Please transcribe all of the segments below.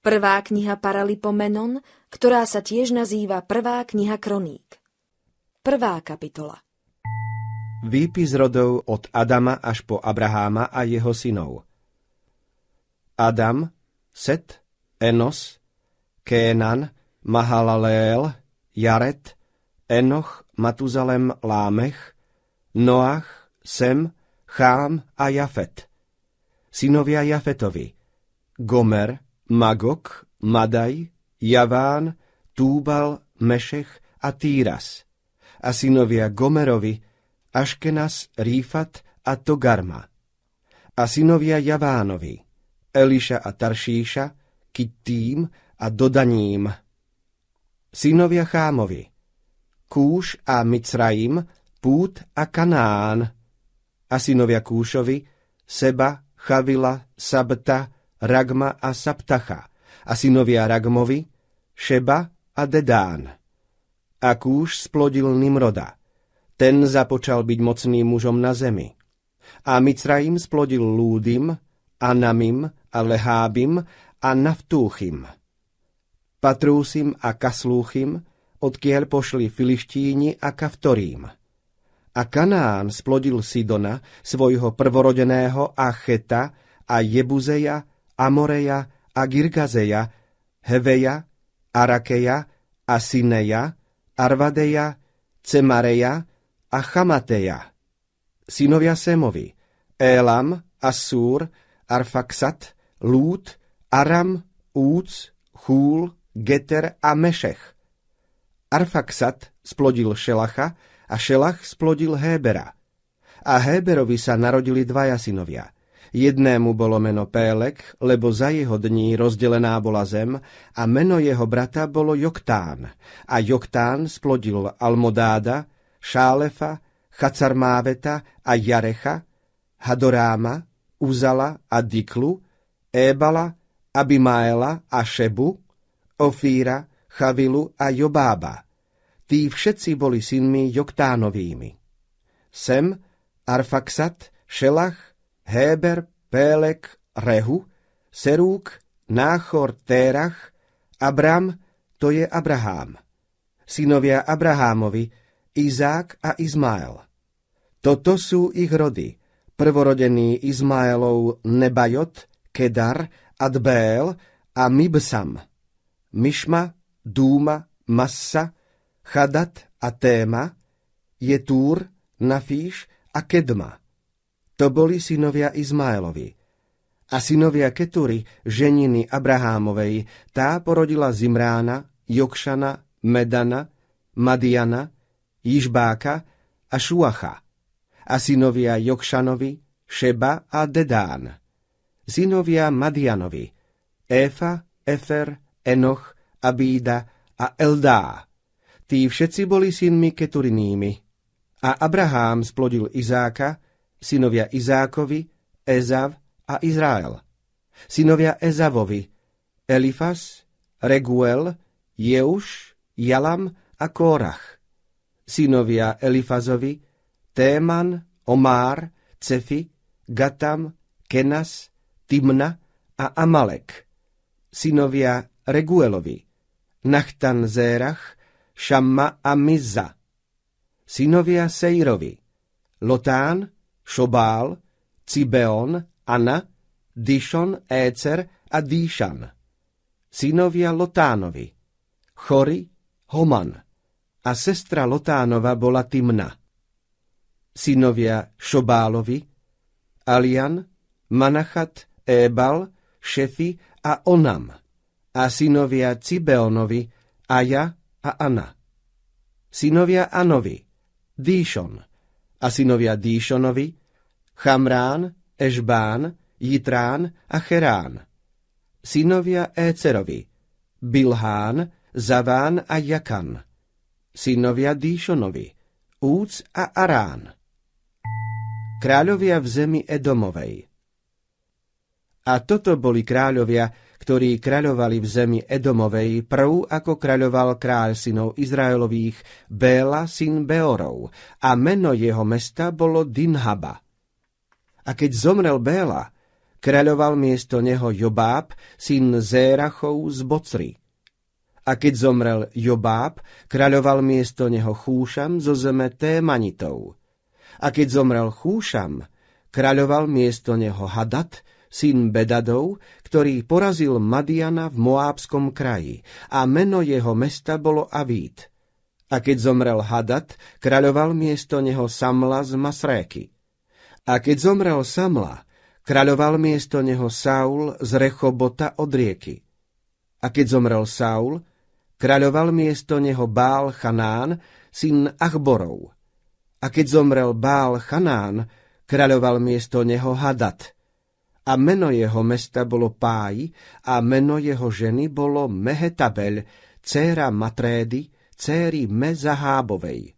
Prvá kniha Paralipomenon, ktorá sa tiež nazýva Prvá kniha Kroník. Prvá kapitola Výpis rodov od Adama až po Abraháma a jeho synov Adam, Set, Enos, Kénan, Mahalaleel, Jaret, Enoch, Matuzalem, Lámech, Noach, Sem, Chám a Jafet. Synovia Jafetovi, Gomer, Magok, Madaj, Javán, Túbal, Mešech a Týras a synovia Gomerovi, Aškenas, Rífat a Togarma a synovia Javánovi, Eliša a Taršíša, Kittým a Dodaním. Synovia Chámovi, Kúš a Micraim, Pút a Kanán a synovia Kúšovi, Seba, Chavila, Sabta, Ragma a Saptacha a synovia Ragmovi, Šeba a Dedán. A Kúš splodil Nimroda. Ten započal byť mocným mužom na zemi. A Micraim splodil Lúdim, Anamim a Lehábim a Naftúchim. Patrúsim a Kaslúchim, odkiaľ pošli Filištíni a Kaftorím. A Kanán splodil Sidona, svojho prvorodeného a Cheta a Jebuzeja Amoreja a Girgazeja, Heveja, Arakeja a Sineja, Arvadeja, Cemareja a Chamateja. Synovia Semovi, Elam, Asúr, Arfaxat, Lút, Aram, Úc, Chúl, Geter a Mešech. Arfaxat splodil Šelacha a Šelach splodil Hébera. A Héberovi sa narodili dvaja synovia – Jednému bolo meno Pélek, lebo za jeho dní rozdelená bola zem a meno jeho brata bolo Joktán. A Joktán splodil Almodáda, Šálefa, Chacarmáveta a Jarecha, Hadoráma, Uzala a Diklu, Ébala, Abimaela a Šebu, Ofíra, Chavilu a Jobába. Tí všetci boli synmi Joktánovými. Sem, Arfaxat, Šelach, Héber, Pélek, Rehu, Serúk, Náchor, Térach, Abram, to je Abrahám. Synovia Abrahámovi, Izák a Izmael. Toto sú ich rody. Prvorodený Izmaelov Nebajot, Kedar, Adbél a Mibsam. Mišma, Dúma, Massa, Chadat a Téma, Jetúr, Nafíš a Kedma. To boli synovia Izmaelovi. A synovia Ketury, ženiny Abrahámovej, tá porodila Zimrána, Jokšana, Medana, Madiana, Jižbáka a Šuacha. A synovia Jokšanovi, Šeba a Dedán. Synovia Madianovi, Éfa, Efer, Enoch, Abída a Eldá. Tí všetci boli synmi Keturinými. A Abrahám splodil Izáka synovia Izákovi, Ezav a Izrael. Synovia Ezavovi, Elifas, Reguel, Jeuš, Jalam a Kórach. Synovia Elifazovi, Téman, Omár, Cefi, Gatam, Kenas, Timna a Amalek. Synovia Reguelovi, Nachtan Zérach, Šamma a Mizza. Synovia Sejrovi, Lotán, Šobál, Cibeon, Ana, Dishon, Écer a Díšan. Synovia Lotánovi, Chory, Homan a sestra Lotánova bola Timna. Synovia Šobálovi, Alian, Manachat, Ébal, Šefi a Onam a synovia Cibeonovi, Aja a Ana. Synovia Anovi, Díšon a synovia Díšonovi, Chamrán, Ešbán, Jitrán a Cherán. Synovia Écerovi, Bilhán, Zaván a Jakan. Synovia Díšonovi, Úc a Arán. Kráľovia v zemi Edomovej. A toto boli kráľovia, ktorí kráľovali v zemi Edomovej prv, ako kráľoval kráľ synov Izraelových Béla syn Beorov a meno jeho mesta bolo Dinhaba. A keď zomrel Béla, kráľoval miesto neho Jobáb, syn Zérachov z Bocry. A keď zomrel Jobáb, kráľoval miesto neho Chúšam zo zeme Témanitov. A keď zomrel Chúšam, kráľoval miesto neho Hadat, syn Bedadov, ktorý porazil Madiana v Moábskom kraji a meno jeho mesta bolo Avít. A keď zomrel Hadat, kráľoval miesto neho Samla z Masréky. A keď zomrel Samla, kráľoval miesto neho Saul z Rechobota od rieky. A keď zomrel Saul, kráľoval miesto neho Bál Chanán, syn Achborov. A keď zomrel Bál Chanán, kráľoval miesto neho Hadat. A meno jeho mesta bolo Páj a meno jeho ženy bolo Mehetabel, céra Matrédy, céry Mezahábovej.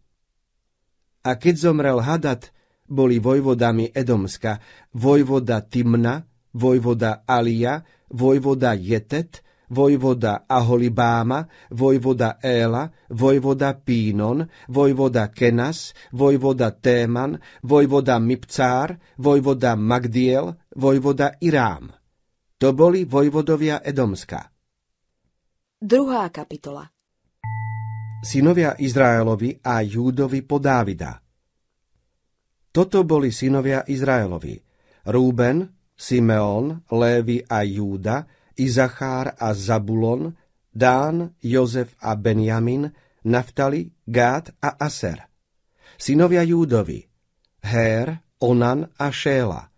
A keď zomrel hadat, boli vojvodami Edomska, vojvoda Timna, vojvoda Alia, vojvoda Jetet, vojvoda Aholibáma, vojvoda Éla, vojvoda Pínon, vojvoda Kenas, vojvoda Téman, vojvoda Mipcár, vojvoda Magdiel, vojvoda Irám. To boli vojvodovia Edomska. Druhá kapitola Synovia Izraelovi a Júdovi po Dávida toto boli synovia Izraelovi. Rúben, Simeon, Lévy a Júda, Izachár a Zabulon, Dán, Jozef a Benjamin, Naftali, Gát a Aser. Synovia Júdovi, Hér, Onan a Šéla.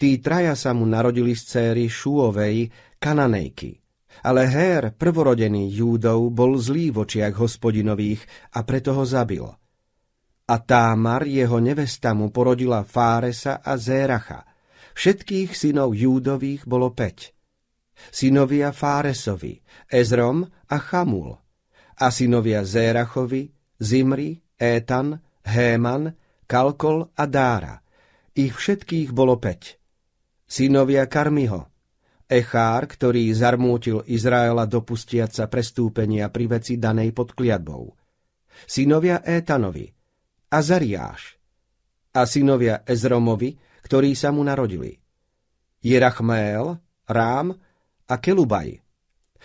Tí traja sa mu narodili z céry Šúovej, Kananejky. Ale Hér, prvorodený Júdov, bol zlý v očiach hospodinových a preto ho zabil – a Támar, jeho nevesta, mu porodila Fáresa a Zéracha. Všetkých synov Júdových bolo päť. Synovia Fáresovi, Ezrom a Chamul. A synovia Zérachovi, Zimri, Étan, Héman, Kalkol a Dára. Ich všetkých bolo päť. Synovia Karmiho, Echár, ktorý zarmútil Izraela dopustiaca prestúpenia pri veci danej pod kliadbou. Synovia Étanovi, a Zariáš a synovia Ezromovi, ktorí sa mu narodili. Jerachmael, Rám a Kelubaj.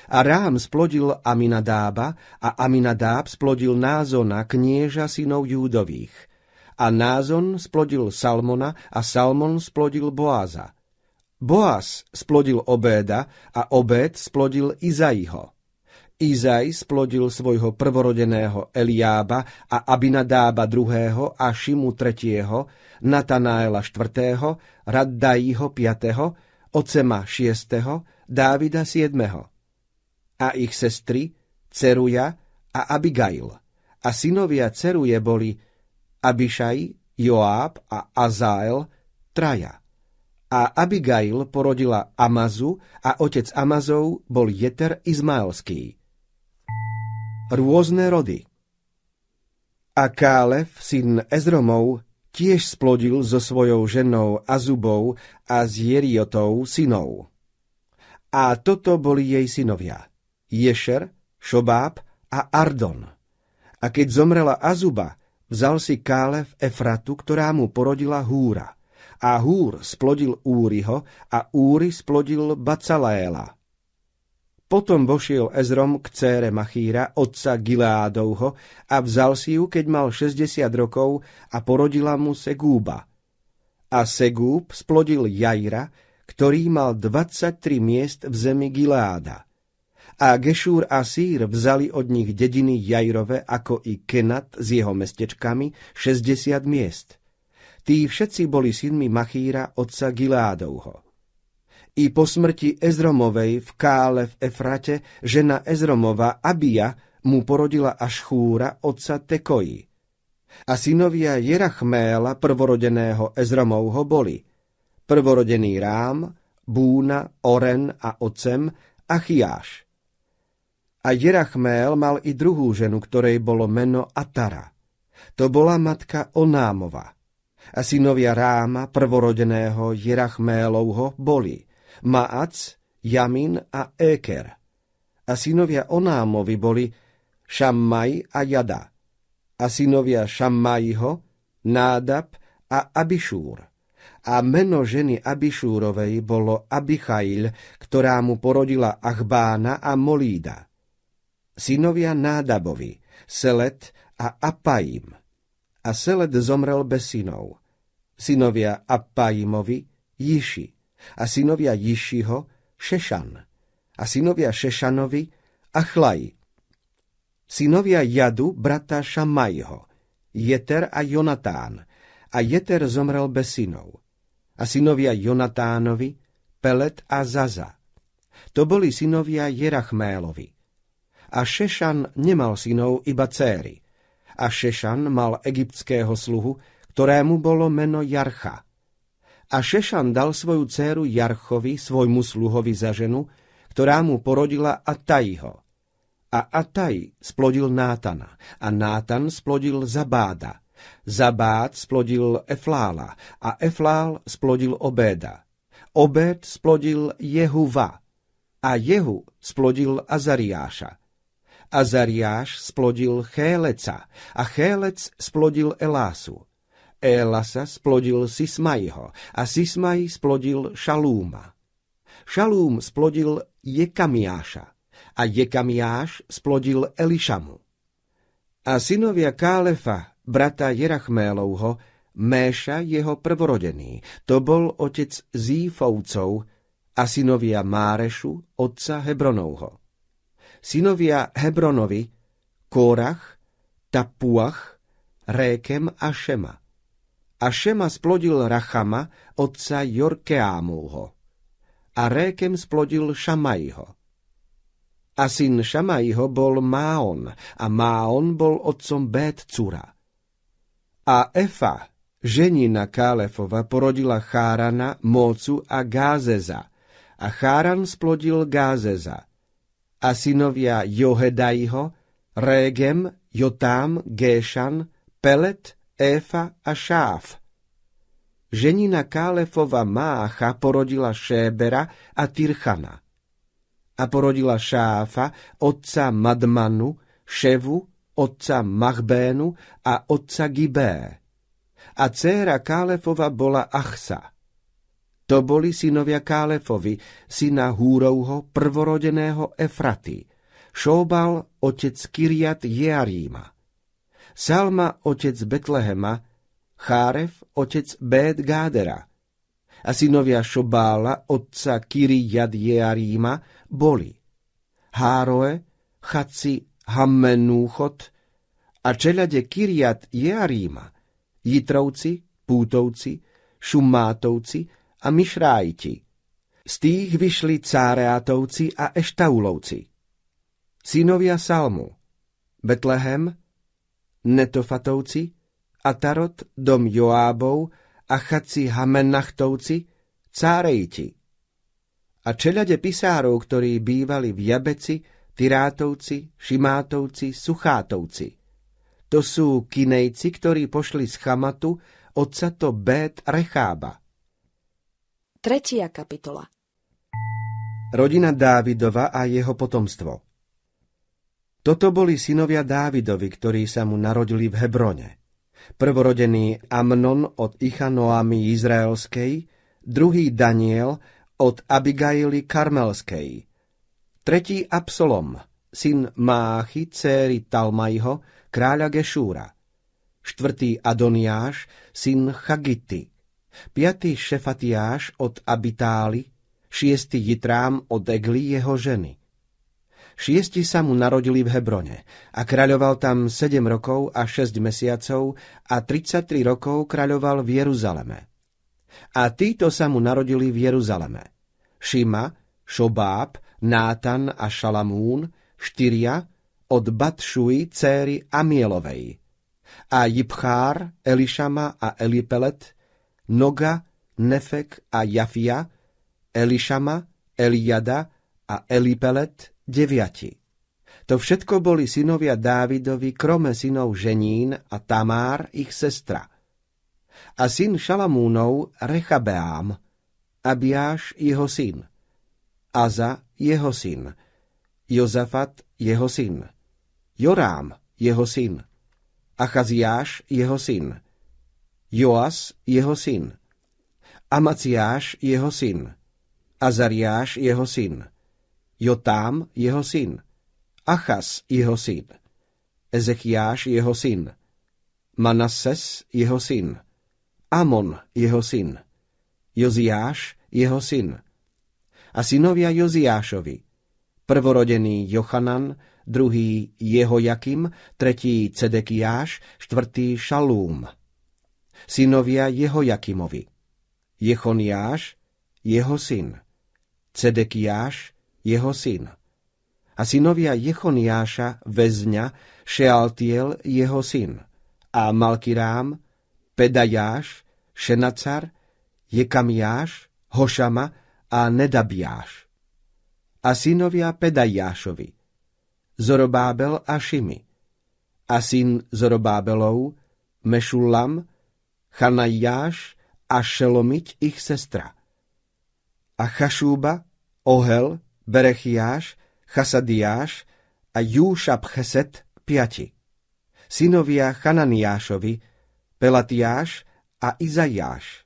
A Rám splodil Aminadába a Aminadáb splodil Názona, knieža synov Júdových. A Názon splodil Salmona a Salmon splodil Boáza. Boaz splodil Obéda a Obéd splodil Izaiho. Izaj splodil svojho prvorodeného Eliába a Abinadába II. a Šimu III., Natanáela štvrtého, Raddajího V., Ocema šiestého, Dávida VII. A ich sestry Ceruja a Abigail. A synovia Ceruje boli Abišaj, Joáb a Azael, traja. A Abigail porodila Amazu a otec Amazov bol Jeter Izmaelský rôzne rody. A Kálef, syn Ezromov, tiež splodil so svojou ženou Azubou a s Jeriotou synov. A toto boli jej synovia. Ješer, Šobáb a Ardon. A keď zomrela Azuba, vzal si Kálef Efratu, ktorá mu porodila Húra. A Húr splodil Úriho a Úry splodil Bacalaela. Potom vošiel Ezrom k cére Machíra, otca Gileádovho, a vzal si ju, keď mal 60 rokov a porodila mu Segúba. A Segúb splodil Jajra, ktorý mal 23 miest v zemi Gileáda. A Gešúr a Sýr vzali od nich dediny Jajrove ako i Kenat s jeho mestečkami 60 miest. Tí všetci boli synmi Machíra, otca Gileádovho. I po smrti Ezromovej v Kále v Efrate žena Ezromova Abia mu porodila až chúra otca Tekoji. A synovia Jerachméla, prvorodeného Ezromovho, boli prvorodený Rám, Búna, Oren a Ocem, Chiáš. A Jerachmél mal i druhú ženu, ktorej bolo meno Atara. To bola matka Onámova. A synovia Ráma, prvorodeného Jerachmélovho, boli Maac, Jamin a Éker. A synovia Onámovi boli Šammaj a Jada. A synovia Šammajho, Nádab a Abišúr. A meno ženy Abišúrovej bolo Abichail, ktorá mu porodila Achbána a Molída. Synovia Nádabovi, Selet a Apaim. A Selet zomrel bez synov. Synovia Apaimovi, Jiši a synovia Jišiho Šešan a synovia Šešanovi Achlaj. Synovia Jadu brata Šamajho, Jeter a Jonatán a Jeter zomrel bez synov. A synovia Jonatánovi Pelet a Zaza. To boli synovia Jerachmélovi. A Šešan nemal synov, iba céry. A Šešan mal egyptského sluhu, ktorému bolo meno Jarcha a Šešan dal svoju dceru Jarchovi, svojmu sluhovi za ženu, ktorá mu porodila Atajho. A Ataj splodil Nátana, a Nátan splodil Zabáda, Zabád splodil Eflála, a Eflál splodil Obéda. Obed splodil Jehuva, a Jehu splodil Azariáša. Azariáš splodil Chéleca, a Chélec splodil Elásu. Élasa splodil Sismajho a Sismaj splodil Šalúma. Šalúm splodil Jekamiáša a Jekamiáš splodil Elišamu. A synovia Kálefa, brata Jerachmélovho, Méša jeho prvorodený, to bol otec Zífovcov a synovia Márešu, otca Hebronovho. Synovia Hebronovi, Kórach, Tapuach, Rékem a Šema. A Šema splodil Rachama, otca Jorkeámovho. A Rékem splodil Šamajho. A syn Šamajho bol Máon, a Máon bol otcom Bét Cura. A Efa, ženina Kálefova, porodila Chárana, Mócu a Gázeza. A Cháran splodil Gázeza. A synovia Johedajho, Régem, Jotám, Géšan, Pelet Éfa a Šáf. Ženina Kálefova Mácha porodila Šébera a Tyrchana. A porodila Šáfa, otca Madmanu, Ševu, otca Machbénu a otca Gibé. A dcéra Kálefova bola Achsa. To boli synovia Kálefovi, syna Húrovho, prvorodeného Efraty, Šóbal, otec Kiriat Jearíma. Salma otec Betlehema, Cháref otec Bét Gádera a synovia Šobála otca Kiri Jadjearíma boli Hároe, Chaci Hammenúchot a čelade Kiriat Jearíma, Jitrovci, Pútovci, Šumátovci a Mišrájti. Z tých vyšli Cáreátovci a Eštaulovci. Synovia Salmu Betlehem, Netofatovci, Atarot, dom Joábov a Chaci Hamennachtovci, Cárejti. A čelade pisárov, ktorí bývali v Jabeci, Tyrátovci, Šimátovci, Suchátovci. To sú Kinejci, ktorí pošli z Chamatu odca to Bét Rechába. Tretia kapitola Rodina Dávidova a jeho potomstvo toto boli synovia Dávidovi, ktorí sa mu narodili v Hebrone. Prvorodený Amnon od Ichanoami Izraelskej, druhý Daniel od Abigaily Karmelskej, tretí Absolom, syn Máchy, céry Talmajho, kráľa Gešúra, štvrtý Adoniáš, syn Chagity, piatý Šefatiáš od Abitály, šiestý Jitrám od Egli jeho ženy – Šiesti sa mu narodili v Hebrone a kráľoval tam 7 rokov a 6 mesiacov a 33 rokov kráľoval v Jeruzaleme. A títo sa mu narodili v Jeruzaleme. Šima, Šobáb, Nátan a Šalamún, štyria, od Batšuj, céry mielovej. A Jibchár, Elišama a Elipelet, Noga, Nefek a Jafia, Elišama, Eliada a Elipelet 9. To všetko boli synovia Dávidovi, krome synov Ženín a Tamár, ich sestra. A syn Šalamúnov Rechabeám, Abiáš jeho syn, Aza jeho syn, Jozafat jeho syn, Jorám jeho syn, Achaziáš jeho syn, Joas jeho syn, Amaciáš jeho syn, Azariáš jeho syn, Jotám, jeho syn, Achas, jeho syn, Ezechiáš, jeho syn, Manasses, jeho syn, Amon, jeho syn, Joziáš, jeho syn, a synovia Joziášovi, prvorodený Jochanan, druhý Jehojakim, tretí Cedekiáš, štvrtý Šalúm. Synovia Jehojakimovi, Jechoniáš, jeho syn, Cedekiáš, jeho syn. A synovia Jechoniáša, väzňa, Šealtiel, jeho syn. A Malkirám, Pedajáš, Šenacar, Jekamiáš, Hošama a Nedabiáš. A synovia Pedajášovi, Zorobábel a Šimi. A syn Zorobábelov, Mešulam, Chanajáš a Šelomiť ich sestra. A Chašúba, Ohel, Berechiáš, Chasadiáš a Júšab Cheset piati. Synovia Hananiášovi, Pelatiáš a Izajáš.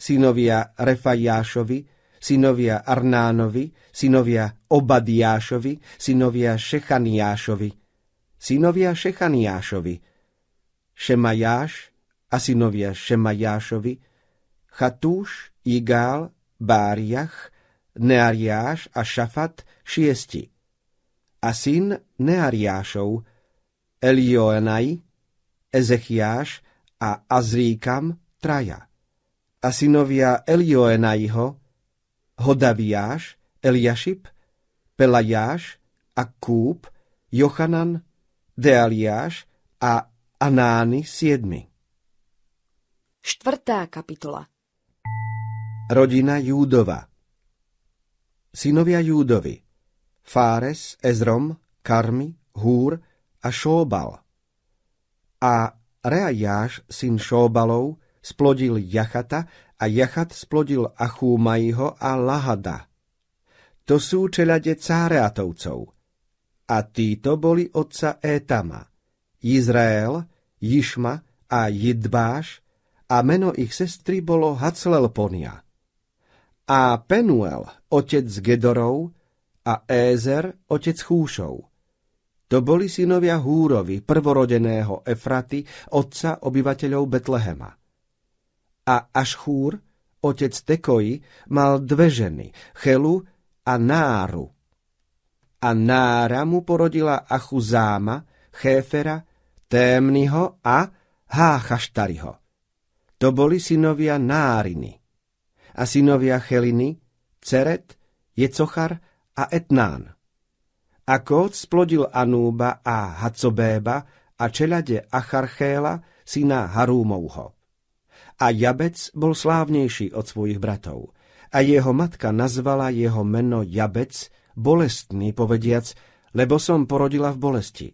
Synovia Refajášovi, synovia Arnánovi, synovia Obadiášovi, synovia Šechaniášovi. Synovia Šechaniášovi, Šemajáš a synovia Šemajášovi, Chatúš, Igál, Báriach, Neariáš a Šafat šiesti a syn Neariášov Elioenaj, Ezechiáš a Azríkam traja a synovia Elioenajho Hodaviáš, Eliašip, Pelajáš a Jochanan, Dealiáš a Anány siedmi. Štvrtá kapitola Rodina Júdova Synovia Júdovi Fáres, Ezrom, Karmi, Húr a Šóbal. A Reajáš, syn Šóbalov, splodil Jachata a Jachat splodil Achúmajho a Lahada. To sú čelade Cáreatovcov. A títo boli otca Étama, Izrael, Jišma a Jidbáš a meno ich sestry bolo Haclelponia a Penuel, otec Gedorov, a Ézer, otec Chúšov. To boli synovia Húrovi, prvorodeného Efraty, otca obyvateľov Betlehema. A až Chúr, otec Tekoji, mal dve ženy, Chelu a Náru. A Nára mu porodila Achuzáma, Chéfera, Témnyho a Háchaštariho. To boli synovia Náriny a synovia Cheliny, Ceret, Jecochar a Etnán. A Kód splodil Anúba a Hacobéba a čelade Acharchéla, syna Harúmovho. A Jabec bol slávnejší od svojich bratov a jeho matka nazvala jeho meno Jabec, bolestný povediac, lebo som porodila v bolesti.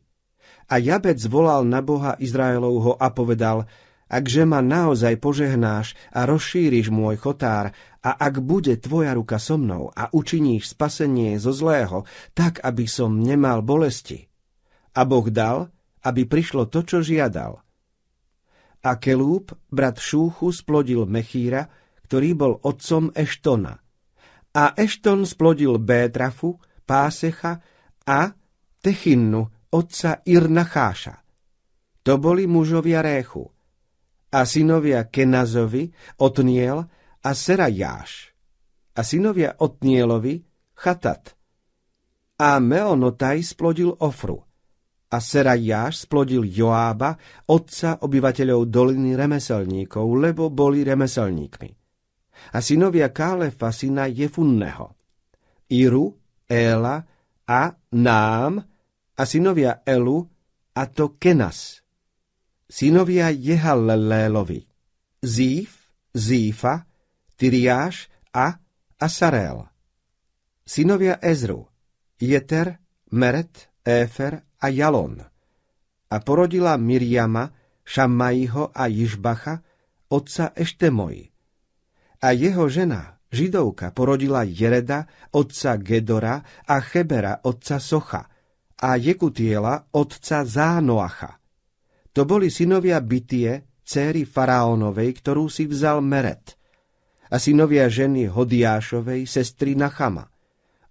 A Jabec volal na Boha Izraelovho a povedal – akže ma naozaj požehnáš a rozšíriš môj chotár, a ak bude tvoja ruka so mnou a učiníš spasenie zo zlého, tak, aby som nemal bolesti. A Boh dal, aby prišlo to, čo žiadal. A Kelúb, brat Šúchu, splodil Mechíra, ktorý bol otcom Eštona. A Ešton splodil Bétrafu, Pásecha a Techinnu, otca Irnacháša. To boli mužovia Réchu – a synovia Kenazovi, Otniel a Serajáš, a synovia Otnielovi, Chatat. A Meonotaj splodil Ofru, a Serajáš splodil Joába, otca obyvateľov doliny remeselníkov, lebo boli remeselníkmi. A synovia Kálefa, syna Jefunneho, Iru, Éla a Nám, a synovia Elu, a to Kenas synovia Jehalelélovi, Zíf, Zífa, Tyriáš a Asarel. Synovia Ezru, Jeter, Meret, Éfer a Jalon. A porodila Miriama, Šammajho a Jižbacha, otca Eštemoji. A jeho žena, židovka, porodila Jereda, otca Gedora a Chebera, otca Socha, a Jekutiela, otca Zánoacha to boli synovia Bitie, céry faraónovej, ktorú si vzal Meret, a synovia ženy Hodiášovej, sestry Nachama,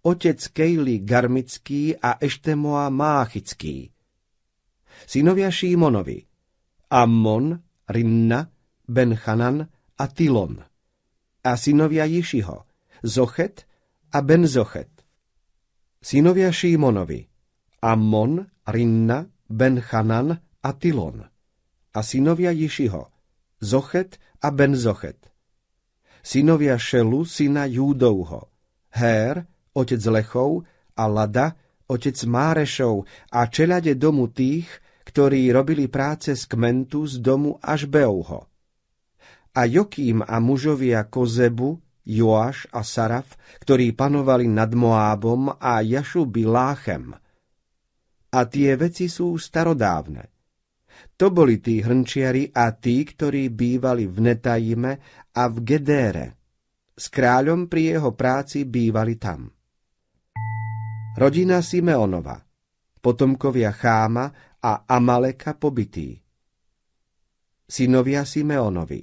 otec Kejli Garmický a Eštemoa Máchický. Synovia Šímonovi, Ammon, Rinna, Benchanan a Tilon. A synovia Jišiho, Zochet a Benzochet. Synovia Šímonovi, Ammon, Rinna, Benchanan a Tylon a synovia Jišiho, Zochet a Benzochet. Synovia Šelu, syna Júdovho, Hér, otec Lechov a Lada, otec Márešov a čelade domu tých, ktorí robili práce z kmentu z domu až Beouho. A Jokým a mužovia Kozebu, Joáš a Saraf, ktorí panovali nad Moábom a Jašu láchem. A tie veci sú starodávne – to boli tí hrnčiari a tí, ktorí bývali v Netajime a v Gedére. S kráľom pri jeho práci bývali tam. Rodina Simeonova, potomkovia Cháma a Amaleka pobytí. Synovia Simeonovi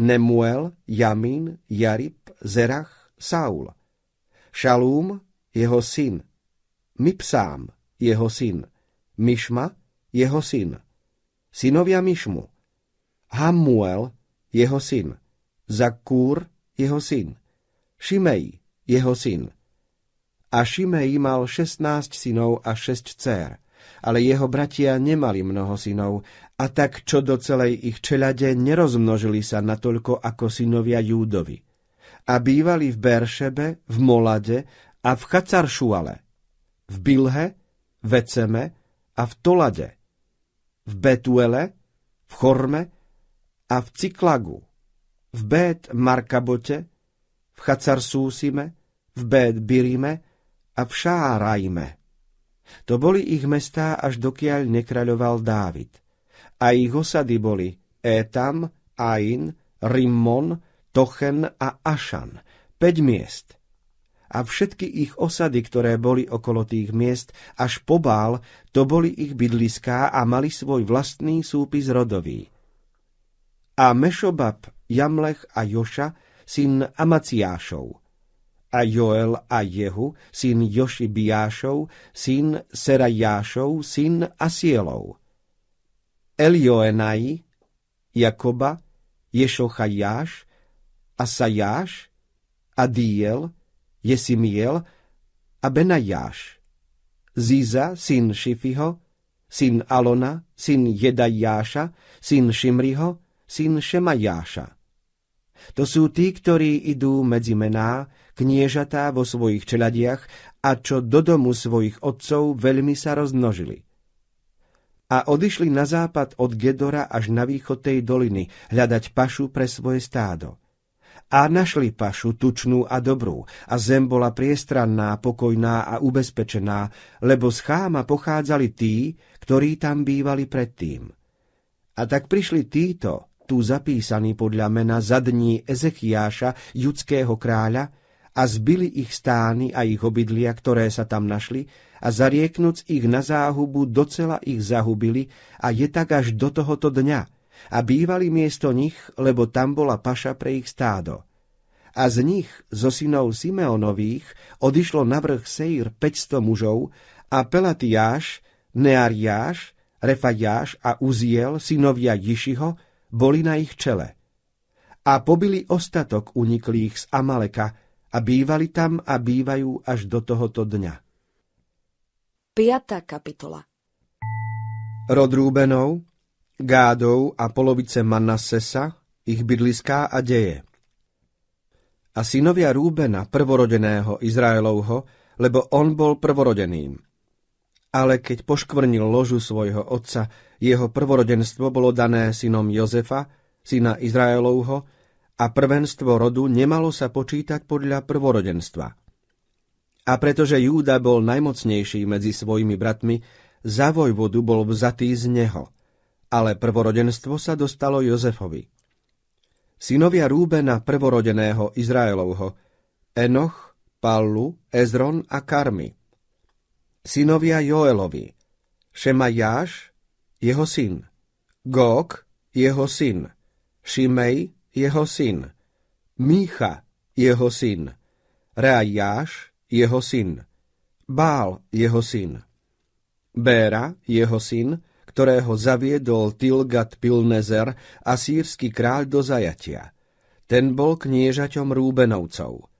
Nemuel, Jamín, Jarib, Zerach, Saul Šalúm, jeho syn Mipsám, jeho syn Mišma, jeho syn synovia Mišmu, Hamuel, jeho syn, Zakúr, jeho syn, Šimej jeho syn. A Šimej mal 16 synov a 6 dcér, ale jeho bratia nemali mnoho synov, a tak čo do celej ich čelade nerozmnožili sa natoľko ako synovia Júdovi. A bývali v Beršebe, v Molade a v Chacaršuale, v Bilhe, Veceme a v Tolade – v Betuele, v Chorme a v Cyklagu, v Bét Markabote, v Chacarsúsime, v Bét Birime a v Šárajme. To boli ich mestá, až dokiaľ nekraľoval Dávid. A ich osady boli Étam, Ain, Rimmon, Tochen a Ašan, 5 miest – a všetky ich osady, ktoré boli okolo tých miest, až po bál, to boli ich bydliská a mali svoj vlastný súpis rodový. A Mešobab, Jamlech a Joša, syn Amaciášov, a Joel a Jehu, syn Joši Biášov, syn Serajášov, syn Asielov. Elioenai, Jakoba, Ješochajáš, Asajáš, Adiel, Jesimiel a Benajáš. Ziza, syn Šifiho, syn Alona, syn Jedajáša, syn Šimriho, syn Šemajáša. To sú tí, ktorí idú medzi mená, kniežatá vo svojich čeladiach a čo do domu svojich otcov veľmi sa rozmnožili. A odišli na západ od Gedora až na východ tej doliny hľadať pašu pre svoje stádo. A našli pašu tučnú a dobrú, a zem bola priestranná, pokojná a ubezpečená, lebo z cháma pochádzali tí, ktorí tam bývali predtým. A tak prišli títo, tu zapísaní podľa mena za dní Ezechiáša, judského kráľa, a zbili ich stány a ich obydlia, ktoré sa tam našli, a zarieknúc ich na záhubu docela ich zahubili a je tak až do tohoto dňa – a bývali miesto nich, lebo tam bola paša pre ich stádo. A z nich, zo synov Simeonových, odišlo na vrch Seir 500 mužov a Pelatiáš, Neariáš, Refajáš a Uziel, synovia Jišiho, boli na ich čele. A pobili ostatok uniklých z Amaleka a bývali tam a bývajú až do tohoto dňa. 5. kapitola Rod Rúbenov, Gádov a polovice Manasesa ich bydliská a deje. A synovia Rúbena, prvorodeného Izraelovho, lebo on bol prvorodeným. Ale keď poškvrnil ložu svojho otca, jeho prvorodenstvo bolo dané synom Jozefa, syna Izraelovho, a prvenstvo rodu nemalo sa počítať podľa prvorodenstva. A pretože Júda bol najmocnejší medzi svojimi bratmi, za vojvodu bol vzatý z neho – ale prvorodenstvo sa dostalo Jozefovi. Synovia Rúbena prvorodeného Izraelovho, Enoch, Pallu, Ezron a Karmi. Synovia Joelovi, Šemajáš, jeho syn, Gog, jeho syn, Šimej, jeho syn, Mícha, jeho syn, Reajáš, jeho syn, Bál, jeho syn, Béra, jeho syn, ktorého zaviedol Tilgat Pilnezer, a sírsky kráľ do zajatia. Ten bol kniežaťom Rúbenovcov.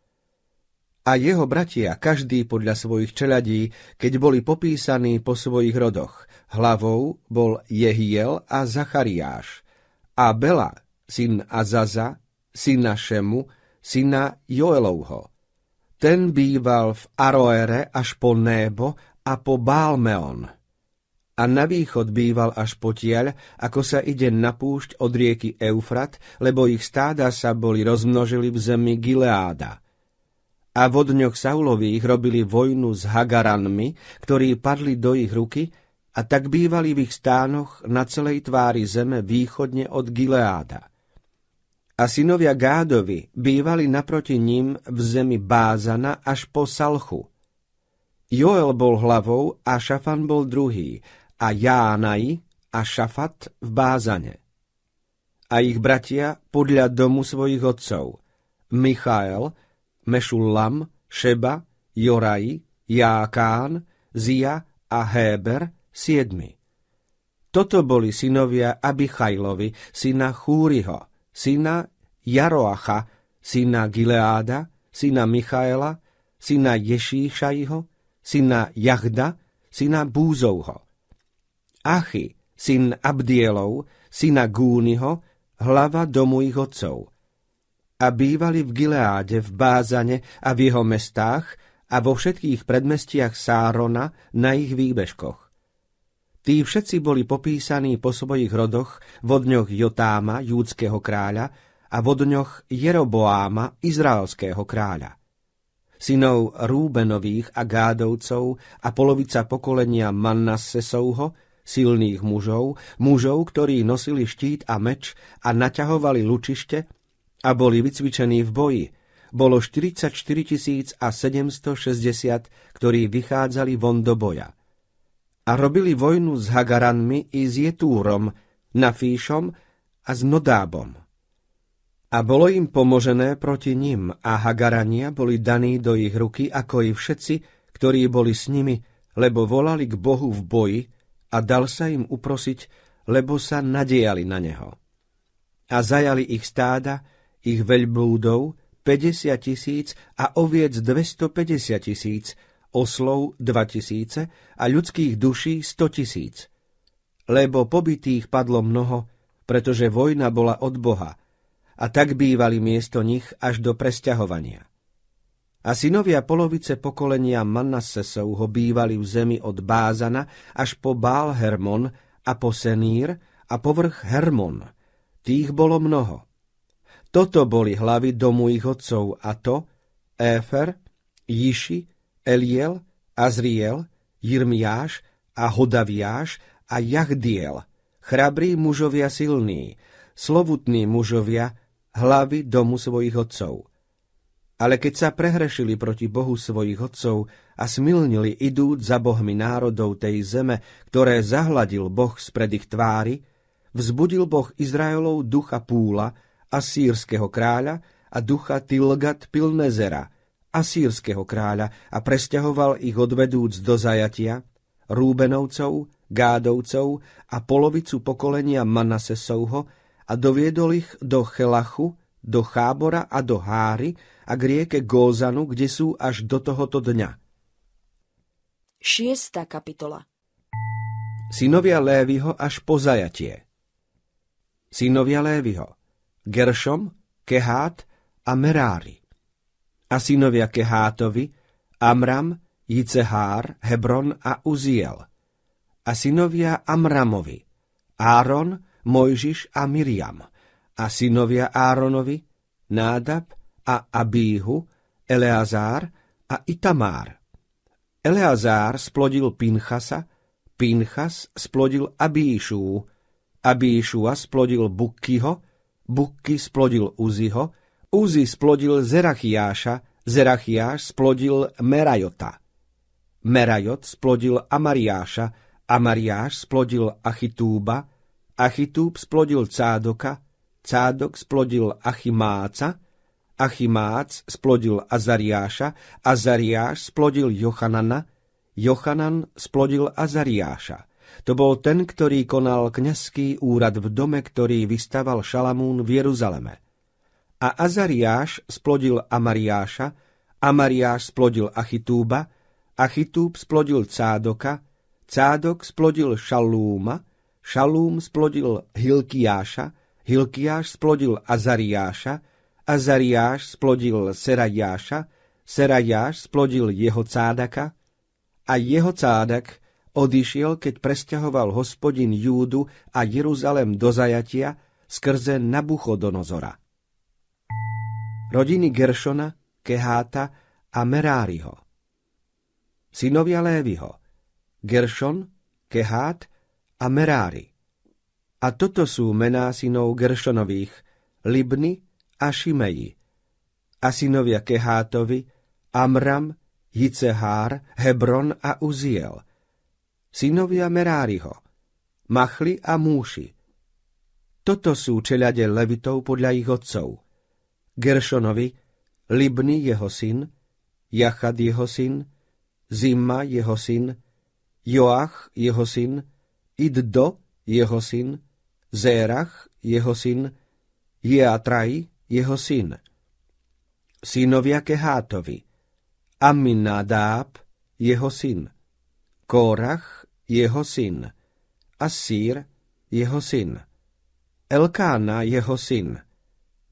A jeho bratia, každý podľa svojich čeladí, keď boli popísaní po svojich rodoch, hlavou bol Jehiel a Zachariáš, a Bela, syn Azaza, syna Šemu, syna Joelovho. Ten býval v Aroere až po Nébo a po Bálmeon a na východ býval až potiaľ, ako sa ide na púšť od rieky Eufrat, lebo ich stáda sa boli rozmnožili v zemi Gileáda. A vo dňoch Saulových robili vojnu s Hagaranmi, ktorí padli do ich ruky, a tak bývali v ich stánoch na celej tvári zeme východne od Gileáda. A synovia Gádovi bývali naproti ním v zemi Bázana až po Salchu. Joel bol hlavou a Šafan bol druhý, a Jánaj a Šafat v Bázane. A ich bratia podľa domu svojich otcov Michael, Mešullam, Šeba, Joraj, Jákán, Zia a Héber siedmi. Toto boli synovia Abichajlovi, syna Chúriho, syna Jaroacha, syna Gileáda, syna Michaela, syna Ješíšajho, syna Jahda, syna Búzovho Achy, syn Abdielov, syna Gúniho, hlava domu ich otcov. A bývali v Gileáde, v Bázane a v jeho mestách a vo všetkých predmestiach Sárona na ich výbežkoch. Tí všetci boli popísaní po svojich rodoch v dňoch Jotáma, júdského kráľa, a v dňoch Jeroboáma, izraelského kráľa. Synov Rúbenových a Gádovcov a polovica pokolenia Mannasesovho silných mužov, mužov, ktorí nosili štít a meč a naťahovali lučište a boli vycvičení v boji. Bolo 44 760, ktorí vychádzali von do boja. A robili vojnu s Hagaranmi i s Jetúrom, Nafíšom a s Nodábom. A bolo im pomožené proti nim a Hagarania boli daní do ich ruky, ako i všetci, ktorí boli s nimi, lebo volali k Bohu v boji, a dal sa im uprosiť, lebo sa nadiali na neho. A zajali ich stáda, ich veľblúdov, 50 tisíc a oviec 250 tisíc, oslov 2 tisíce a ľudských duší 100 tisíc. Lebo pobytých padlo mnoho, pretože vojna bola od Boha, a tak bývali miesto nich až do presťahovania. A synovia polovice pokolenia Manassesov ho bývali v zemi od Bázana až po Bál Hermon a po Senír a povrch Hermon. Tých bolo mnoho. Toto boli hlavy domu ich otcov a to Éfer, Jiši, Eliel, Azriel, Jirmiáš a Hodaviáš a Jahdiel, chrabrí mužovia silní, slovutní mužovia, hlavy domu svojich otcov – ale keď sa prehrešili proti Bohu svojich otcov a smilnili idúť za bohmi národov tej zeme, ktoré zahladil Boh spred ich tvári, vzbudil Boh Izraelov ducha Púla, sírskeho kráľa a ducha Tilgat Pilnezera, sírskeho kráľa a presťahoval ich odvedúc do zajatia, Rúbenovcov, Gádovcov a polovicu pokolenia Manasesovho a doviedol ich do Chelachu, do Chábora a do Háry a k rieke Gózanu, kde sú až do tohoto dňa. 6. kapitola Synovia Lévyho až po zajatie Synovia Lévyho Geršom, Kehát a Merári a synovia Kehátovi Amram, Jicehár, Hebron a Uziel a synovia Amramovi Áron, Mojžiš a Miriam – a synovia Áronovi, Nádab a Abíhu, Eleazár a Itamár. Eleazár splodil Pinchasa, Pinchas splodil Abíšu, Abíšua splodil Bukkyho, Bukky splodil Uziho, Uzi splodil Zerachiáša, Zerachiáš splodil Merajota. Merajot splodil Amariáša, Amariáš splodil Achitúba, Achitúb splodil Cádoka, Cádok splodil Achimáca, Achimác splodil Azariáša, Azariáš splodil Jochanana, Jochanan splodil Azariáša. To bol ten, ktorý konal kňazský úrad v dome, ktorý vystaval Šalamún v Jeruzaleme. A Azariáš splodil Amariáša, Amariáš splodil Achitúba, Achitúb splodil Cádoka, Cádok splodil Šalúma, Šalúm splodil Hilkiáša, Hilkiáš splodil Azariáša, Azariáš splodil Serajáša, Serajáš splodil jeho cádaka a jeho cádak odišiel, keď presťahoval hospodin Júdu a Jeruzalem do zajatia skrze Nabuchodonozora. Rodiny Geršona, Keháta a Meráriho Synovia Lévyho Geršon, Kehát a Merári a toto sú mená synov Geršonových, Libny a Šimeji. A synovia Kehátovi, Amram, Jicehár, Hebron a Uziel. Synovia Meráriho, Machli a Múši. Toto sú čeľade Levitov podľa ich otcov. Geršonovi, Libny jeho syn, Jachad jeho syn, Zimma jeho syn, Joach jeho syn, Iddo jeho syn, Zérach, jeho syn, Jeatraj jeho syn, synovia Kehátovi, Aminadáb, jeho syn, Kórach, jeho syn, Asír, jeho syn, Elkána, jeho syn,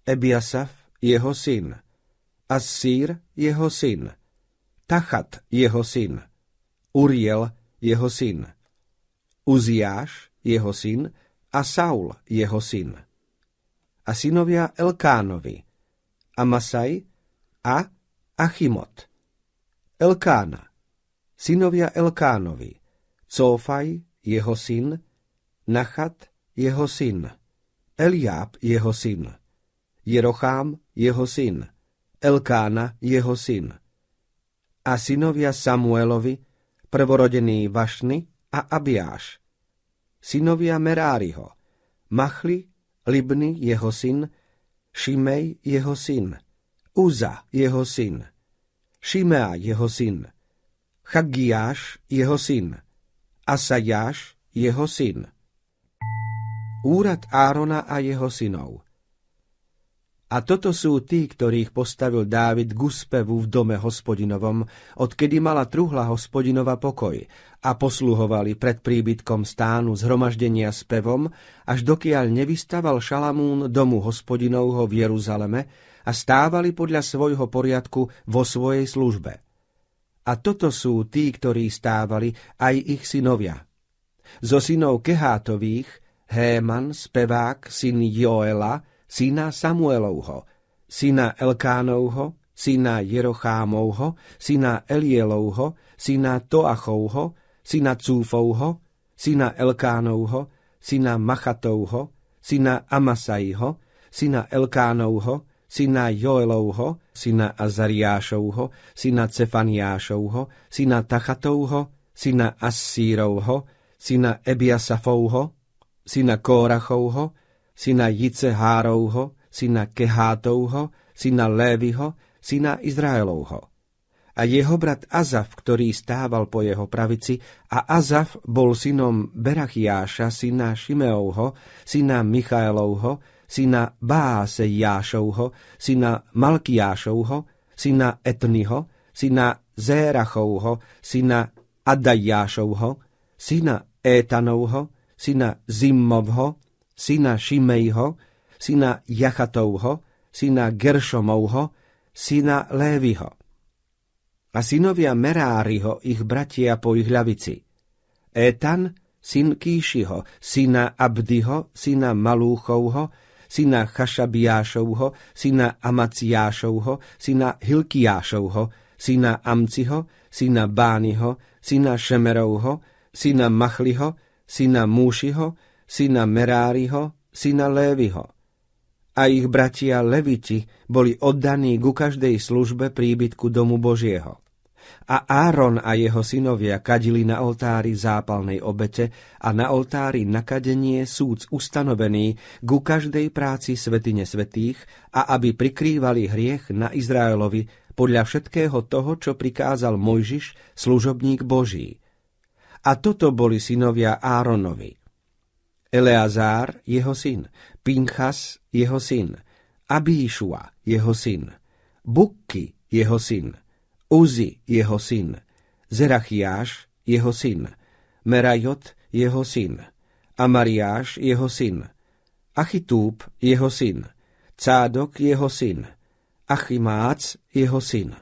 Ebiasaf, jeho syn, Asír, jeho syn, Tachat, jeho syn, Uriel, jeho syn, Uziáš, jeho syn, a Saul, jeho syn. A synovia Elkánovi, Amasaj a Achimot. Elkána, synovia Elkánovi, Cofaj, jeho syn, Nachat, jeho syn, Eliáb, jeho syn, Jerochám, jeho syn, Elkána, jeho syn. A synovia Samuelovi, prvorodený Vašny a Abiáš, synovia Meráriho, Machli, Libny, jeho syn, Šimej, jeho syn, Uza, jeho syn, Šimea, jeho syn, Chagiáš, jeho syn, Asajáš, jeho syn. Úrad Árona a jeho synov – a toto sú tí, ktorých postavil Dávid k úspevu v dome hospodinovom, odkedy mala truhla hospodinova pokoj a posluhovali pred príbytkom stánu zhromaždenia s pevom, až dokiaľ nevystaval Šalamún domu hospodinovho v Jeruzaleme a stávali podľa svojho poriadku vo svojej službe. A toto sú tí, ktorí stávali aj ich synovia. Zo synov Kehátových Héman, spevák, syn Joela, syna Samuelovho, syna Elkánovho, syna Jerochámovho, syna Elielovho, syna Toachovho, syna Cúfovho, syna Elkánovho, syna Machatovho, syna Amasajho, syna Elkánovho, syna Joelovho, syna Azariášovho, syna Cefaniášovho, syna Tachatovho, syna Assírovho, syna Ebiasafovho, syna Kórachovho, syna Jicehárovho, syna Kehátovho, syna Lévyho, syna Izraelovho. A jeho brat Azaf, ktorý stával po jeho pravici, a Azaf bol synom Berachiáša, syna Šimeovho, syna Michaelovho, syna Básejášovho, syna Malkiášovho, syna Etniho, syna Zérachovho, syna Adajášovho, syna Étanovho, syna Zimmovho, syna Šimejho, syna Jachatovho, syna Geršomovho, syna Lévyho. A synovia Meráriho, ich bratia po ich ľavici. Étan, syn Kíšiho, syna Abdyho, syna Malúchovho, syna Chašabiášovho, syna Amaciášovho, syna Hilkiášovho, syna Amciho, syna Bániho, syna Šemerovho, syna Machliho, syna Múšiho, syna Meráriho, syna Lévyho. A ich bratia Leviti boli oddaní ku každej službe príbytku domu Božieho. A Áron a jeho synovia kadili na oltári zápalnej obete a na oltári nakadenie súc ustanovený ku každej práci svetine svetých a aby prikrývali hriech na Izraelovi, podľa všetkého toho, čo prikázal Mojžiš, služobník Boží. A toto boli synovia Áronovi. Eleazár, jeho syn, Pinchas, jeho syn, Abíšua, jeho syn, Bukky, jeho syn, Uzi, jeho syn, Zerachiáš, jeho syn, Merajot, jeho syn, Amariáš, jeho syn, Achitúb, jeho syn, Cádok, jeho syn, Achimác, jeho syn.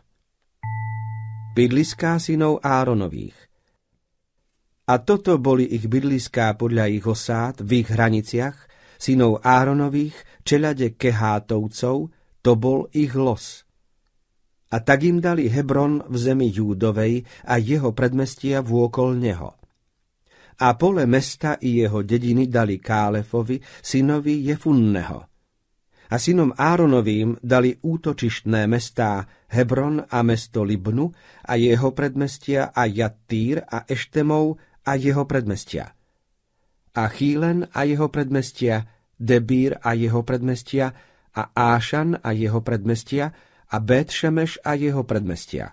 Bydliská synov Áronových a toto boli ich bydliská podľa ich osád v ich hraniciach, synov Áronových, čelade Kehátovcov, to bol ich los. A tak im dali Hebron v zemi Júdovej a jeho predmestia vôkol neho. A pole mesta i jeho dediny dali Kálefovi, synovi Jefunneho. A synom Áronovým dali útočištné mestá Hebron a mesto Libnu a jeho predmestia a Jatír a Eštemov a jeho predmestia. A Chílen a jeho predmestia, Debír a jeho predmestia, a Ášan a jeho predmestia, a Bet a jeho predmestia.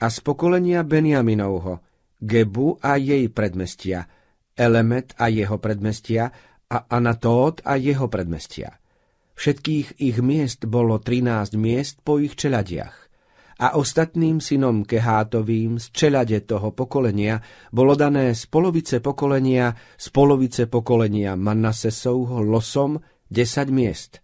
A z pokolenia Benjaminovho, Gebu a jej predmestia, Elemet a jeho predmestia, a Anatót a jeho predmestia. Všetkých ich miest bolo 13 miest po ich čeladiach a ostatným synom Kehátovým z čelade toho pokolenia bolo dané z polovice pokolenia z polovice pokolenia Manasesovho losom 10 miest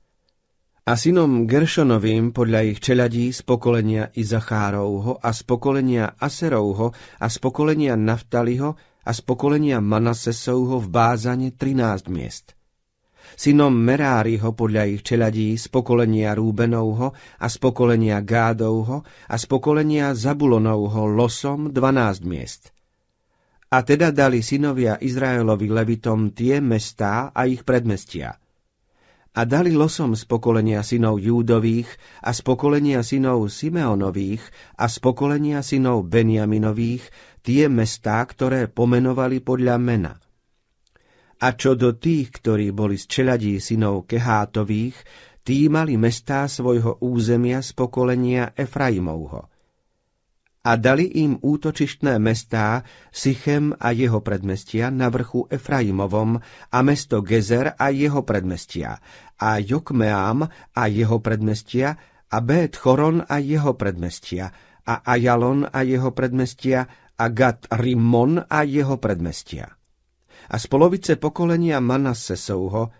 a synom Geršonovým podľa ich čeladí z pokolenia Izachárovho a z pokolenia Aserovho a z pokolenia Naftaliho a z pokolenia Manasesovho v Bázane 13 miest synom Meráriho podľa ich čeladí z pokolenia Rúbenovho a z pokolenia Gádovho a z pokolenia Zabulonovho losom 12 miest. A teda dali synovia Izraelovi levitom tie mestá a ich predmestia. A dali losom z pokolenia synov Júdových a z pokolenia synov Simeonových a z pokolenia synov Benjaminových tie mestá, ktoré pomenovali podľa mena – a čo do tých, ktorí boli z čeladí synov Kehátových, tí mali mestá svojho územia z pokolenia Efraimovho. A dali im útočištné mestá Sichem a jeho predmestia na vrchu Efraimovom a mesto Gezer a jeho predmestia a Jokmeám a jeho predmestia a Bet Choron a jeho predmestia a Ajalon a jeho predmestia a Gat Rimmon a jeho predmestia a z polovice pokolenia Manassesovho,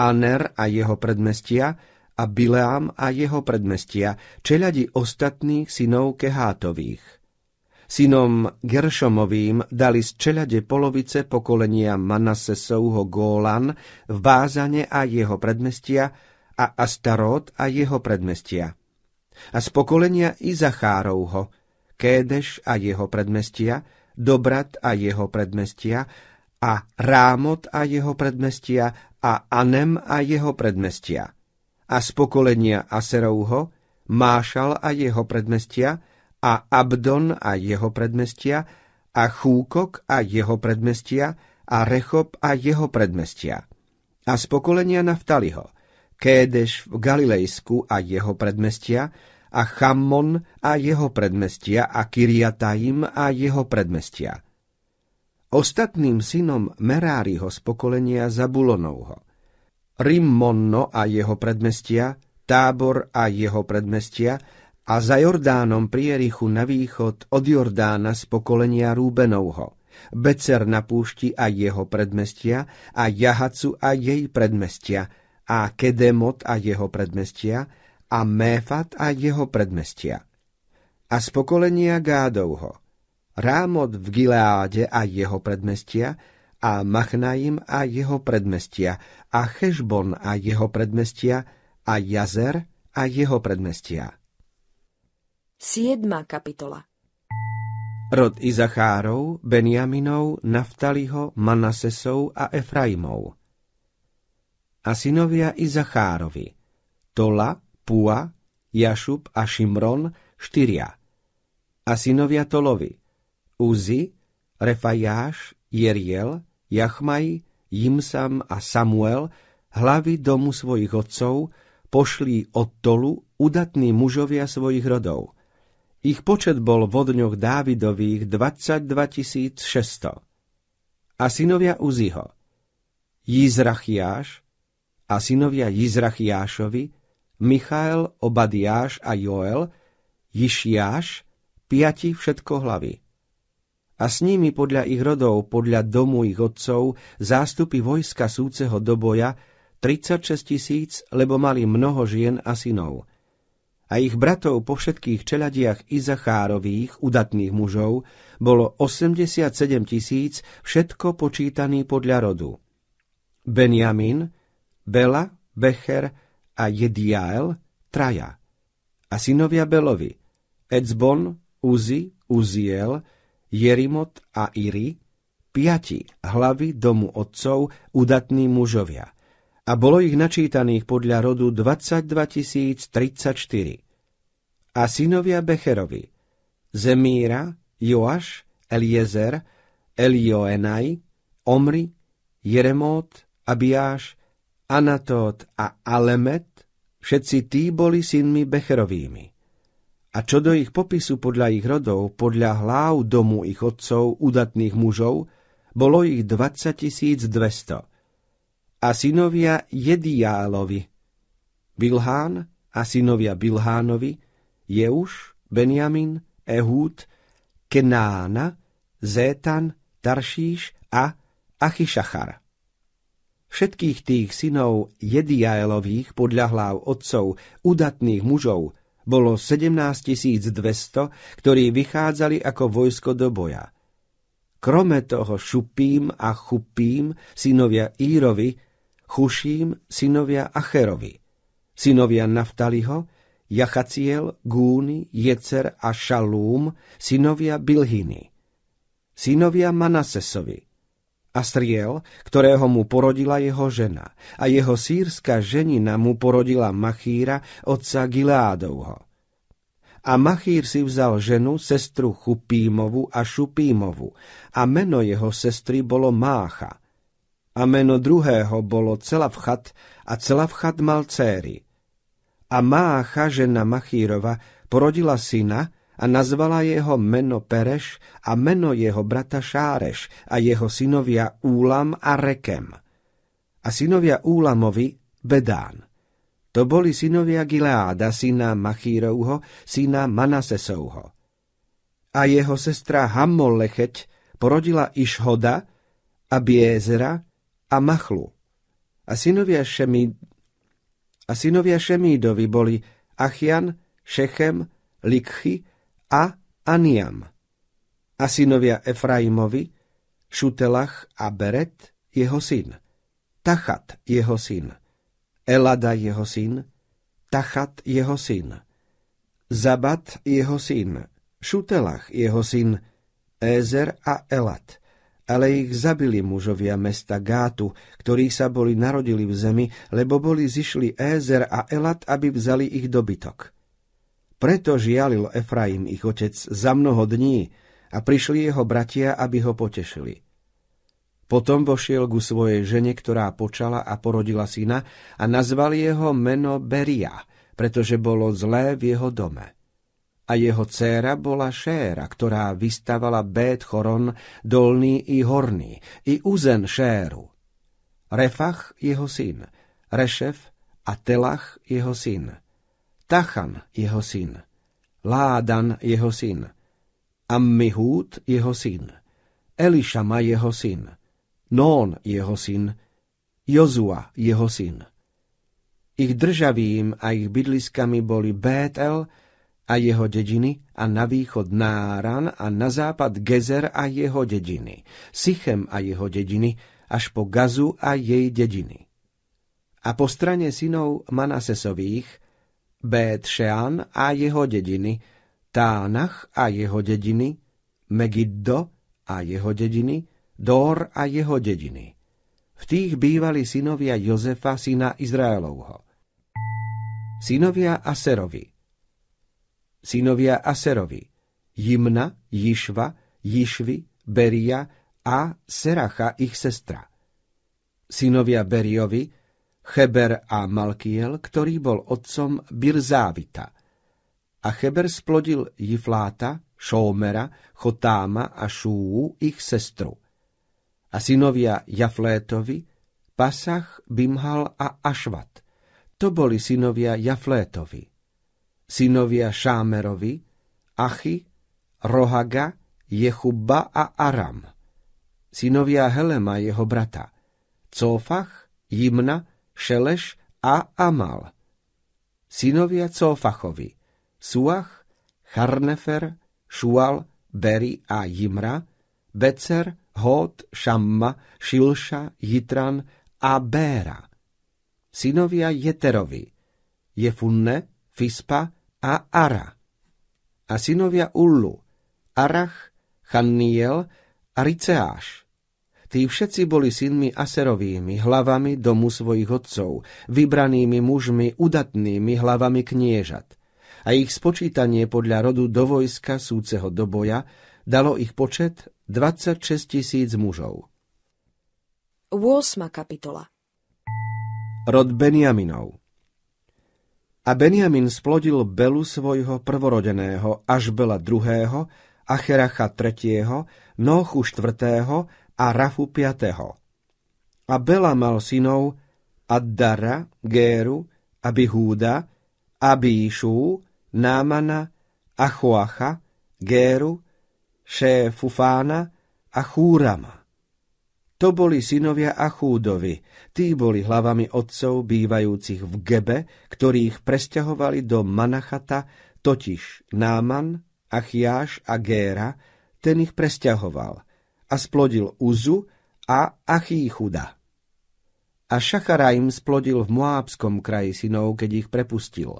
Aner a jeho predmestia a Bileam a jeho predmestia, čeľadi ostatných synov Kehátových. Synom Geršomovým dali z čelade polovice pokolenia Manassesovho Gólan v Bázane a jeho predmestia a Astarot a jeho predmestia. A z pokolenia Izachárovho, Kédeš a jeho predmestia, Dobrat a jeho predmestia a Rámot a jeho predmestia a Anem a jeho predmestia a z pokolenia Aserovho Mášal a jeho predmestia a Abdon a jeho predmestia a Chúkok a jeho predmestia a Rechob a jeho predmestia a z pokolenia Naftaliho Kédeš v Galilejsku a jeho predmestia a Chammon a jeho predmestia a Kiriataim a jeho predmestia ostatným synom Meráriho z pokolenia Zabulonovho, Rimmonno a jeho predmestia, Tábor a jeho predmestia a za Jordánom pri Jerichu na východ od Jordána z pokolenia Rúbenovho, Becer na púšti a jeho predmestia a Jahacu a jej predmestia a Kedemot a jeho predmestia a Méfat a jeho predmestia. A z pokolenia Gádovho, Rámot v Gileáde a jeho predmestia, a Machnaim a jeho predmestia, a Hešbon a jeho predmestia, a Jazer a jeho predmestia. 7. kapitola Rod Izachárov, Benjaminov, Naftaliho, Manasesov a Efraimov. A synovia Izachárovi, Tola, Pua, Jašub a Šimron, štyria. A synovia Tolovi, Uzi, Refajáš, Jeriel, Jachmaj, Jimsam a Samuel, hlavy domu svojich otcov, pošli od tolu udatní mužovia svojich rodov. Ich počet bol vo dňoch Dávidových 22 600. A synovia Uziho, Jizrachiáš a synovia Jizrachiášovi, Michael, Obadiáš a Joel, Jišiáš, piati všetko hlavy a s nimi podľa ich rodov, podľa domu ich otcov, zástupy vojska súceho do boja, 36 tisíc, lebo mali mnoho žien a synov. A ich bratov po všetkých čeladiach Izachárových, udatných mužov, bolo 87 tisíc, všetko počítaný podľa rodu. Benjamin, Bela, Becher a Jediael, traja. A synovia Belovi, Edzbon, Uzi, Uziel, Jerimot a Iri, piati hlavy domu otcov, udatní mužovia. A bolo ich načítaných podľa rodu 22 034. A synovia Becherovi, Zemíra, Joáš, Eliezer, Elioenaj, Omri, Jeremót, Abiáš, Anatót a Alemet, všetci tí boli synmi Becherovými. A čo do ich popisu podľa ich rodov, podľa hláv domu ich otcov, udatných mužov, bolo ich 20 200. A synovia Jediálovi, Bilhán a synovia Bilhánovi, Jeuš, Benjamin, Ehúd, Kenána, Zétan, Taršíš a Achišachar. Všetkých tých synov Jediaelových podľa hláv otcov, udatných mužov, bolo 17 200, ktorí vychádzali ako vojsko do boja. Krome toho Šupím a Chupím, synovia Írovi, Chuším, synovia Acherovi, synovia Naftaliho, Jachaciel, Gúny, Jecer a Šalúm, synovia Bilhiny, synovia Manasesovi, Asriel, ktorého mu porodila jeho žena. A jeho sírska ženina mu porodila Machíra, otca Gileádovho. A Machír si vzal ženu, sestru Chupímovu a Šupímovu, a meno jeho sestry bolo Mácha. A meno druhého bolo Celavchat, a Celavchat mal céry. A Mácha, žena Machírova, porodila syna, a nazvala jeho meno Pereš a meno jeho brata Šáreš a jeho synovia Úlam a Rekem. A synovia Úlamovi Bedán. To boli synovia Gileáda, syna Machírovho, syna Manasesovho. A jeho sestra Hamolecheť porodila Išhoda a Biezera a Machlu. A synovia, Šemí... a synovia Šemídovi boli Achian, Šechem, Likchy a Aniam. A synovia Efraimovi, Šutelach a Beret, jeho syn. Tachat, jeho syn. Elada, jeho syn. Tachat, jeho syn. Zabat, jeho syn. Šutelach, jeho syn. Ézer a Elat. Ale ich zabili mužovia mesta Gátu, ktorí sa boli narodili v zemi, lebo boli zišli Ézer a Elat, aby vzali ich dobytok. Preto žialil Efraim ich otec za mnoho dní a prišli jeho bratia, aby ho potešili. Potom vošiel ku svojej žene, ktorá počala a porodila syna a nazvali jeho meno Beria, pretože bolo zlé v jeho dome. A jeho dcéra bola Šéra, ktorá vystavala Bét Choron, dolný i horný, i uzen Šéru. Refach jeho syn, Rešef a Telach jeho syn. Tachan, jeho syn, Ládan, jeho syn, Ammihút, jeho syn, Elišama, jeho syn, Nón, jeho syn, Jozua, jeho syn. Ich državím a ich bydliskami boli Bétel a jeho dediny a na východ Náran a na západ Gezer a jeho dediny, Sichem a jeho dediny, až po Gazu a jej dediny. A po strane synov Manasesových Bétšean a jeho dediny, Tánach a jeho dediny, Megiddo a jeho dediny, Dor a jeho dediny. V tých bývali synovia Jozefa, syna Izraelovho. Synovia Aserovi Synovia Aserovi Jimna, Jišva, Jišvi, Beria a Seracha ich sestra. Synovia Beriovi Cheber a Malkiel, ktorý bol otcom Birzávita. A Cheber splodil Jifláta, Šómera, Chotáma a Šúú, ich sestru. A synovia Jaflétovi, Pasach, Bimhal a Ašvat. To boli synovia Jaflétovi. Synovia Šámerovi, Achi, Rohaga, Jechuba a Aram synovia Helema, jeho brata, Cófach, Jimna Šeleš a Amal. Synovia Cofachovi, Suach, Charnefer, Šual, Beri a Jimra, Becer, Hót, Šamma, Šilša, Jitran a Béra. Synovia Jeterovi, Jefunne, Fispa a Ara. A synovia Ullu, Arach, Channiel a Riceáš. Tí všetci boli synmi Aserovými, hlavami domu svojich otcov, vybranými mužmi, udatnými hlavami kniežat. A ich spočítanie podľa rodu do vojska súceho do boja dalo ich počet 26 tisíc mužov. 8. kapitola Rod Beniaminov a Beniamin splodil Belu svojho prvorodeného, Ažbela druhého, Acheracha tretieho, Nochu štvrtého a Rafu 5. A Bela mal synov Addara, Géru, Abihúda, Abíšu, Námana, Achoacha, Géru, Šéfufána a Chúrama. To boli synovia Achúdovi, tí boli hlavami otcov bývajúcich v Gebe, ktorých presťahovali do Manachata, totiž Náman, Achiáš a Géra, ten ich presťahoval – a splodil Uzu a Achíchuda. A im splodil v Moábskom kraji synov, keď ich prepustil.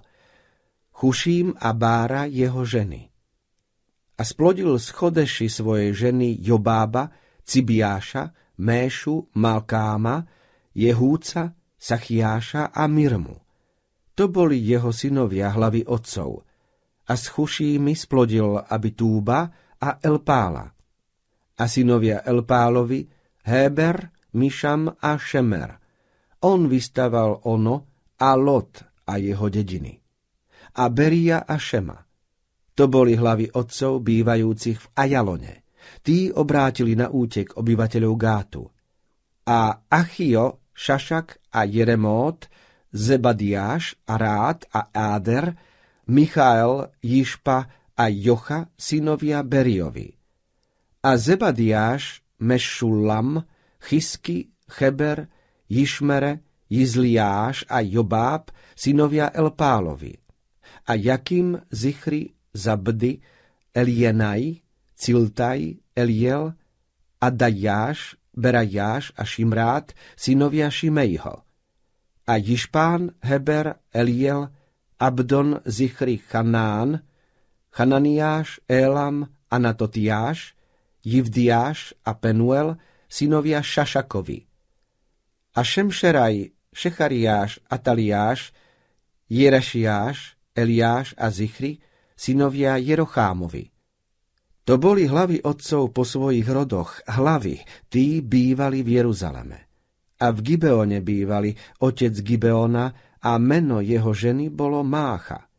Chuším a Bára jeho ženy. A splodil schodeši svojej svoje ženy Jobába, Cibiáša, Méšu, Malkáma, Jehúca, Sachiáša a Mirmu. To boli jeho synovia hlavy otcov. A s Chušími splodil Abitúba a Elpála – a synovia Elpálovi, Héber, Mišam a Šemer. On vystaval Ono a Lot a jeho dediny. A Beria a Šema. To boli hlavy otcov bývajúcich v Ajalone. Tí obrátili na útek obyvateľov Gátu. A Achio, Šašak a Jeremót, Zebadiáš, Rád a Áder, Michael, Jišpa a Jocha, synovia Beriovi a Zebadiáš, Mešulam, Chisky, Cheber, Jišmere, Jizliáš a Jobáb, synovia Elpálovi, a Jakim, Zichri, Zabdy, Elienaj, Ciltaj, Eliel, Adajáš, Berajáš a Šimrát, synovia Šimejho, a Jišpán, Heber, Eliel, Abdon, Zichri, Chanán, Chananiáš, Elam Anatotiáš, Jivdiáš a Penuel, synovia Šašakovi. A Šemšeraj, Šechariáš, Ataliáš, Jerašiáš, Eliáš a Zichri, synovia Jerochámovi. To boli hlavy otcov po svojich rodoch, hlavy, tí bývali v Jeruzaleme. A v Gibeone bývali otec Gibeona a meno jeho ženy bolo Mácha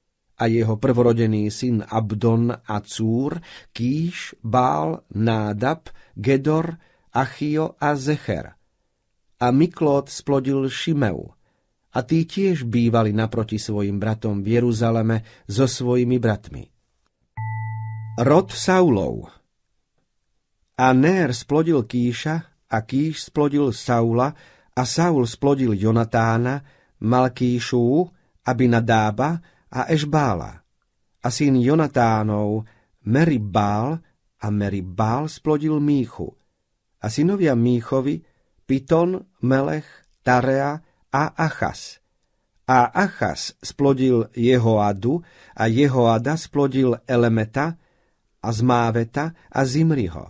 a jeho prvorodený syn Abdon a Cúr, Kíš, Bál, Nádab, Gedor, Achio a Zecher. A Miklót splodil Šimeu. A tí tiež bývali naproti svojim bratom v Jeruzaleme so svojimi bratmi. Rod Saulov A Nér splodil Kíša, a Kíš splodil Saula, a Saul splodil Jonatána, Malkíšu, Abinadába, a Ešbála a syn Jonatánov Meribál a Meribál splodil Míchu a synovia Míchovi Piton, Melech, Tarea a Achas. A Achas splodil Jehoadu a Jehoada splodil Elemeta a Zmáveta a Zimriho.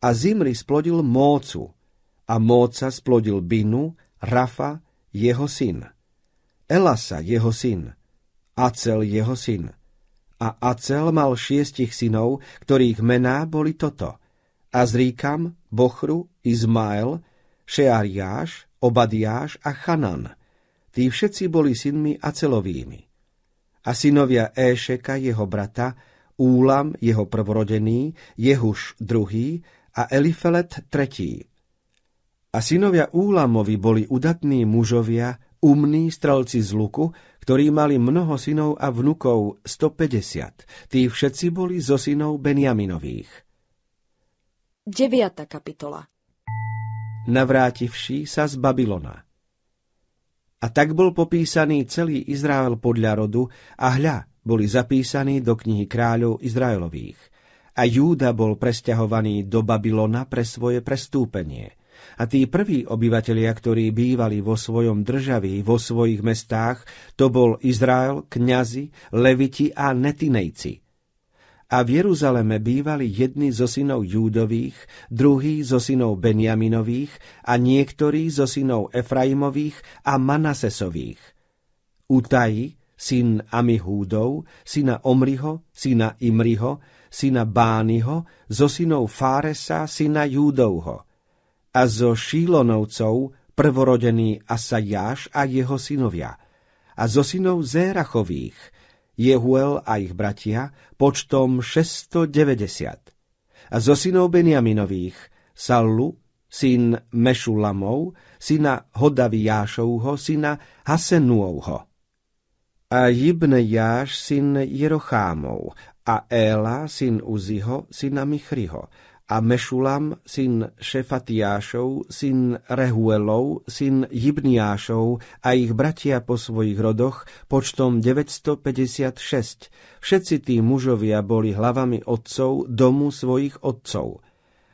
A Zimri splodil Mócu a Móca splodil Binu, Rafa, jeho syn. Elasa, jeho syn Acel jeho syn. A Acel mal šiestich synov, ktorých mená boli toto. Azríkam, Bochru, Izmael, Šeariáš, Obadiáš a Chanan. Tí všetci boli synmi Acelovými. A synovia Éšeka, jeho brata, Úlam, jeho prvorodený, Jehuš druhý a Elifelet tretí. A synovia Úlamovi boli udatní mužovia, umní strelci z luku, ktorí mali mnoho synov a vnukov 150. Tí všetci boli zo synov Benjaminových. 9. kapitola Navrátivší sa z Babylona A tak bol popísaný celý Izrael podľa rodu a hľa boli zapísaní do knihy kráľov Izraelových. A Júda bol presťahovaný do Babylona pre svoje prestúpenie – a tí prví obyvatelia, ktorí bývali vo svojom državí, vo svojich mestách, to bol Izrael, kňazi, leviti a netinejci. A v Jeruzaleme bývali jedni zo synov Júdových, druhí zo synov Benjaminových a niektorí zo synov Efraimových a Manasesových. Utaji, syn Amihúdov, syna Omriho, syna Imriho, syna Bániho, zo synov Fáresa, syna Júdovho a zo Šílonovcov prvorodený Asajáš a jeho synovia, a zo synov Zérachových, Jehuel a ich bratia, počtom 690, a zo synov Beniaminových, Sallu, syn Mešulamov, syna Hodavijášovho, syna Hasenuovho. A Jibnejáš, syn Jerochámov, a Éla, syn Uziho, syna Michriho, a Mešulam, syn Šefatiášov, syn Rehuelov, syn Jibniášov a ich bratia po svojich rodoch počtom 956. Všetci tí mužovia boli hlavami otcov domu svojich otcov.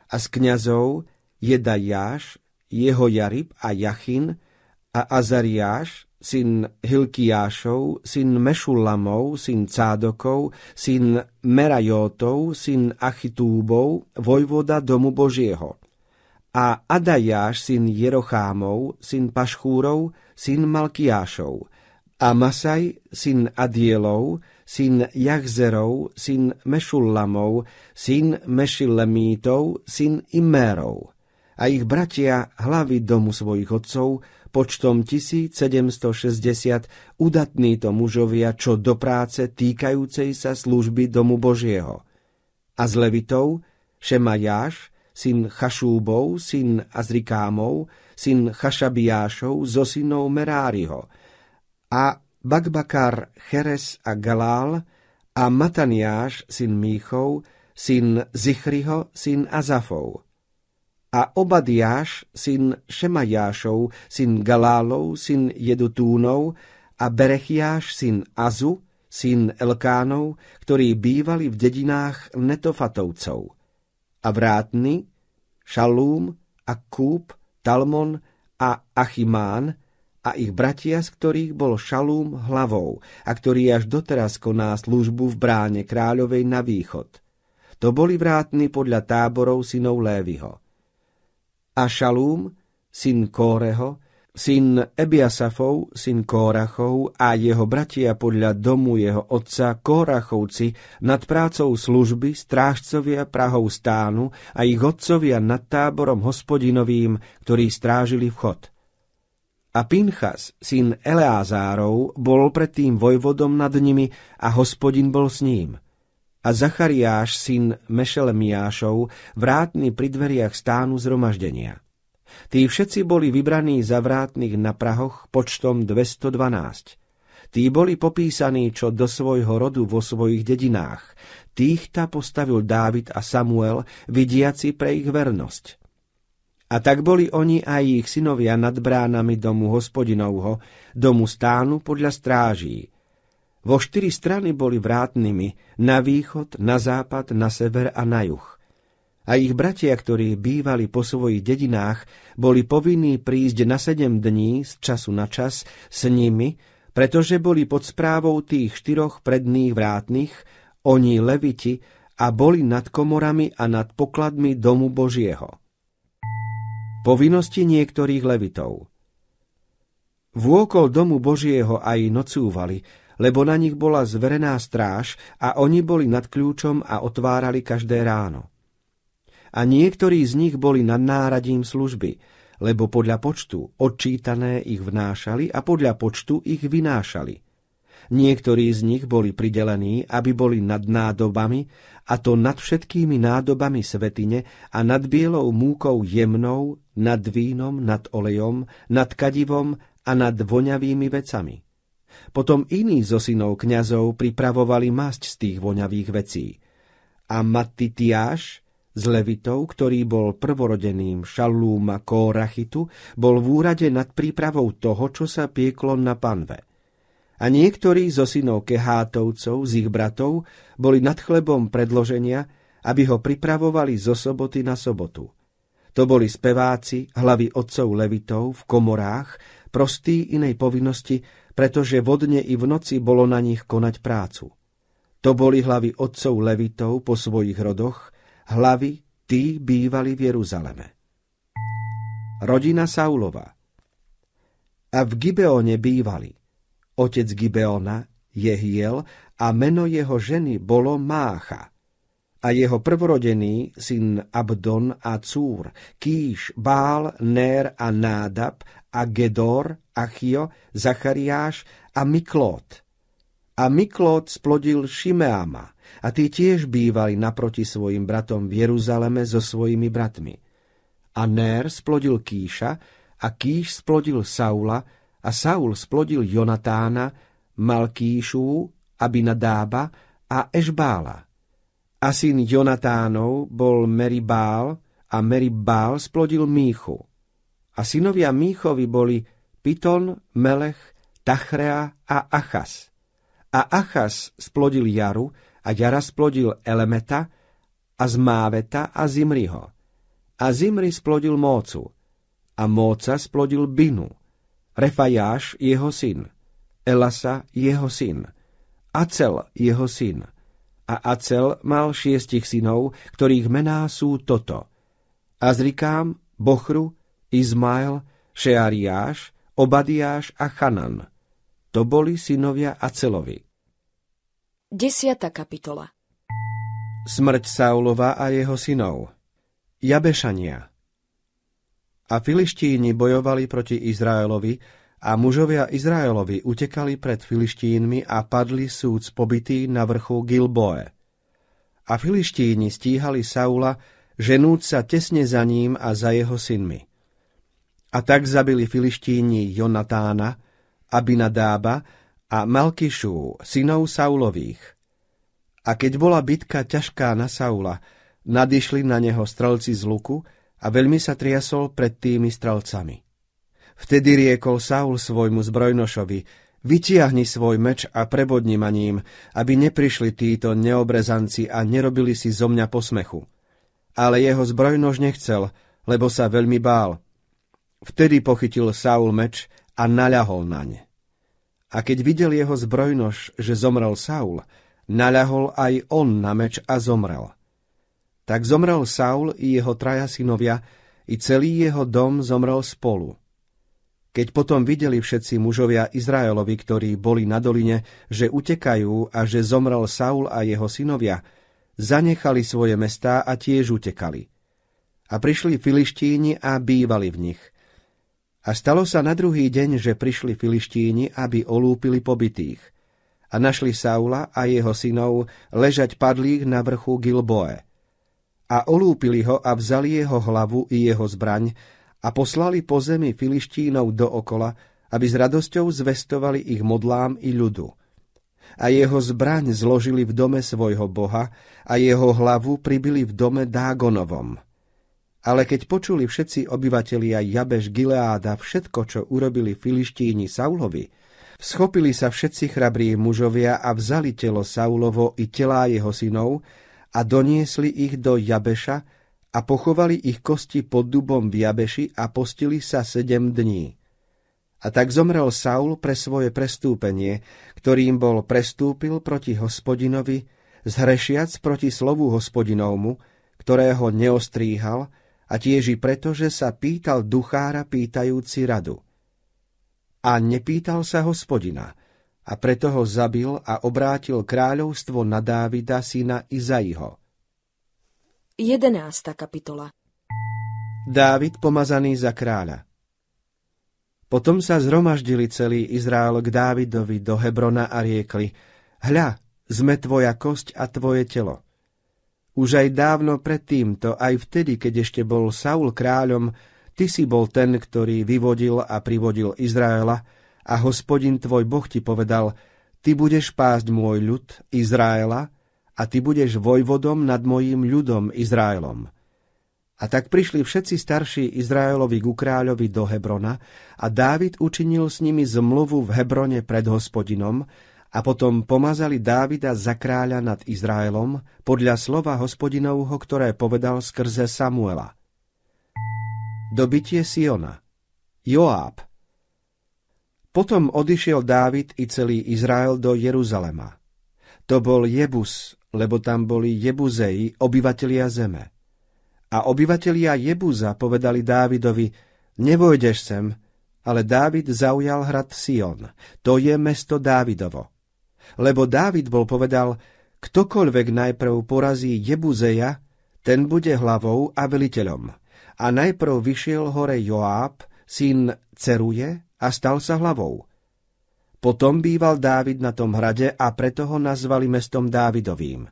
A z kňazov Jedajáš, Jarib a Jachin a Azariáš syn Hilkiášov, syn Mešulamov, syn Cádokov, syn Merajótov, syn Achitúbov, vojvoda domu Božieho. A Adajáš, syn Jerochámov, syn Pašchúrov, syn Malkiášov. A Masaj, syn Adielov, syn Jachzerov, syn Mešulamov, syn Mešilemítov, syn Imérov. A ich bratia, hlavy domu svojich otcov, počtom 1760 udatní to mužovia, čo do práce týkajúcej sa služby domu Božieho. A z Levitov Šemajáš, syn Chašúbov, syn Azrikámov, syn Chašabiášov, zo synov Meráriho. A Bakbakar, Cheres a Galál a Mataniáš, syn Míchov, syn Zichriho, syn Azafov – a Obadiáš, syn Šemajášov, syn Galálov, syn Jedutúnov a Berechiáš, syn Azu, syn Elkánov, ktorí bývali v dedinách Netofatovcov. A vrátni, Šalúm a Kúp, Talmon a Achimán a ich bratia, z ktorých bol Šalúm hlavou a ktorý až doteraz koná službu v bráne kráľovej na východ. To boli vrátni podľa táborov synov Lévyho a Šalúm, syn Kóreho, syn Ebiasafov, syn Kórachov a jeho bratia podľa domu jeho otca Kórachovci nad prácou služby, strážcovia Prahov stánu a ich otcovia nad táborom hospodinovým, ktorí strážili vchod. A Pinchas, syn Eleázárov, bol predtým vojvodom nad nimi a hospodin bol s ním – a Zachariáš, syn Mešele Miášov, vrátni pri dveriach stánu zhromaždenia. Tí všetci boli vybraní za vrátnych na Prahoch počtom 212. Tí boli popísaní čo do svojho rodu vo svojich dedinách. Týchta postavil Dávid a Samuel, vidiaci pre ich vernosť. A tak boli oni a ich synovia nad bránami domu hospodinovho, domu stánu podľa stráží, vo štyri strany boli vrátnymi, na východ, na západ, na sever a na juh. A ich bratia, ktorí bývali po svojich dedinách, boli povinní prísť na sedem dní z času na čas s nimi, pretože boli pod správou tých štyroch predných vrátnych, oni leviti, a boli nad komorami a nad pokladmi domu Božieho. Povinnosti niektorých levitov Vôkol domu Božieho aj nocúvali, lebo na nich bola zverená stráž a oni boli nad kľúčom a otvárali každé ráno. A niektorí z nich boli nad náradím služby, lebo podľa počtu odčítané ich vnášali a podľa počtu ich vynášali. Niektorí z nich boli pridelení, aby boli nad nádobami, a to nad všetkými nádobami svetine a nad bielou múkou jemnou, nad vínom, nad olejom, nad kadivom a nad voňavými vecami. Potom iní zo synov kňazov pripravovali masť z tých voňavých vecí. A Matitiáš z Levitov, ktorý bol prvorodeným Šalúma Kórachitu, bol v úrade nad prípravou toho, čo sa pieklo na panve. A niektorí zo synov Kehátovcov, z ich bratov, boli nad chlebom predloženia, aby ho pripravovali zo soboty na sobotu. To boli speváci, hlavy otcov Levitov v komorách, prostí inej povinnosti, pretože vodne i v noci bolo na nich konať prácu. To boli hlavy otcov Levitov po svojich rodoch, hlavy tí bývali v Jeruzaleme. Rodina Saulova A v Gibeone bývali otec Gibeona, Jehiel a meno jeho ženy bolo Mácha a jeho prvorodený syn Abdon a Cúr, Kíš, Bál, Nér a Nádab a Gedor, Achio, Zachariáš a Miklót. A Miklót splodil Šimeama a tí tiež bývali naproti svojim bratom v Jeruzaleme so svojimi bratmi. A Ner splodil Kíša a Kíš splodil Saula a Saul splodil Jonatána, Malkíšu, Abinadába a Ešbála. A syn Jonatánov bol Meribál a Meribál splodil Míchu a synovia Míchovi boli Piton, Melech, Tachrea a Achas. A Achas splodil Jaru a Jara splodil Elemeta a Zmáveta a Zimriho. A Zimri splodil Mócu a Móca splodil Binu, Refajáš jeho syn, Elasa jeho syn, Acel jeho syn. A Acel mal šiestich synov, ktorých mená sú toto. Azrikám, Bochru, Izmael, Šeariáš, Obadiáš a Chanan. To boli synovia Acelovi. 10. kapitola Smrť Saulova a jeho synov Jabešania A filištíni bojovali proti Izraelovi a mužovia Izraelovi utekali pred filištínmi a padli súd pobytí na vrchu Gilboe. A filištíni stíhali Saula, ženúc sa tesne za ním a za jeho synmi. A tak zabili filištíni Jonatána, Abinadába a Malkišu, synov Saulových. A keď bola bitka ťažká na Saula, nadišli na neho strelci z luku a veľmi sa triasol pred tými strelcami. Vtedy riekol Saul svojmu zbrojnošovi, vytiahni svoj meč a prebodni ma ním, aby neprišli títo neobrezanci a nerobili si zo mňa posmechu. Ale jeho zbrojnož nechcel, lebo sa veľmi bál – Vtedy pochytil Saul meč a naľahol na ne. A keď videl jeho zbrojnož, že zomrel Saul, naľahol aj on na meč a zomrel. Tak zomrel Saul i jeho traja synovia, i celý jeho dom zomrel spolu. Keď potom videli všetci mužovia Izraelovi, ktorí boli na doline, že utekajú a že zomrel Saul a jeho synovia, zanechali svoje mestá a tiež utekali. A prišli filištíni a bývali v nich – a stalo sa na druhý deň, že prišli filištíni, aby olúpili pobytých. A našli Saula a jeho synov ležať padlých na vrchu Gilboe. A olúpili ho a vzali jeho hlavu i jeho zbraň a poslali po zemi filištínov dookola, aby s radosťou zvestovali ich modlám i ľudu. A jeho zbraň zložili v dome svojho boha a jeho hlavu pribili v dome Dágonovom. Ale keď počuli všetci obyvatelia Jabeš Gileáda všetko, čo urobili filištíni Saulovi, Schopili sa všetci chrabrí mužovia a vzali telo Saulovo i telá jeho synov a doniesli ich do Jabeša a pochovali ich kosti pod dubom v Jabeši a postili sa sedem dní. A tak zomrel Saul pre svoje prestúpenie, ktorým bol prestúpil proti hospodinovi, zhrešiac proti slovu hospodinovmu, ktorého neostríhal, a tiež i preto, že sa pýtal duchára pýtajúci radu. A nepýtal sa hospodina, a preto ho zabil a obrátil kráľovstvo na Dávida syna Izaiho. 11. kapitola Dávid pomazaný za kráľa Potom sa zhromaždili celý Izrael k Dávidovi do Hebrona a riekli Hľa, sme tvoja kosť a tvoje telo. Už aj dávno pred týmto, aj vtedy, keď ešte bol Saul kráľom, ty si bol ten, ktorý vyvodil a privodil Izraela, a hospodin tvoj Boh ti povedal, ty budeš pásť môj ľud, Izraela, a ty budeš vojvodom nad mojím ľudom Izraelom. A tak prišli všetci starší Izraelovi ku kráľovi do Hebrona a Dávid učinil s nimi zmluvu v Hebrone pred hospodinom, a potom pomazali Dávida za kráľa nad Izraelom podľa slova hospodinovho, ktoré povedal skrze Samuela. Dobitie Siona Joáb Potom odišiel Dávid i celý Izrael do Jeruzalema. To bol Jebus, lebo tam boli Jebuzeji, obyvatelia zeme. A obyvatelia Jebuza povedali Dávidovi, nevojdeš sem, ale Dávid zaujal hrad Sion, to je mesto Dávidovo. Lebo Dávid bol povedal, ktokoľvek najprv porazí Jebuzeja, ten bude hlavou a veliteľom. A najprv vyšiel hore Joáb, syn Ceruje, a stal sa hlavou. Potom býval Dávid na tom hrade a preto ho nazvali mestom Dávidovým.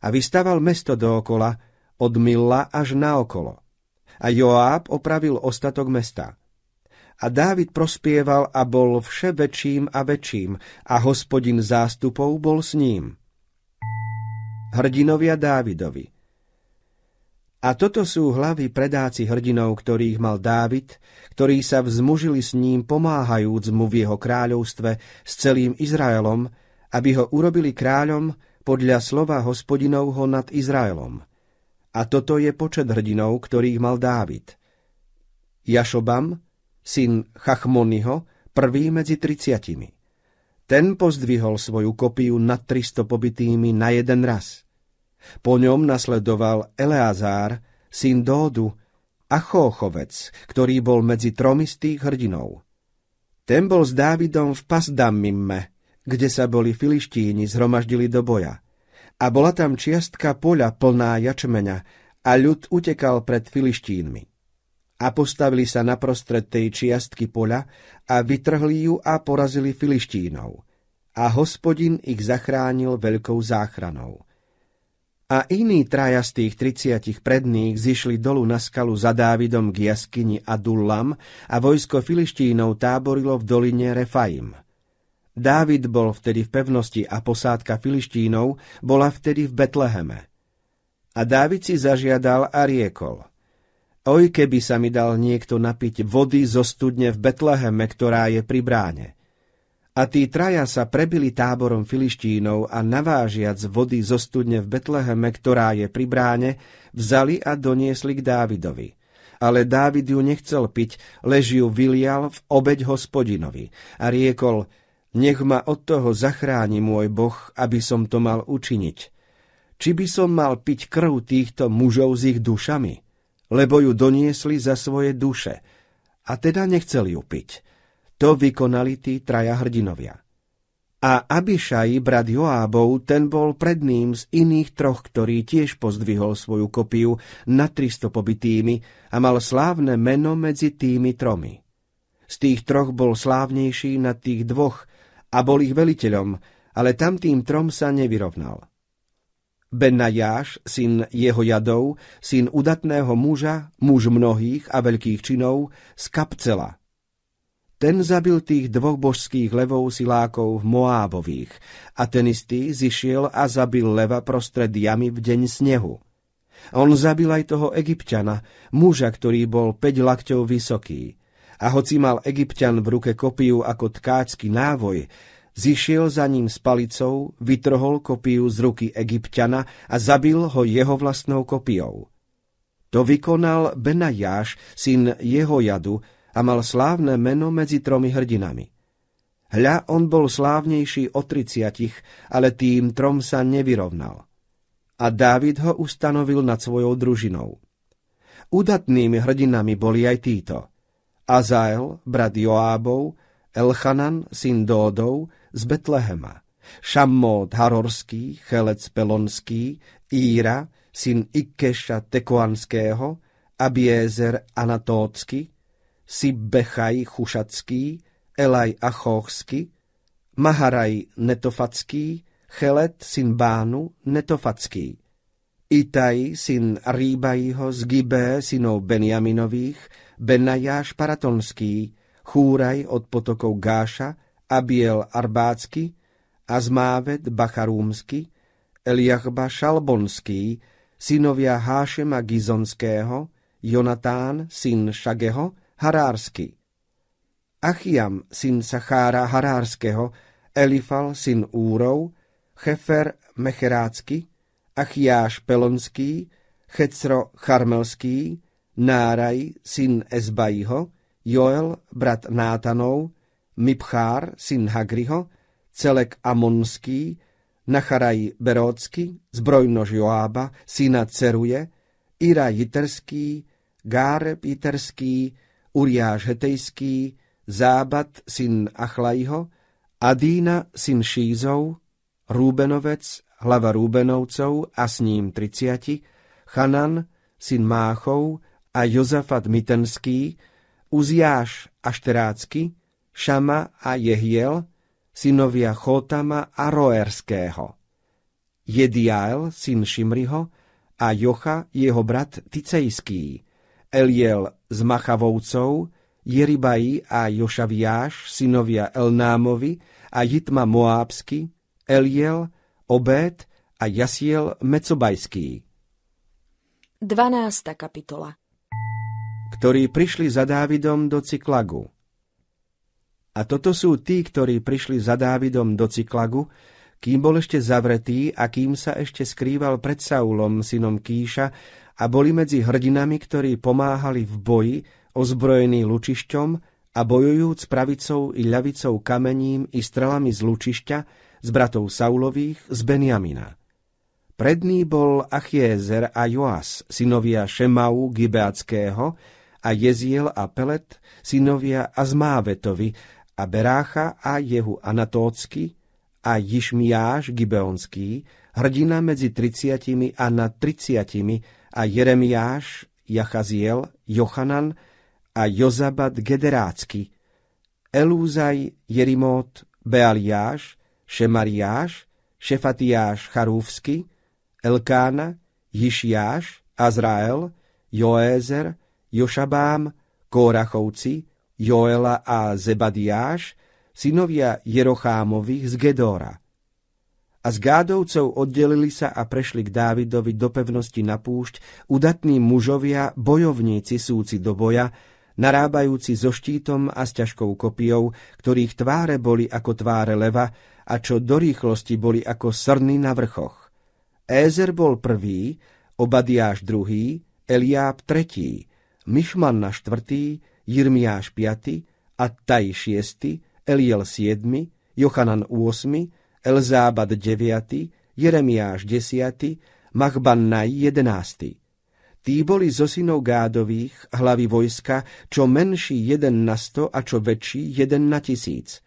A vystaval mesto dookola, od Milla až naokolo. A Joáb opravil ostatok mesta – a Dávid prospieval a bol vše väčším a väčším a hospodin zástupov bol s ním. Hrdinovia Dávidovi A toto sú hlavy predáci hrdinov, ktorých mal Dávid, ktorí sa vzmužili s ním pomáhajúc mu v jeho kráľovstve s celým Izraelom, aby ho urobili kráľom podľa slova hospodinovho nad Izraelom. A toto je počet hrdinov, ktorých mal Dávid. Jašobam, syn Chachmonyho, prvý medzi triciatimi. Ten pozdvihol svoju kopiu nad 300 pobitými na jeden raz. Po ňom nasledoval Eleazár, syn Dódu, a Chóchovec, ktorý bol medzi tromistých hrdinou. Ten bol s Dávidom v Pasdamimme, kde sa boli filištíni zhromaždili do boja. A bola tam čiastka poľa plná jačmeňa a ľud utekal pred filištínmi a postavili sa naprostred tej čiastky poľa a vytrhli ju a porazili filištínov. A hospodin ich zachránil veľkou záchranou. A iní traja z tých triciatich predných zišli dolu na skalu za Dávidom k jaskyni Adullam a vojsko filištínov táborilo v doline Refaim. Dávid bol vtedy v pevnosti a posádka filištínov bola vtedy v Betleheme. A Dávid si zažiadal a riekol – Oj, keby sa mi dal niekto napiť vody zo studne v Betleheme, ktorá je pri bráne. A tí traja sa prebili táborom filištínov a navážiac vody zo studne v Betleheme, ktorá je pri bráne, vzali a doniesli k Dávidovi. Ale Dávid ju nechcel piť, lež ju vylial v obeď hospodinovi a riekol, nech ma od toho zachráni môj boh, aby som to mal učiniť. Či by som mal piť krv týchto mužov s ich dušami? lebo ju doniesli za svoje duše, a teda nechceli ju piť. To vykonali tí traja hrdinovia. A Abišaj, brat Joábov, ten bol pred z iných troch, ktorý tiež pozdvihol svoju kopiu na 300 pobitými a mal slávne meno medzi tými tromi. Z tých troch bol slávnejší na tých dvoch a bol ich veliteľom, ale tamtým trom sa nevyrovnal. Benajáš, syn jeho jadov, syn udatného muža, muž mnohých a veľkých činov, z Kapcela. Ten zabil tých dvoch božských levov silákov Moábových a ten istý zišiel a zabil leva prostred jamy v deň snehu. On zabil aj toho egyptiana, muža, ktorý bol 5 lakťov vysoký. A hoci mal egyptian v ruke kopiu ako tkácky návoj, Zišiel za ním s palicou, vytrhol kopiu z ruky egyptiana a zabil ho jeho vlastnou kopiou. To vykonal Benajáš, syn jeho jadu, a mal slávne meno medzi tromi hrdinami. Hľa on bol slávnejší od triciatich, ale tým trom sa nevyrovnal. A Dávid ho ustanovil nad svojou družinou. Udatnými hrdinami boli aj títo. Azael, brat Joábov, Elchanan, syn Dódov, z Betlehema, Šammót Harorský, Chelec Pelonský, Íra, syn Ikeša Tekoanského, Abiezer Anatócky, Sibbechaj Chušacký, Elaj Achóchsky, Maharaj Netofacký, Chelet syn Bánu Netofacký, Itaj syn Rýbajho z Gibé synov Benjaminových, Benajáš Paratonský, Chúraj od potokov Gáša, Abiel Arbácky, Azmávet Bacharúmsky, Eliachba Šalbonský, synovia Hášema Gizonského, Jonatán, syn Šageho, Harársky. Achiam, syn Sachára Harárského, Elifal, syn Úrov, Chefer Mecherácky, Achiáš Pelonský, Checro Charmelský, Náraj, syn Ezbajho, Joel, brat Nátanov, Mipchár, syn Hagriho, Celek Amonský, Nacharaj Berócky, zbrojnož Joába, syna Ceruje, Ira Jiterský, Gáreb Jiterský, Uriáš Hetejský, Zábat, syn Achlajho, Adína, syn Šízov, Rúbenovec, hlava Rúbenovcov a s ním triciati, Chanan, syn Máchov a Jozafat Mitenský, Uziáš Ašterácky, Šama a Jehiel, synovia Chotama a Roerského. Jediael, syn Šimriho, a Jocha, jeho brat Ticejský, Eliel z Machavoucov, Jeribají a Jošaviáš, synovia Elnámovi a Jitma Moábsky, Eliel, Obét a Jasiel Mecobajský. 12. kapitola Ktorí prišli za Dávidom do Cyklagu. A toto sú tí, ktorí prišli za Dávidom do Cyklagu, kým bol ešte zavretý a kým sa ešte skrýval pred Saulom, synom Kíša, a boli medzi hrdinami, ktorí pomáhali v boji, ozbrojení lučišťom a bojujúc pravicou i ľavicou kamením i strelami z lučišťa, z bratov Saulových, z Benjamina. Predný bol Achiezer a Joas, synovia Šemau Gibeackého, a Jeziel a Pelet, synovia Azmávetovi, a Berácha a jehu Anatócky a Jišmiáš Gibeonský, hrdina medzi 30 a nad 30 a Jeremiáš, Jachaziel, Jochanan a Jozabad Gederácky, Elúzaj, Jerimót, Bealiáš, Šemariáš, Šefatiáš Charúvsky, Elkána, Jišiáš, Azrael, Joézer, Jošabám, Kórachovci, Joela a Zebadiáš, synovia Jerochámových z Gedóra. A s Gádovcov oddelili sa a prešli k Dávidovi do pevnosti na púšť udatní mužovia, bojovníci súci do boja, narábajúci so štítom a s ťažkou kopiou, ktorých tváre boli ako tváre leva a čo do rýchlosti boli ako srny na vrchoch. Ézer bol prvý, Obadiáš druhý, Eliáb tretí, Myšman na štvrtý, Jirmiáš 5., Attaj 6., Eliel 7., Jochanan 8., Elzábad 9., Jeremiáš 10., Machbannaj 11. Tí boli zo synov Gádových, hlavy vojska, čo menší jeden na sto a čo väčší jeden na tisíc.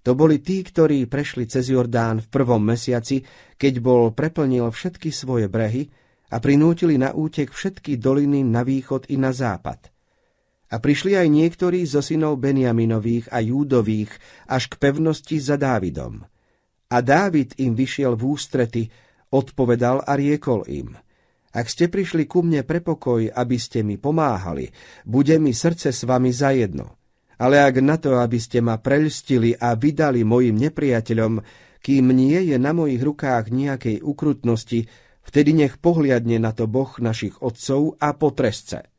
To boli tí, ktorí prešli cez Jordán v prvom mesiaci, keď bol preplnil všetky svoje brehy a prinútili na útek všetky doliny na východ i na západ. A prišli aj niektorí zo synov Beniaminových a Júdových až k pevnosti za Dávidom. A Dávid im vyšiel v ústrety, odpovedal a riekol im. Ak ste prišli ku mne pre pokoj, aby ste mi pomáhali, bude mi srdce s vami zajedno. Ale ak na to, aby ste ma prelstili a vydali mojim nepriateľom, kým nie je na mojich rukách nejakej ukrutnosti, vtedy nech pohliadne na to Boh našich otcov a potresce.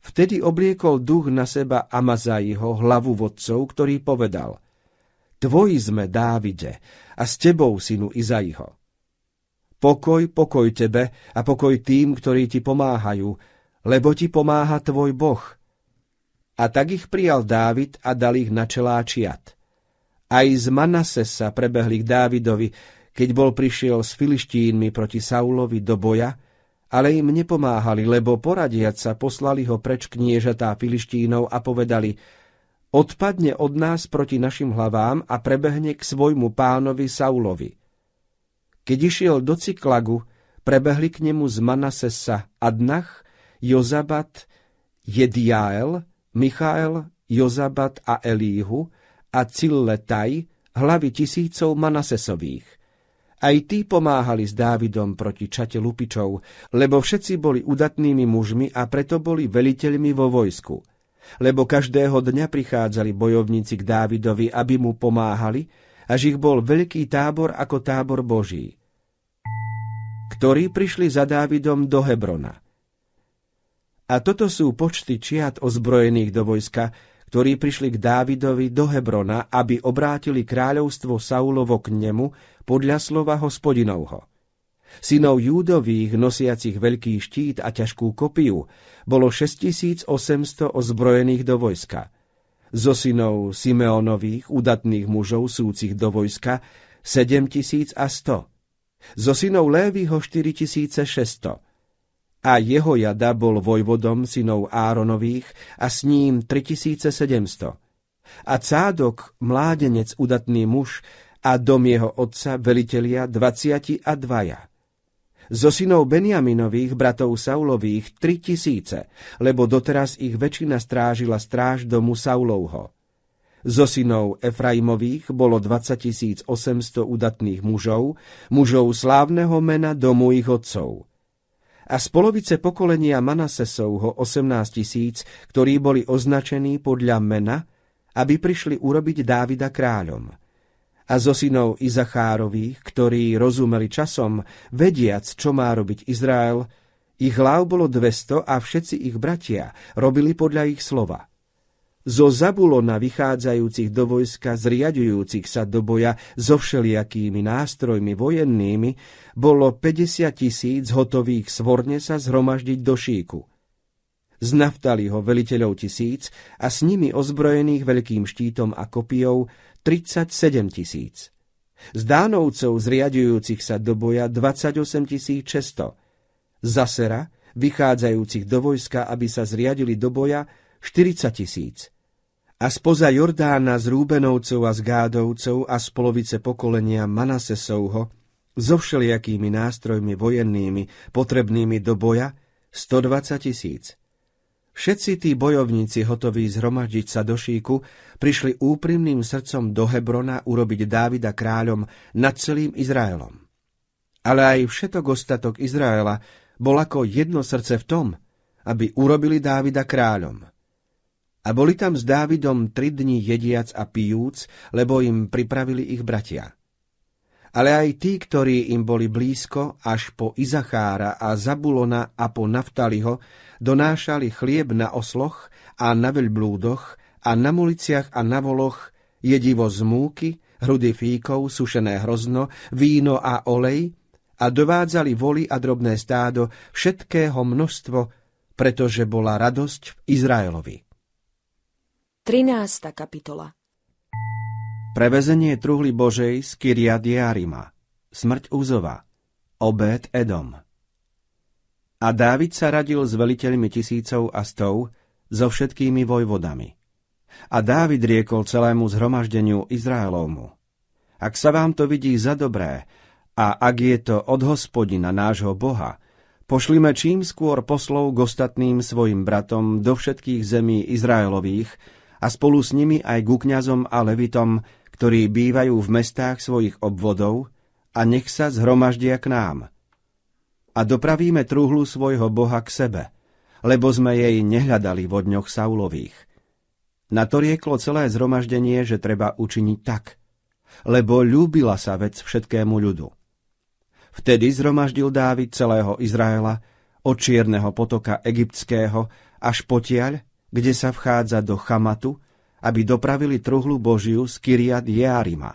Vtedy obliekol duch na seba Amazaiho, hlavu vodcov, ktorý povedal Tvoji sme, Dávide, a s tebou, synu Izaiho. Pokoj, pokoj tebe a pokoj tým, ktorí ti pomáhajú, lebo ti pomáha tvoj Boh. A tak ich prijal Dávid a dal ich na čiat. Aj z Manasesa prebehli k Dávidovi, keď bol prišiel s filištínmi proti Saulovi do boja, ale im nepomáhali, lebo poradiať sa poslali ho preč kniežatá Filištínov a povedali Odpadne od nás proti našim hlavám a prebehne k svojmu pánovi Saulovi. Keď išiel do Cyklagu, prebehli k nemu z Manasesa Adnach, Jozabat, Jediael, Michael, Jozabat a Elíhu a Cilletaj, hlavy tisícov Manasesových aj tí pomáhali s Dávidom proti čate lupičov, lebo všetci boli udatnými mužmi a preto boli veliteľmi vo vojsku. Lebo každého dňa prichádzali bojovníci k Dávidovi, aby mu pomáhali, až ich bol veľký tábor ako tábor Boží, ktorí prišli za Dávidom do Hebrona. A toto sú počty čiat ozbrojených do vojska, ktorí prišli k Dávidovi do Hebrona, aby obrátili kráľovstvo Saulovo k nemu podľa slova hospodinovho. Synov Júdových, nosiacich veľký štít a ťažkú kopiu, bolo 6800 ozbrojených do vojska. Zo synov Simeonových, udatných mužov súcich do vojska, 7100. Zo synov Lévyho 4600 a jeho jada bol vojvodom synov Áronových a s ním 3700. A Cádok, mládenec, udatný muž, a dom jeho otca, velitelia, 20 a dvaja. Zo synov Benjaminových, bratov Saulových, 3000, lebo doteraz ich väčšina strážila stráž domu Saulovho. Zo synov Efraimových bolo 20 800 udatných mužov, mužov slávneho mena domu ich otcov – a z polovice pokolenia Manasesovho 18 tisíc, ktorí boli označení podľa mena, aby prišli urobiť Dávida kráľom. A zo synov Izachárových, ktorí rozumeli časom, vediac, čo má robiť Izrael, ich hlav bolo 200 a všetci ich bratia robili podľa ich slova zo Zabulona vychádzajúcich do vojska, zriadujúcich sa do boja so všelijakými nástrojmi vojennými, bolo 50 tisíc hotových svorne sa zhromaždiť do šíku. Znaftali ho veliteľov tisíc a s nimi ozbrojených veľkým štítom a kopijou 37 tisíc. Z Dánovcov zriadujúcich sa do boja 28 600. Zasera, vychádzajúcich do vojska, aby sa zriadili do boja 40 tisíc. A spoza Jordána s Rúbenovcov a s Gádovcov a z polovice pokolenia Manasesovho so všelijakými nástrojmi vojennými potrebnými do boja 120 tisíc. Všetci tí bojovníci hotoví zhromaždiť sa do šíku prišli úprimným srdcom do Hebrona urobiť Dávida kráľom nad celým Izraelom. Ale aj všetok ostatok Izraela bol ako jedno srdce v tom, aby urobili Dávida kráľom. A boli tam s Dávidom tri dni jediac a pijúc, lebo im pripravili ich bratia. Ale aj tí, ktorí im boli blízko, až po Izachára a Zabulona a po Naftaliho, donášali chlieb na osloch a na veľblúdoch a na muliciach a na voloch, jedivo z múky, hrudy fíkov, sušené hrozno, víno a olej a dovádzali voli a drobné stádo všetkého množstvo, pretože bola radosť v Izraelovi. 13. kapitola Prevezenie truhly Božej z Kyria Diarima Smrť Úzova Obed Edom A Dávid sa radil s veliteľmi tisícov a stov, so všetkými vojvodami. A Dávid riekol celému zhromaždeniu Izraelovmu. Ak sa vám to vidí za dobré, a ak je to od hospodina nášho Boha, pošlime čím skôr poslov k ostatným svojim bratom do všetkých zemí Izraelových, a spolu s nimi aj ku kňazom a levitom, ktorí bývajú v mestách svojich obvodov, a nech sa zhromaždia k nám. A dopravíme truhlu svojho Boha k sebe, lebo sme jej nehľadali vo dňoch Saulových. Na to rieklo celé zhromaždenie, že treba učiniť tak, lebo ľúbila sa vec všetkému ľudu. Vtedy zhromaždil Dávid celého Izraela od čierneho potoka egyptského až potiaľ, kde sa vchádza do Chamatu, aby dopravili truhlu Božiu z Kiriat Jearima.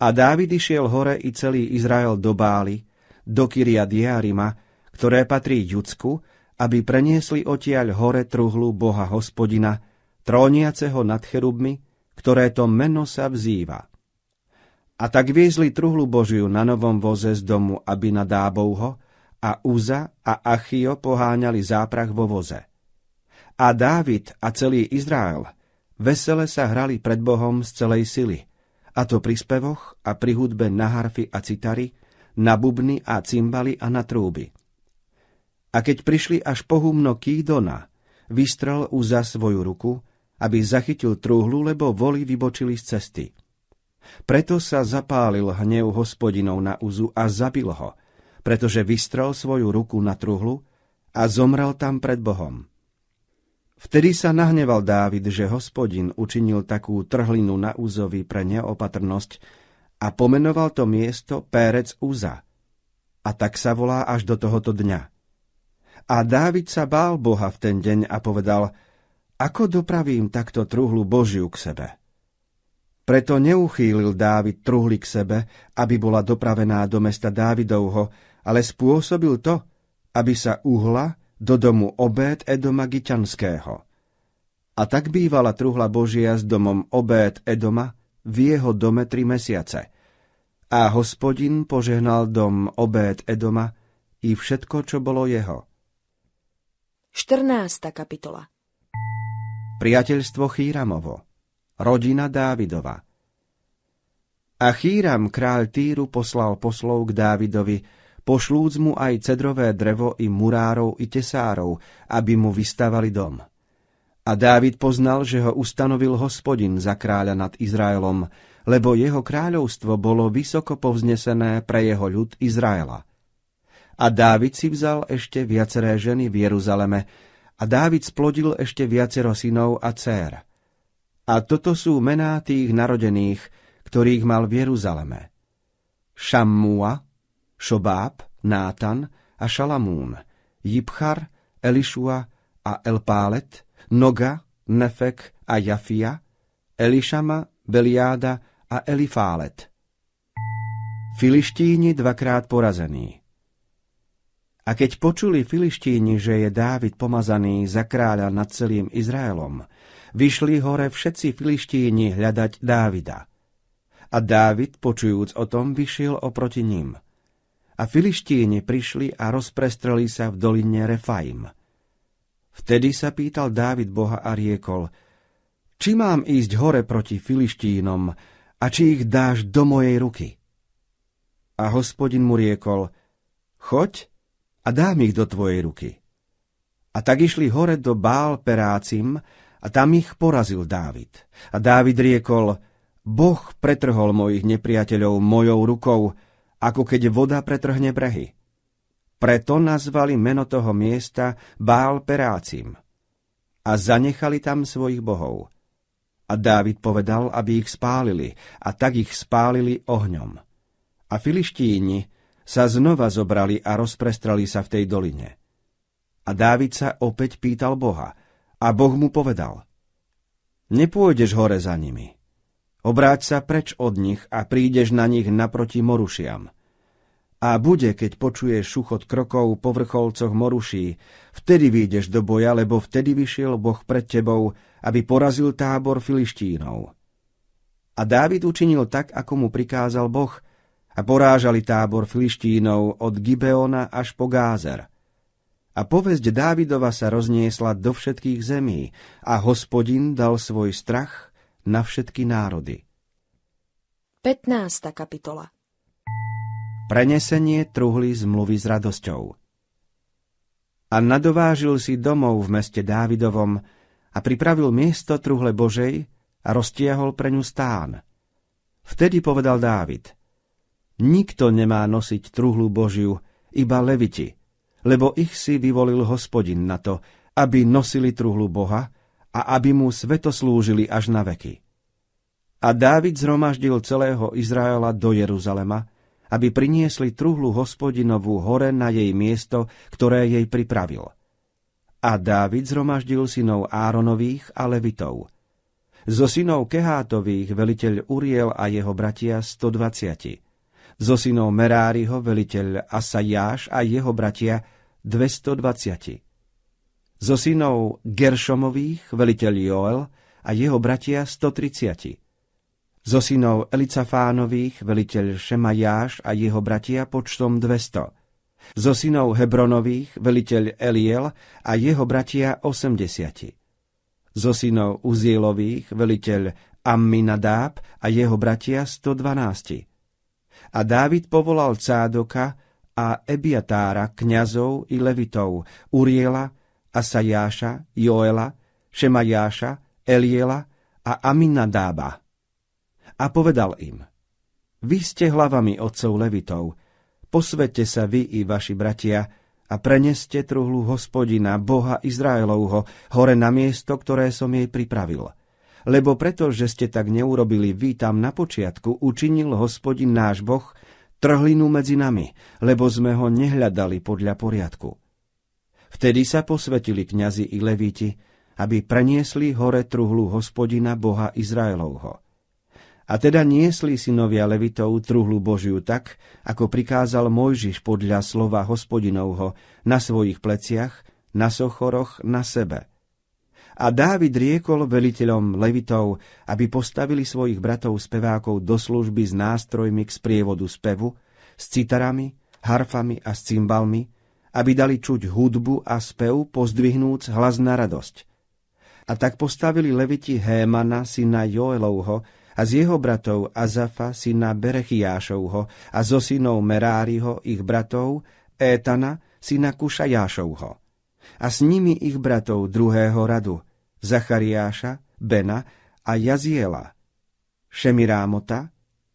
A Dávid išiel hore i celý Izrael do Bály, do Kiriat Jearima, ktoré patrí Judsku, aby preniesli otiaľ hore truhlu Boha hospodina, tróniaceho nad cherubmi, ktoré to meno sa vzýva. A tak viezli truhlu Božiu na novom voze z domu Abina ho, a Uza a Achio poháňali záprach vo voze. A Dávid a celý Izrael vesele sa hrali pred Bohom z celej sily, a to pri spevoch a pri hudbe na harfy a citary, na bubny a cymbaly a na trúby. A keď prišli až po humno Kídona, vystrel za svoju ruku, aby zachytil trúhlu, lebo voli vybočili z cesty. Preto sa zapálil hnev hospodinov na Uzu a zabil ho, pretože vystrel svoju ruku na truhlu a zomrel tam pred Bohom. Vtedy sa nahneval Dávid, že hospodin učinil takú trhlinu na úzovi pre neopatrnosť a pomenoval to miesto Pérec Úza. A tak sa volá až do tohoto dňa. A Dávid sa bál Boha v ten deň a povedal, ako dopravím takto truhlu Božiu k sebe? Preto neuchýlil Dávid truhly k sebe, aby bola dopravená do mesta Dávidovho, ale spôsobil to, aby sa uhla do domu Obét Edoma Giťanského. A tak bývala truhla Božia s domom Obét Edoma v jeho dome tri mesiace. A hospodin požehnal dom Obét Edoma i všetko, čo bolo jeho. 14. kapitola Priateľstvo Chýramovo Rodina Dávidova A Chýram kráľ Týru poslal poslov k Dávidovi, pošlúc mu aj cedrové drevo i murárov i tesárov, aby mu vystavali dom. A Dávid poznal, že ho ustanovil hospodin za kráľa nad Izraelom, lebo jeho kráľovstvo bolo vysoko povznesené pre jeho ľud Izraela. A Dávid si vzal ešte viaceré ženy v Jeruzaleme, a Dávid splodil ešte viacero synov a dcér. A toto sú mená tých narodených, ktorých mal v Jeruzaleme. Šammua, Šobáb, Nátan a Šalamún, Jibchar, Elišua a Elpálet, Noga, Nefek a Jafia, Elišama, Beliáda a Elifálet. Filištíni dvakrát porazení. A keď počuli filištíni, že je Dávid pomazaný za kráľa nad celým Izraelom, vyšli hore všetci filištíni hľadať Dávida. A Dávid, počujúc o tom, vyšiel oproti ním – a filištíni prišli a rozprestreli sa v doline Refaim. Vtedy sa pýtal Dávid Boha a riekol, či mám ísť hore proti filištínom a či ich dáš do mojej ruky. A hospodin mu riekol, choď a dám ich do tvojej ruky. A tak išli hore do Bál Perácim a tam ich porazil Dávid. A Dávid riekol, Boh pretrhol mojich nepriateľov mojou rukou, ako keď voda pretrhne brehy. Preto nazvali meno toho miesta Bál Perácim a zanechali tam svojich bohov. A Dávid povedal, aby ich spálili, a tak ich spálili ohňom. A filištíni sa znova zobrali a rozprestrali sa v tej doline. A Dávid sa opäť pýtal Boha, a Boh mu povedal, nepôjdeš hore za nimi – Obráť sa preč od nich a prídeš na nich naproti morušiam. A bude, keď počuješ šuchot krokov po vrcholcoch moruší, vtedy vyjdeš do boja, lebo vtedy vyšiel Boh pred tebou, aby porazil tábor filištínov. A Dávid učinil tak, ako mu prikázal Boh, a porážali tábor filištínov od Gibeona až po Gázer. A povesť Dávidova sa rozniesla do všetkých zemí, a hospodin dal svoj strach na všetky národy. 15. kapitola Prenesenie truhly zmluvy s radosťou A nadovážil si domov v meste Dávidovom a pripravil miesto truhle Božej a roztiahol pre ňu stán. Vtedy povedal Dávid Nikto nemá nosiť truhlu Božiu, iba leviti, lebo ich si vyvolil hospodin na to, aby nosili truhlu Boha a aby mu svetoslúžili až na veky. A Dávid zhromaždil celého Izraela do Jeruzalema, aby priniesli truhlu hospodinovú hore na jej miesto, ktoré jej pripravil. A Dávid zhromaždil synov Áronových a Levitov. Zo synov Kehátových veliteľ Uriel a jeho bratia 120. Zo synov Meráriho veliteľ Asajáš a jeho bratia 220 zo synov Geršomových, veliteľ Joel, a jeho bratia 130. Zo synov Elicafánových, veliteľ Šemajáš a jeho bratia počtom 200. Zo synov Hebronových, veliteľ Eliel a jeho bratia 80. Zo synov Uzielových, veliteľ Amminadáb a jeho bratia 112. A Dávid povolal Cádoka a Ebiatára, kňazov i levitov, Uriela, Asajáša, Joela, Šemajáša, Eliela a Aminadába. A povedal im, vy ste hlavami otcov Levitov, posvete sa vy i vaši bratia a preneste truhlu hospodina, Boha Izraelovho, hore na miesto, ktoré som jej pripravil. Lebo preto, že ste tak neurobili vy tam na počiatku, učinil hospodin náš Boh trhlinu medzi nami, lebo sme ho nehľadali podľa poriadku. Vtedy sa posvetili kňazi i levíti, aby preniesli hore truhlu hospodina Boha Izraelovho. A teda niesli synovia Levitov truhlu Božiu tak, ako prikázal Mojžiš podľa slova hospodinovho na svojich pleciach, na sochoroch, na sebe. A Dávid riekol veliteľom Levitov, aby postavili svojich bratov spevákov do služby s nástrojmi k sprievodu spevu, s citarami, harfami a s cymbalmi, aby dali čuť hudbu a spev, pozdvihnúc hlas na radosť. A tak postavili leviti Hémana, syna Joelovho, a z jeho bratov Azafa, syna Berechiášovho, a zo synov Meráriho, ich bratov, Étana, syna Kušajášovho. A s nimi ich bratov druhého radu, Zachariáša, Bena a Jaziela, Šemirámota,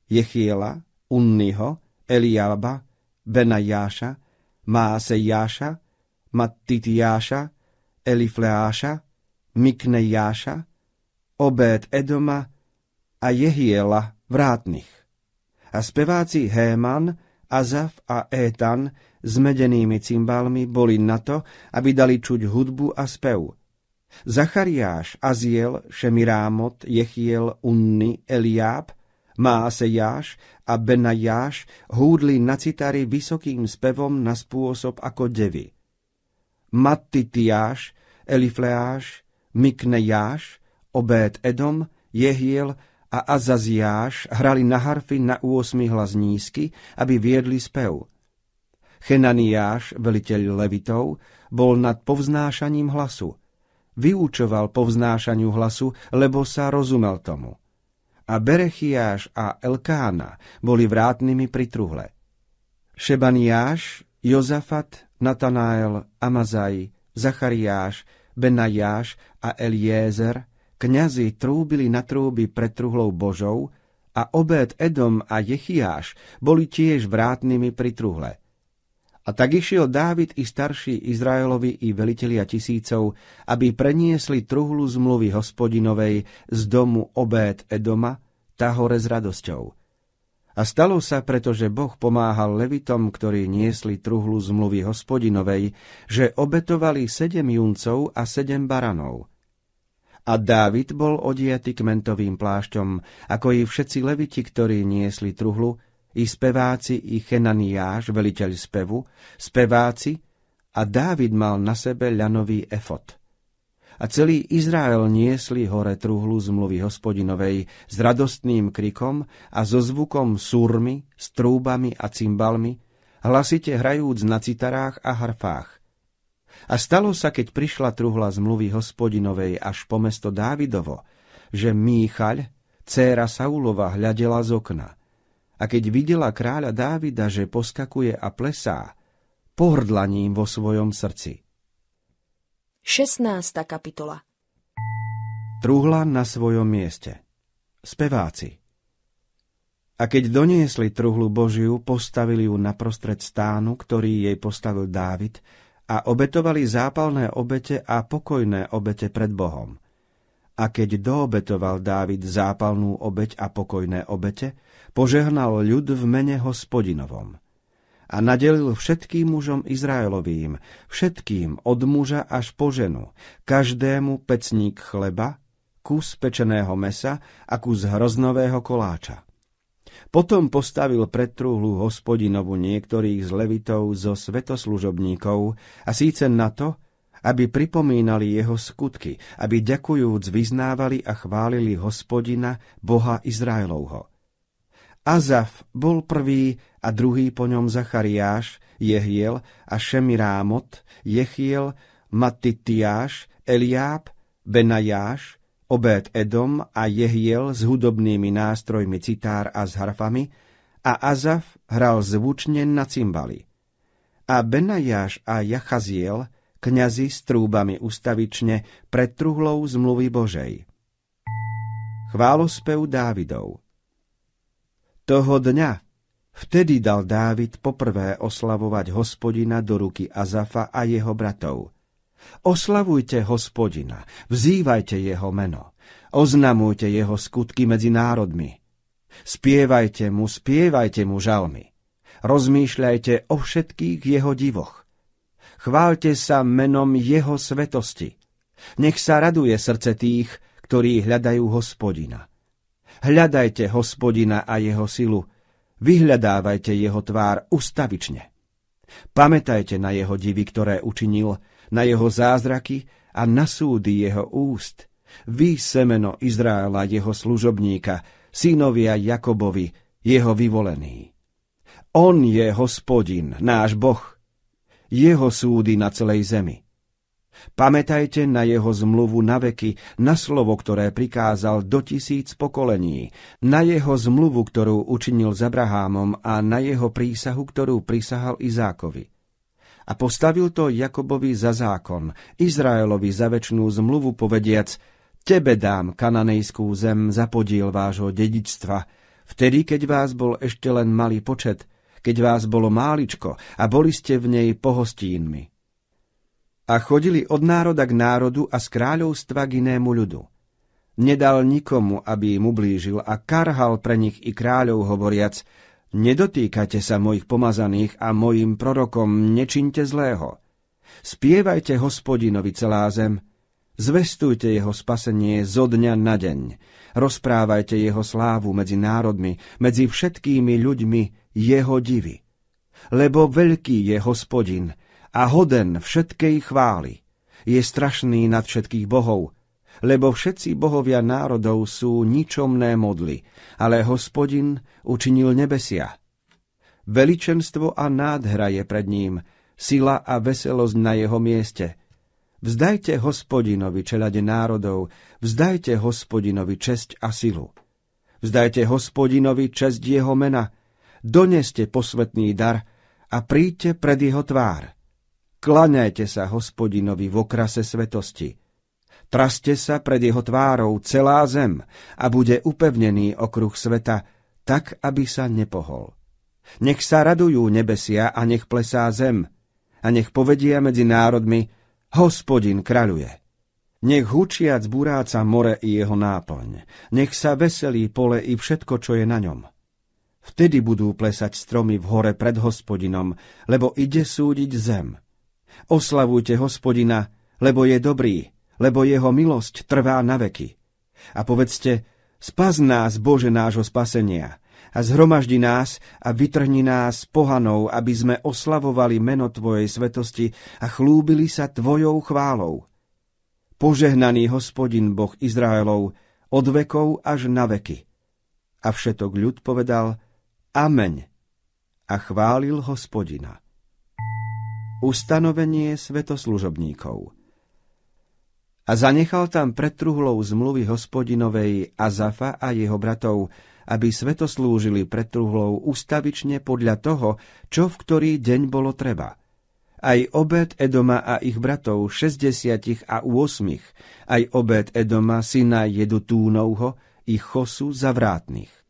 Jechiela, Unniho, Eliába, Benajáša, Maasejáša, Mattitiáša, Elifleáša, Miknejáša, Obed Edoma a Jehiela vrátnych. A speváci Héman, Azaf a Étan s medenými cymbálmi boli na to, aby dali čuť hudbu a spev. Zachariáš, Aziel, Šemirámot, Jechiel, Unni, Eliáb – Másejáš a Benajáš húdli na citary vysokým spevom na spôsob ako devy. Mattitiáš, Elifleáš, Miknejáš, Obed Edom, Jehiel a Azaziáš hrali na harfy na 8 hlas nízky, aby viedli spev. Chenaniáš, veliteľ Levitov, bol nad povznášaním hlasu. Vyučoval povznášaniu hlasu, lebo sa rozumel tomu a Berechiáš a Elkána boli vrátnymi pri truhle. Šebaniáš, Jozafat, Natanael, Amazaj, Zachariáš, Benajáš a Eliezer, kňazi trúbili na trúby pred truhlou Božou a obed Edom a Jechiáš boli tiež vrátnymi pri truhle – a tak išiel Dávid i starší Izraelovi i velitelia tisícov, aby preniesli truhlu zmluvy hospodinovej z domu obét Edoma, hore s radosťou. A stalo sa, pretože Boh pomáhal levitom, ktorí niesli truhlu zmluvy hospodinovej, že obetovali sedem juncov a sedem baranov. A Dávid bol odiatý kmentovým plášťom, ako i všetci leviti, ktorí niesli truhlu, i speváci, i Chenaniáš, veliteľ spevu, speváci, a Dávid mal na sebe ľanový efot. A celý Izrael niesli hore truhlu zmluvy hospodinovej s radostným krikom a so zvukom súrmi, s trúbami a cymbalmi, hlasite hrajúc na citarách a harfách. A stalo sa, keď prišla truhla zmluvy hospodinovej až po mesto Dávidovo, že Míchaľ, dcéra Saulova, hľadela z okna – a keď videla kráľa Dávida, že poskakuje a plesá, pohrdla ním vo svojom srdci. 16. kapitola Truhla na svojom mieste. Speváci. A keď doniesli truhlu Božiu, postavili ju naprostred stánu, ktorý jej postavil Dávid, a obetovali zápalné obete a pokojné obete pred Bohom. A keď doobetoval Dávid zápalnú obeť a pokojné obete, požehnal ľud v mene hospodinovom a nadelil všetkým mužom Izraelovým, všetkým od muža až po ženu, každému pecník chleba, kus pečeného mesa a kus hroznového koláča. Potom postavil pred trúhlu hospodinovu niektorých z levitov zo svetoslužobníkov a síce na to, aby pripomínali jeho skutky, aby ďakujúc vyznávali a chválili hospodina, Boha Izraelovho – Azaf bol prvý a druhý po ňom Zachariáš, Jehiel a Šemirámot, Jechiel, Matitiáš, Eliáb, Benajáš, Obed Edom a Jehiel s hudobnými nástrojmi citár a s harfami a Azaf hral zvučne na cymbali. A Benajáš a Jachaziel, kňazi s trúbami ustavične pred truhlou zmluvy Božej. Chválospev Dávidov toho dňa vtedy dal Dávid poprvé oslavovať hospodina do ruky Azafa a jeho bratov. Oslavujte hospodina, vzývajte jeho meno, oznamujte jeho skutky medzi národmi. Spievajte mu, spievajte mu žalmy. Rozmýšľajte o všetkých jeho divoch. Chválte sa menom jeho svetosti. Nech sa raduje srdce tých, ktorí hľadajú hospodina – Hľadajte hospodina a jeho silu. Vyhľadávajte jeho tvár ustavične. Pamätajte na jeho divy, ktoré učinil, na jeho zázraky a na súdy jeho úst. Vy, semeno Izraela, jeho služobníka, synovia Jakobovi, jeho vyvolený. On je hospodin, náš Boh. Jeho súdy na celej zemi. Pamätajte na jeho zmluvu na veky, na slovo, ktoré prikázal do tisíc pokolení, na jeho zmluvu, ktorú učinil s Abrahámom a na jeho prísahu, ktorú prisahal Izákovi. A postavil to Jakobovi za zákon, Izraelovi za väčšnú zmluvu povediac, tebe dám kananejskú zem za podiel vášho dedičstva, vtedy, keď vás bol ešte len malý počet, keď vás bolo máličko a boli ste v nej pohostínmi a chodili od národa k národu a z kráľovstva k inému ľudu. Nedal nikomu, aby im ublížil a karhal pre nich i kráľov hovoriac, nedotýkajte sa mojich pomazaných a mojim prorokom, nečinte zlého. Spievajte hospodinovi celá zem, Zvestujte jeho spasenie zo dňa na deň. Rozprávajte jeho slávu medzi národmi, medzi všetkými ľuďmi jeho divy. Lebo veľký je hospodin a hoden všetkej chvály. Je strašný nad všetkých bohov, lebo všetci bohovia národov sú ničomné modly, ale hospodin učinil nebesia. Veličenstvo a nádhra je pred ním, sila a veselosť na jeho mieste – Vzdajte hospodinovi čelade národov, vzdajte hospodinovi česť a silu. Vzdajte hospodinovi česť jeho mena, doneste posvetný dar a príďte pred jeho tvár. Kláňajte sa hospodinovi v okrase svetosti. Traste sa pred jeho tvárou celá zem a bude upevnený okruh sveta, tak, aby sa nepohol. Nech sa radujú nebesia a nech plesá zem a nech povedia medzi národmi, hospodin kráľuje. Nech hučiac buráca more i jeho náplň, nech sa veselí pole i všetko, čo je na ňom. Vtedy budú plesať stromy v hore pred hospodinom, lebo ide súdiť zem – Oslavujte hospodina, lebo je dobrý, lebo jeho milosť trvá na veky. A povedzte, spaz nás, Bože nášho spasenia, a zhromaždi nás a vytrhni nás pohanov, aby sme oslavovali meno Tvojej svetosti a chlúbili sa Tvojou chválou. Požehnaný hospodin Boh Izraelov, od vekov až na veky. A všetok ľud povedal Amen. a chválil hospodina ustanovenie svetoslužobníkov. A zanechal tam pred zmluvy hospodinovej Azafa a jeho bratov, aby svetoslúžili pred ustavične podľa toho, čo v ktorý deň bolo treba. Aj obed Edoma a ich bratov 60 a 8, aj obed Edoma syna Jedutúnovho i Chosu zavrátnych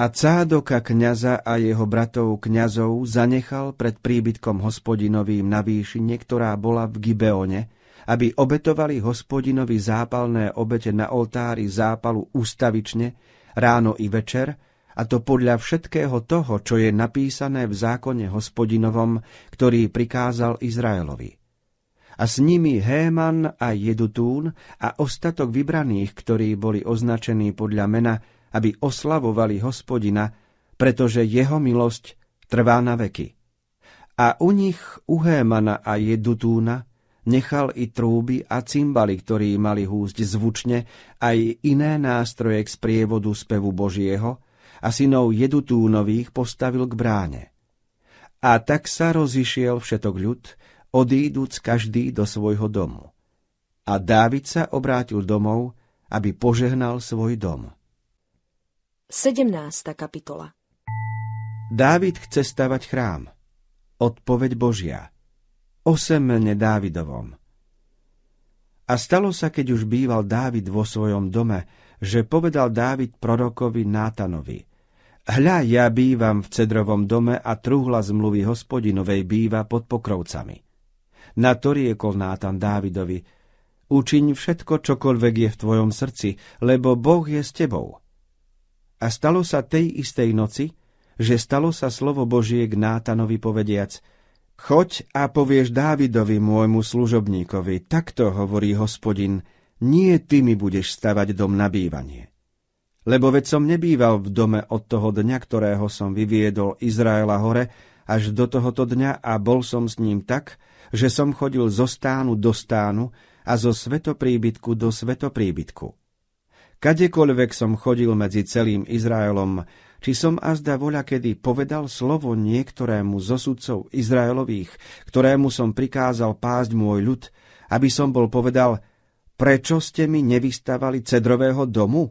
a cádoka kniaza a jeho bratov kňazov zanechal pred príbytkom hospodinovým na výšine, ktorá bola v Gibeone, aby obetovali hospodinovi zápalné obete na oltári zápalu ustavične, ráno i večer, a to podľa všetkého toho, čo je napísané v zákone hospodinovom, ktorý prikázal Izraelovi. A s nimi Héman a Jedutún a ostatok vybraných, ktorí boli označení podľa mena, aby oslavovali hospodina, pretože jeho milosť trvá na veky. A u nich Uhémana a Jedutúna nechal i trúby a cymbaly, ktorí mali húzť zvučne, aj iné nástroje k sprievodu spevu Božieho a synov Jedutúnových postavil k bráne. A tak sa rozišiel všetok ľud, odíduc každý do svojho domu. A Dávid sa obrátil domov, aby požehnal svoj dom. 17. kapitola Dávid chce stavať chrám. Odpoveď Božia. O Dávidovom. A stalo sa, keď už býval Dávid vo svojom dome, že povedal Dávid prorokovi Nátanovi. Hľa, ja bývam v cedrovom dome a truhla zmluvy hospodinovej býva pod pokrovcami. Na to riekol Nátan Dávidovi, učiň všetko, čokoľvek je v tvojom srdci, lebo Boh je s tebou a stalo sa tej istej noci, že stalo sa slovo Božie k Nátanovi povediac, Choď a povieš Dávidovi, môjmu služobníkovi, takto hovorí hospodin, nie ty mi budeš stavať dom na bývanie. Lebo veď som nebýval v dome od toho dňa, ktorého som vyviedol Izraela hore, až do tohoto dňa a bol som s ním tak, že som chodil zo stánu do stánu a zo svetopríbytku do svetopríbytku. Kadekoľvek som chodil medzi celým Izraelom, či som azda voľa kedy povedal slovo niektorému zo sudcov Izraelových, ktorému som prikázal pásť môj ľud, aby som bol povedal, prečo ste mi nevystavali cedrového domu?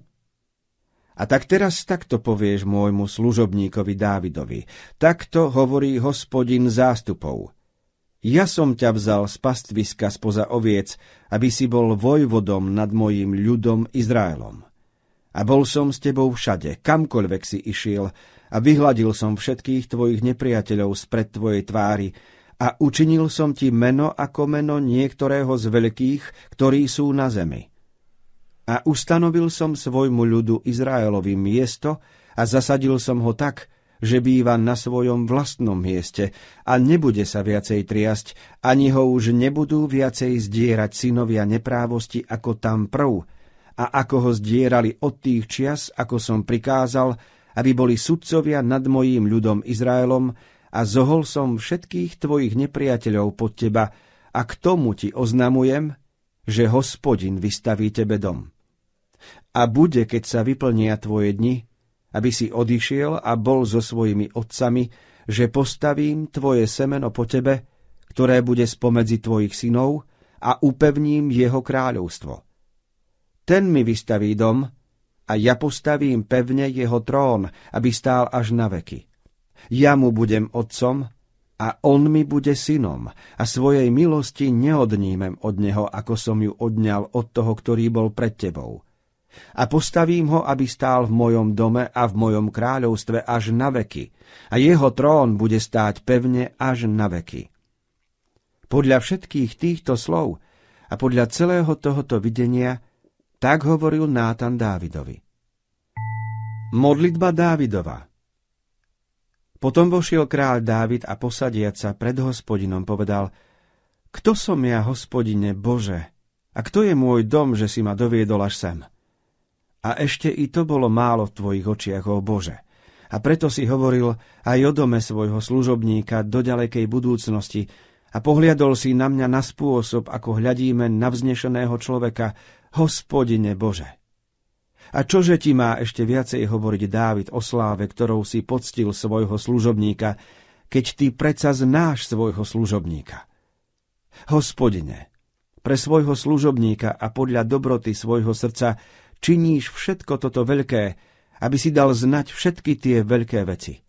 A tak teraz takto povieš môjmu služobníkovi Dávidovi, takto hovorí hospodin zástupov. Ja som ťa vzal z pastviska spoza oviec, aby si bol vojvodom nad mojim ľudom Izraelom. A bol som s tebou všade, kamkoľvek si išiel, a vyhladil som všetkých tvojich nepriateľov spred tvojej tvári, a učinil som ti meno ako meno niektorého z veľkých, ktorí sú na zemi. A ustanovil som svojmu ľudu Izraelovi miesto a zasadil som ho tak, že býva na svojom vlastnom mieste a nebude sa viacej triasť, ani ho už nebudú viacej zdierať synovia neprávosti ako tam prv a ako ho zdierali od tých čias, ako som prikázal, aby boli sudcovia nad mojím ľudom Izraelom a zohol som všetkých tvojich nepriateľov pod teba a k tomu ti oznamujem, že hospodin vystaví tebe dom. A bude, keď sa vyplnia tvoje dni, aby si odišiel a bol so svojimi otcami, že postavím tvoje semeno po tebe, ktoré bude spomedzi tvojich synov a upevním jeho kráľovstvo. Ten mi vystaví dom a ja postavím pevne jeho trón, aby stál až na veky. Ja mu budem otcom a on mi bude synom a svojej milosti neodnímem od neho, ako som ju odňal od toho, ktorý bol pred tebou – a postavím ho, aby stál v mojom dome a v mojom kráľovstve až na veky, a jeho trón bude stáť pevne až na veky. Podľa všetkých týchto slov a podľa celého tohoto videnia tak hovoril Nátan Dávidovi. Modlitba Dávidova Potom vošiel kráľ Dávid a posadiať sa pred hospodinom povedal Kto som ja, hospodine Bože, a kto je môj dom, že si ma doviedol až sem? A ešte i to bolo málo v tvojich očiach, o Bože. A preto si hovoril aj o dome svojho služobníka do ďalekej budúcnosti a pohliadol si na mňa na spôsob, ako hľadíme na vznešeného človeka, hospodine Bože. A čože ti má ešte viacej hovoriť Dávid o sláve, ktorou si poctil svojho služobníka, keď ty predsa znáš svojho služobníka? Hospodine, pre svojho služobníka a podľa dobroty svojho srdca činíš všetko toto veľké, aby si dal znať všetky tie veľké veci.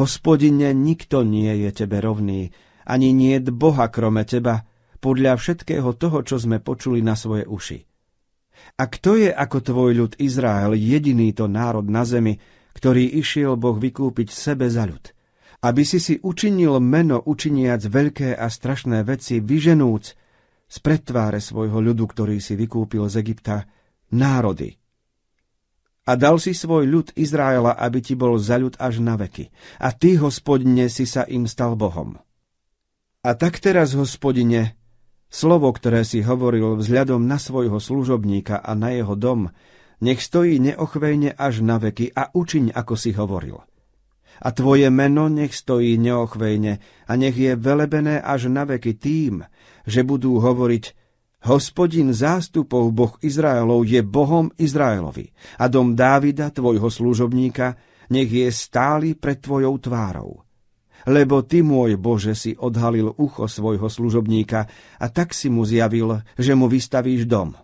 Hospodine, nikto nie je tebe rovný, ani nie Boha krome teba, podľa všetkého toho, čo sme počuli na svoje uši. A kto je ako tvoj ľud Izrael, jediný to národ na zemi, ktorý išiel Boh vykúpiť sebe za ľud? Aby si si učinil meno učiniac veľké a strašné veci, vyženúc z pretváre svojho ľudu, ktorý si vykúpil z Egypta, národy. A dal si svoj ľud Izraela, aby ti bol za ľud až na veky. A ty, hospodine, si sa im stal Bohom. A tak teraz, hospodine, slovo, ktoré si hovoril vzhľadom na svojho služobníka a na jeho dom, nech stojí neochvejne až na veky a učiň, ako si hovoril. A tvoje meno nech stojí neochvejne a nech je velebené až na veky tým, že budú hovoriť, Hospodin zástupov Boh Izraelov je Bohom Izraelovi a dom Dávida, tvojho služobníka, nech je stály pred tvojou tvárou. Lebo ty, môj Bože, si odhalil ucho svojho služobníka a tak si mu zjavil, že mu vystavíš dom.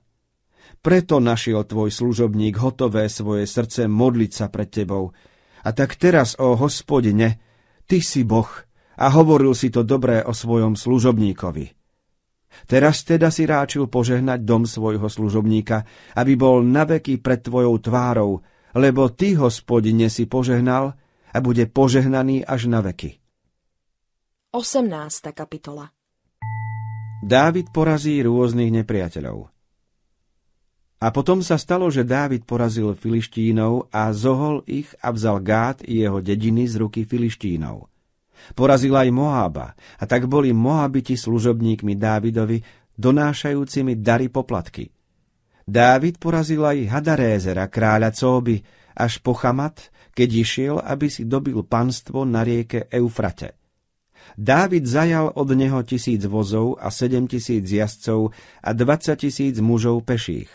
Preto našiel tvoj služobník hotové svoje srdce modliť sa pred tebou. A tak teraz, o hospodine, ty si Boh a hovoril si to dobré o svojom služobníkovi. Teraz teda si ráčil požehnať dom svojho služobníka, aby bol naveky pred tvojou tvárou, lebo ty, hospodine, si požehnal a bude požehnaný až na veky. 18. kapitola Dávid porazí rôznych nepriateľov. A potom sa stalo, že Dávid porazil Filištínov a zohol ich a vzal Gát i jeho dediny z ruky Filištínov. Porazil aj Moába a tak boli Moabiti služobníkmi Dávidovi, donášajúcimi dary poplatky. Dávid porazil aj Hadarézera, kráľa Cóby, až po Chamat, keď išiel, aby si dobil panstvo na rieke Eufrate. Dávid zajal od neho tisíc vozov a sedem tisíc jazdcov a dvadsať tisíc mužov peších.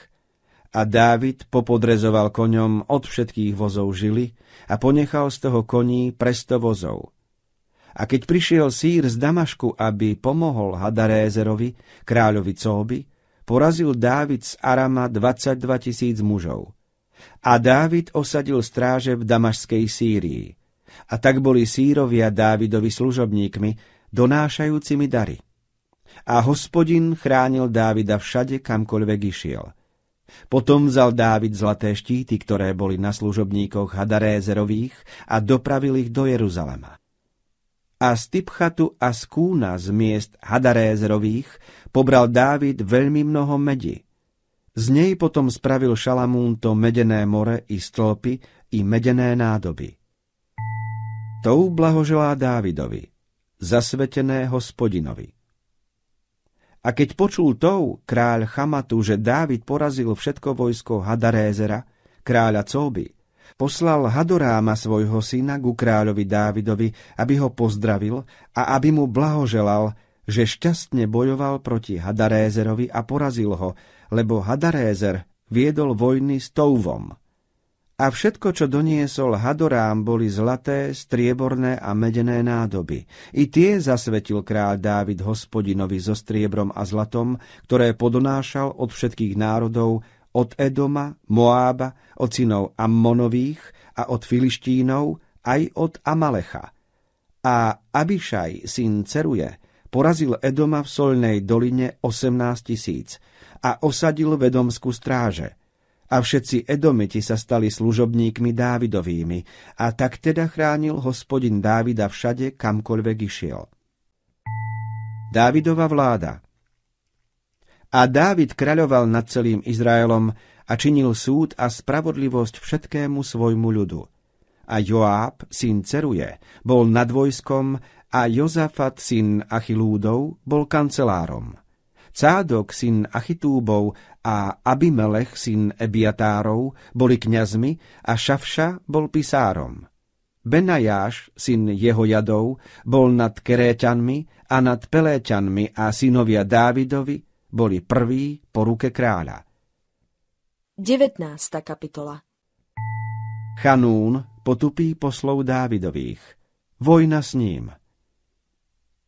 A Dávid popodrezoval koňom od všetkých vozov žily a ponechal z toho koní presto vozov. A keď prišiel sír z Damašku, aby pomohol Hadarézerovi, kráľovi Cóby, porazil Dávid z Arama 22 tisíc mužov. A Dávid osadil stráže v Damašskej Sýrii. A tak boli sírovia Dávidovi služobníkmi, donášajúcimi dary. A hospodin chránil Dávida všade, kamkoľvek išiel. Potom vzal Dávid zlaté štíty, ktoré boli na služobníkoch Hadarézerových a dopravil ich do Jeruzalema a z Tipchatu a z Kúna z miest Hadarézerových pobral Dávid veľmi mnoho medi. Z nej potom spravil Šalamún to medené more i stĺpy i medené nádoby. Tou blahoželá Dávidovi, zasvetené hospodinovi. A keď počul tou kráľ Chamatu, že Dávid porazil všetko vojsko Hadarézera, kráľa Cóby, poslal Hadoráma svojho syna ku kráľovi Dávidovi, aby ho pozdravil a aby mu blahoželal, že šťastne bojoval proti Hadarézerovi a porazil ho, lebo Hadarézer viedol vojny s Touvom. A všetko, čo doniesol Hadorám, boli zlaté, strieborné a medené nádoby. I tie zasvetil kráľ Dávid hospodinovi so striebrom a zlatom, ktoré podonášal od všetkých národov, od Edoma, Moába, od synov Ammonových a od Filištínov, aj od Amalecha. A Abišaj, syn Ceruje, porazil Edoma v solnej doline 18 tisíc a osadil vedomskú stráže. A všetci Edomiti sa stali služobníkmi Dávidovými a tak teda chránil hospodin Dávida všade, kamkoľvek išiel. Dávidova vláda a Dávid kráľoval nad celým Izraelom a činil súd a spravodlivosť všetkému svojmu ľudu. A Joáb, syn Ceruje, bol nad vojskom a Jozafat, syn Achilúdov, bol kancelárom. Cádok, syn Achitúbov a Abimelech, syn Ebiatárov, boli kňazmi a Šavša bol pisárom. Benajáš, syn Jehojadov, bol nad Keréťanmi a nad Peléťanmi a synovia Dávidovi boli prví po ruke kráľa. 19. kapitola Chanún potupí poslov Dávidových. Vojna s ním.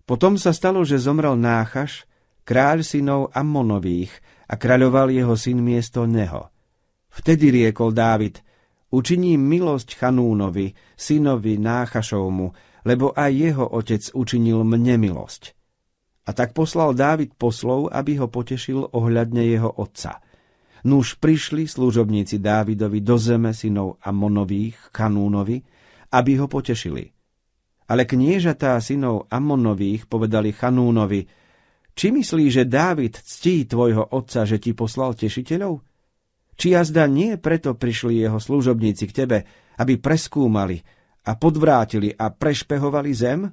Potom sa stalo, že zomrel Náchaš, kráľ synov Ammonových, a kráľoval jeho syn miesto neho. Vtedy riekol Dávid, učiním milosť Chanúnovi, synovi Náchašovmu, lebo aj jeho otec učinil mne milosť. A tak poslal Dávid poslov, aby ho potešil ohľadne jeho otca. Núž prišli služobníci Dávidovi do zeme synov Amonových, Kanúnovi, aby ho potešili. Ale kniežatá synov Amonových povedali Chanúnovi, či myslí, že Dávid ctí tvojho otca, že ti poslal tešiteľov? Či jazda nie preto prišli jeho služobníci k tebe, aby preskúmali a podvrátili a prešpehovali zem?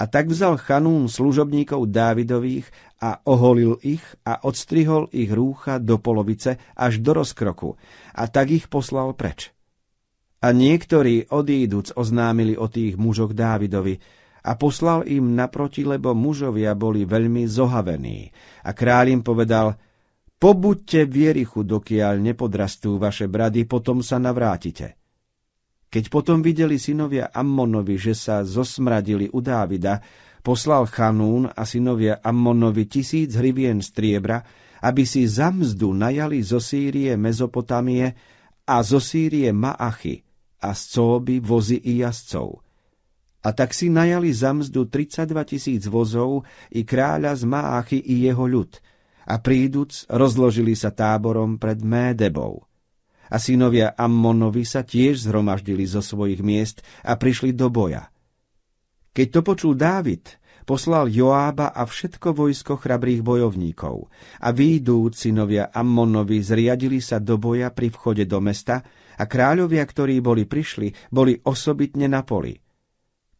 A tak vzal Chanún služobníkov Dávidových a oholil ich a odstrihol ich rúcha do polovice až do rozkroku a tak ich poslal preč. A niektorí odíduc oznámili o tých mužoch Dávidovi a poslal im naproti, lebo mužovia boli veľmi zohavení. A kráľ im povedal, pobuďte v Jerichu, dokiaľ nepodrastú vaše brady, potom sa navrátite. Keď potom videli synovia Ammonovi, že sa zosmradili u Dávida, poslal Chanún a synovia Ammonovi tisíc hrivien striebra, aby si za mzdu najali zo Sýrie Mezopotamie a zo Sýrie Maachy a z Cóby vozy i jazdcov. A tak si najali za mzdu 32 tisíc vozov i kráľa z Maachy i jeho ľud a príduc rozložili sa táborom pred Médebou a synovia Ammonovi sa tiež zhromaždili zo svojich miest a prišli do boja. Keď to počul Dávid, poslal Joába a všetko vojsko chrabrých bojovníkov a výjdúc synovia Ammonovi zriadili sa do boja pri vchode do mesta a kráľovia, ktorí boli prišli, boli osobitne na poli –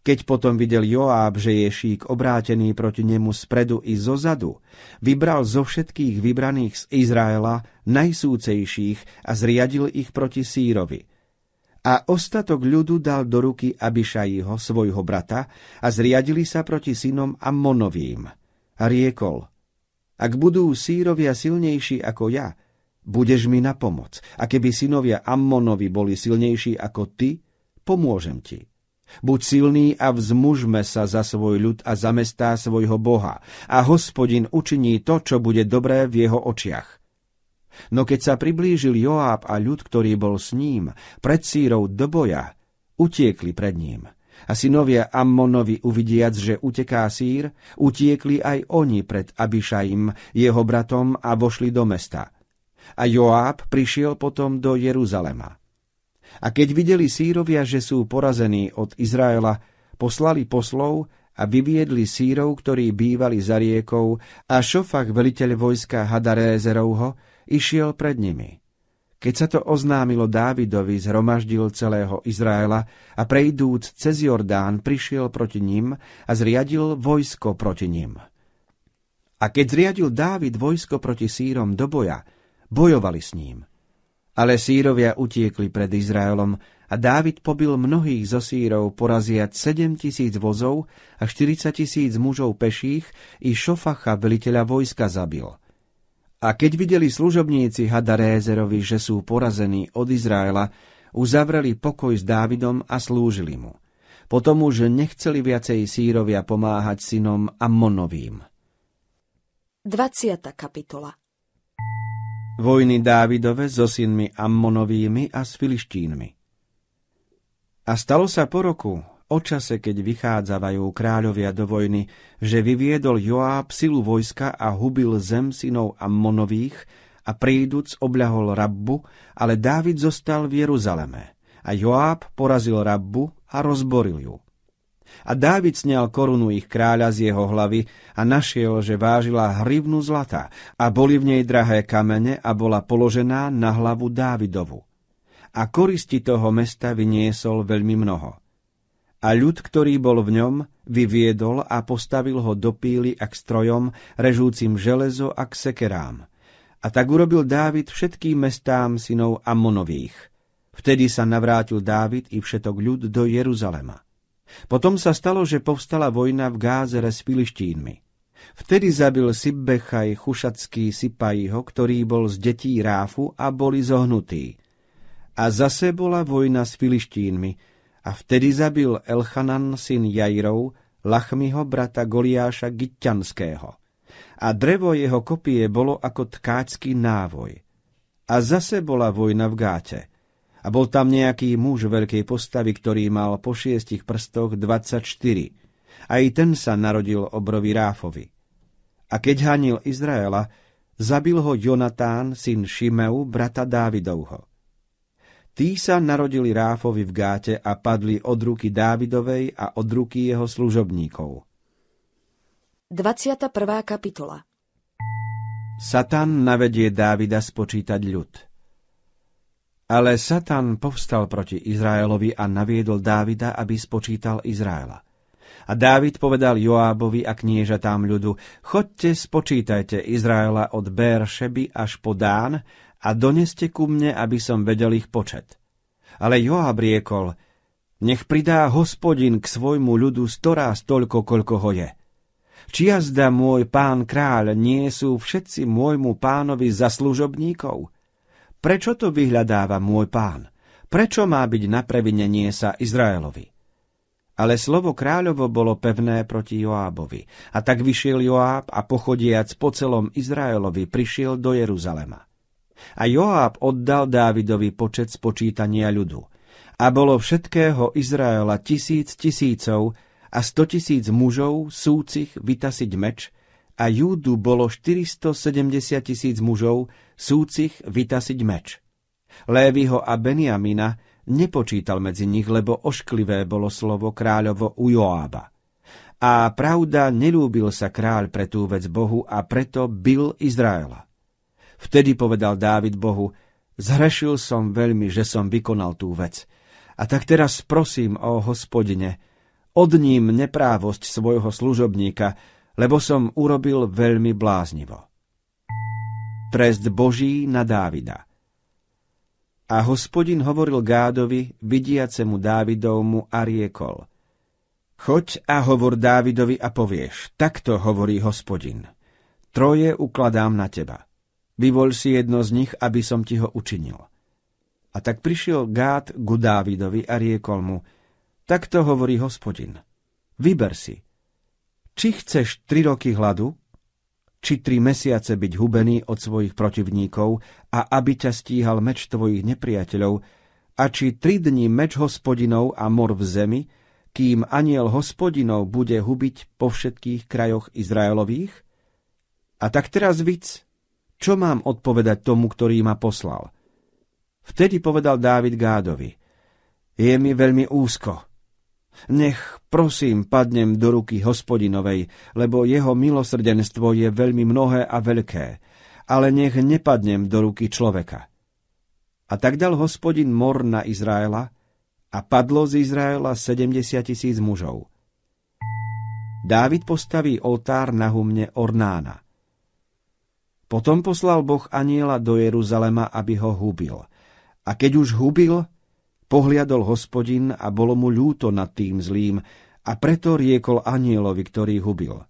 keď potom videl Joáb, že je šík obrátený proti nemu spredu i zozadu, vybral zo všetkých vybraných z Izraela najsúcejších a zriadil ich proti Sírovi. A ostatok ľudu dal do ruky Abišajího svojho brata, a zriadili sa proti synom Ammonovým. A riekol, ak budú Sírovia silnejší ako ja, budeš mi na pomoc. A keby synovia Ammonovi boli silnejší ako ty, pomôžem ti. Buď silný a vzmužme sa za svoj ľud a zamestá svojho Boha a hospodin učiní to, čo bude dobré v jeho očiach. No keď sa priblížil Joáb a ľud, ktorý bol s ním, pred sírou do boja, utiekli pred ním. A synovia Ammonovi uvidiac, že uteká sír, utiekli aj oni pred Abišajim, jeho bratom a vošli do mesta. A Joáb prišiel potom do Jeruzalema. A keď videli sírovia, že sú porazení od Izraela, poslali poslov a vyviedli sírov, ktorí bývali za riekou a šofach veliteľ vojska Hadarézerovho išiel pred nimi. Keď sa to oznámilo Dávidovi, zhromaždil celého Izraela a prejdúc cez Jordán prišiel proti ním a zriadil vojsko proti ním. A keď zriadil Dávid vojsko proti sírom do boja, bojovali s ním – ale sírovia utiekli pred Izraelom a Dávid pobil mnohých zo sírov poraziať 7 tisíc vozov a 40 tisíc mužov peších i Šofacha veliteľa vojska zabil. A keď videli služobníci Hadarézerovi, že sú porazení od Izraela, uzavreli pokoj s Dávidom a slúžili mu. Potom už nechceli viacej sírovia pomáhať synom Ammonovým. 20. kapitola vojny Dávidove so synmi Ammonovými a s Filištínmi. A stalo sa po roku, o čase, keď vychádzavajú kráľovia do vojny, že vyviedol Joáb silu vojska a hubil zem synov Ammonových a príduc obľahol Rabbu, ale Dávid zostal v Jeruzaleme a Joáb porazil Rabbu a rozboril ju. A Dávid sňal korunu ich kráľa z jeho hlavy a našiel, že vážila hrivnu zlata a boli v nej drahé kamene a bola položená na hlavu Dávidovu. A koristi toho mesta vyniesol veľmi mnoho. A ľud, ktorý bol v ňom, vyviedol a postavil ho do píly a k strojom, režúcim železo a k sekerám. A tak urobil Dávid všetkým mestám synov Amonových. Vtedy sa navrátil Dávid i všetok ľud do Jeruzalema. Potom sa stalo, že povstala vojna v Gázere s Filištínmi. Vtedy zabil Sibbechaj chušacký Sipajho, ktorý bol z detí Ráfu a boli zohnutí. A zase bola vojna s Filištínmi a vtedy zabil Elchanan syn Jajrov, Lachmiho brata Goliáša Gitťanského. A drevo jeho kopie bolo ako tkácky návoj. A zase bola vojna v Gáte a bol tam nejaký muž veľkej postavy, ktorý mal po šiestich prstoch 24. Aj ten sa narodil obrovi Ráfovi. A keď hanil Izraela, zabil ho Jonatán, syn Šimeu, brata Dávidovho. Tí sa narodili Ráfovi v Gáte a padli od ruky Dávidovej a od ruky jeho služobníkov. 21. kapitola Satan navedie Dávida spočítať ľud – ale Satan povstal proti Izraelovi a naviedol Dávida, aby spočítal Izraela. A Dávid povedal Joábovi a kniežatám ľudu, chodte spočítajte Izraela od šeby až po Dán a doneste ku mne, aby som vedel ich počet. Ale Joáb riekol, nech pridá hospodin k svojmu ľudu storáz toľko, koľko ho je. Čiazda môj pán kráľ nie sú všetci môjmu pánovi zaslužobníkov? služobníkov? Prečo to vyhľadáva môj pán? Prečo má byť na previnenie sa Izraelovi? Ale slovo kráľovo bolo pevné proti Joábovi. A tak vyšiel Joáb a pochodiac po celom Izraelovi prišiel do Jeruzalema. A Joáb oddal Dávidovi počet spočítania ľudu. A bolo všetkého Izraela tisíc tisícov a sto tisíc mužov súcich vytasiť meč a Júdu bolo 470 tisíc mužov súcich vytasiť meč. Lévyho a Beniamina nepočítal medzi nich, lebo ošklivé bolo slovo kráľovo u Joába. A pravda, nelúbil sa kráľ pre tú vec Bohu a preto bil Izraela. Vtedy povedal Dávid Bohu, zhrešil som veľmi, že som vykonal tú vec. A tak teraz prosím o hospodine, odním neprávosť svojho služobníka, lebo som urobil veľmi bláznivo trest Boží na Dávida. A hospodin hovoril Gádovi, vidiacemu Dávidovmu a riekol. Choď a hovor Dávidovi a povieš, takto hovorí hospodin. Troje ukladám na teba. Vyvoľ si jedno z nich, aby som ti ho učinil. A tak prišiel Gád ku Dávidovi a riekol mu, takto hovorí hospodin. Vyber si. Či chceš tri roky hladu, či tri mesiace byť hubený od svojich protivníkov a aby ťa stíhal meč tvojich nepriateľov, a či tri dni meč hospodinov a mor v zemi, kým aniel hospodinov bude hubiť po všetkých krajoch Izraelových? A tak teraz víc, čo mám odpovedať tomu, ktorý ma poslal? Vtedy povedal Dávid Gádovi, je mi veľmi úzko, nech, prosím, padnem do ruky hospodinovej, lebo jeho milosrdenstvo je veľmi mnohé a veľké, ale nech nepadnem do ruky človeka. A tak dal hospodin mor na Izraela a padlo z Izraela 70 tisíc mužov. Dávid postaví oltár na humne Ornána. Potom poslal Boh aniela do Jeruzalema, aby ho hubil. A keď už hubil, Pohliadol hospodin a bolo mu ľúto nad tým zlým, a preto riekol anielovi, ktorý hubil.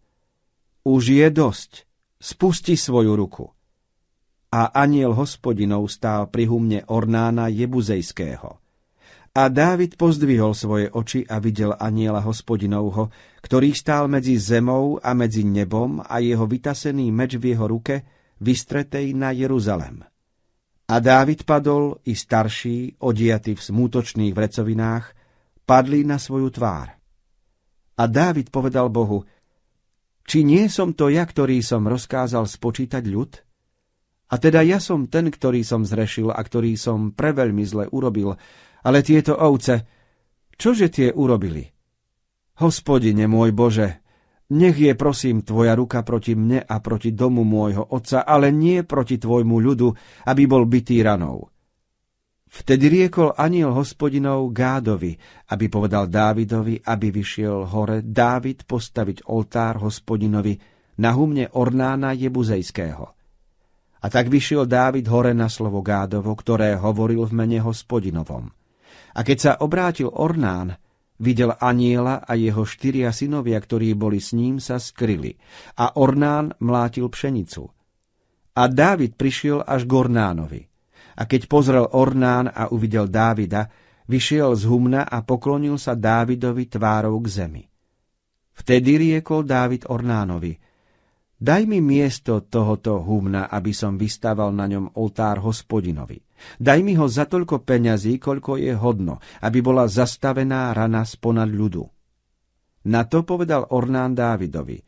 Už je dosť, spusti svoju ruku. A aniel hospodinov stál pri humne Ornána Jebuzejského. A Dávid pozdvihol svoje oči a videl aniela hospodinovho, ktorý stál medzi zemou a medzi nebom a jeho vytasený meč v jeho ruke, vystretej na Jeruzalem. A Dávid padol i starší, odiatí v smútočných vrecovinách, padli na svoju tvár. A Dávid povedal Bohu, či nie som to ja, ktorý som rozkázal spočítať ľud? A teda ja som ten, ktorý som zrešil a ktorý som preveľmi zle urobil, ale tieto ovce, čože tie urobili? Hospodine môj Bože, nech je, prosím, tvoja ruka proti mne a proti domu môjho otca, ale nie proti tvojmu ľudu, aby bol bitý ranou. Vtedy riekol aniel hospodinov Gádovi, aby povedal Dávidovi, aby vyšiel hore Dávid postaviť oltár hospodinovi na humne Ornána Jebuzejského. A tak vyšiel Dávid hore na slovo Gádovo, ktoré hovoril v mene hospodinovom. A keď sa obrátil Ornán, Videl aniela a jeho štyria synovia, ktorí boli s ním, sa skryli. A Ornán mlátil pšenicu. A Dávid prišiel až k Ornánovi. A keď pozrel Ornán a uvidel Dávida, vyšiel z humna a poklonil sa Dávidovi tvárou k zemi. Vtedy riekol Dávid Ornánovi – Daj mi miesto tohoto humna, aby som vystaval na ňom oltár hospodinovi. Daj mi ho za toľko peňazí, koľko je hodno, aby bola zastavená rana sponad ľudu. Na to povedal Ornán Dávidovi.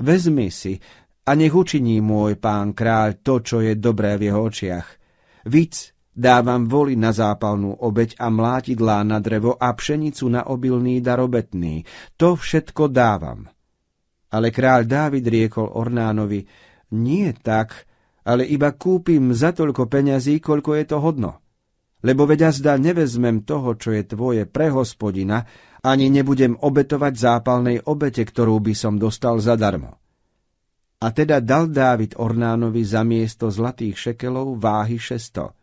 Vezmi si a nech učiní môj pán kráľ to, čo je dobré v jeho očiach. Víc dávam voli na zápalnú obeď a mlátidlá na drevo a pšenicu na obilný darobetný. To všetko dávam. Ale kráľ Dávid riekol Ornánovi, nie tak, ale iba kúpim za toľko peňazí, koľko je to hodno. Lebo veď zda nevezmem toho, čo je tvoje pre hospodina, ani nebudem obetovať zápalnej obete, ktorú by som dostal zadarmo. A teda dal Dávid Ornánovi za miesto zlatých šekelov váhy šesto.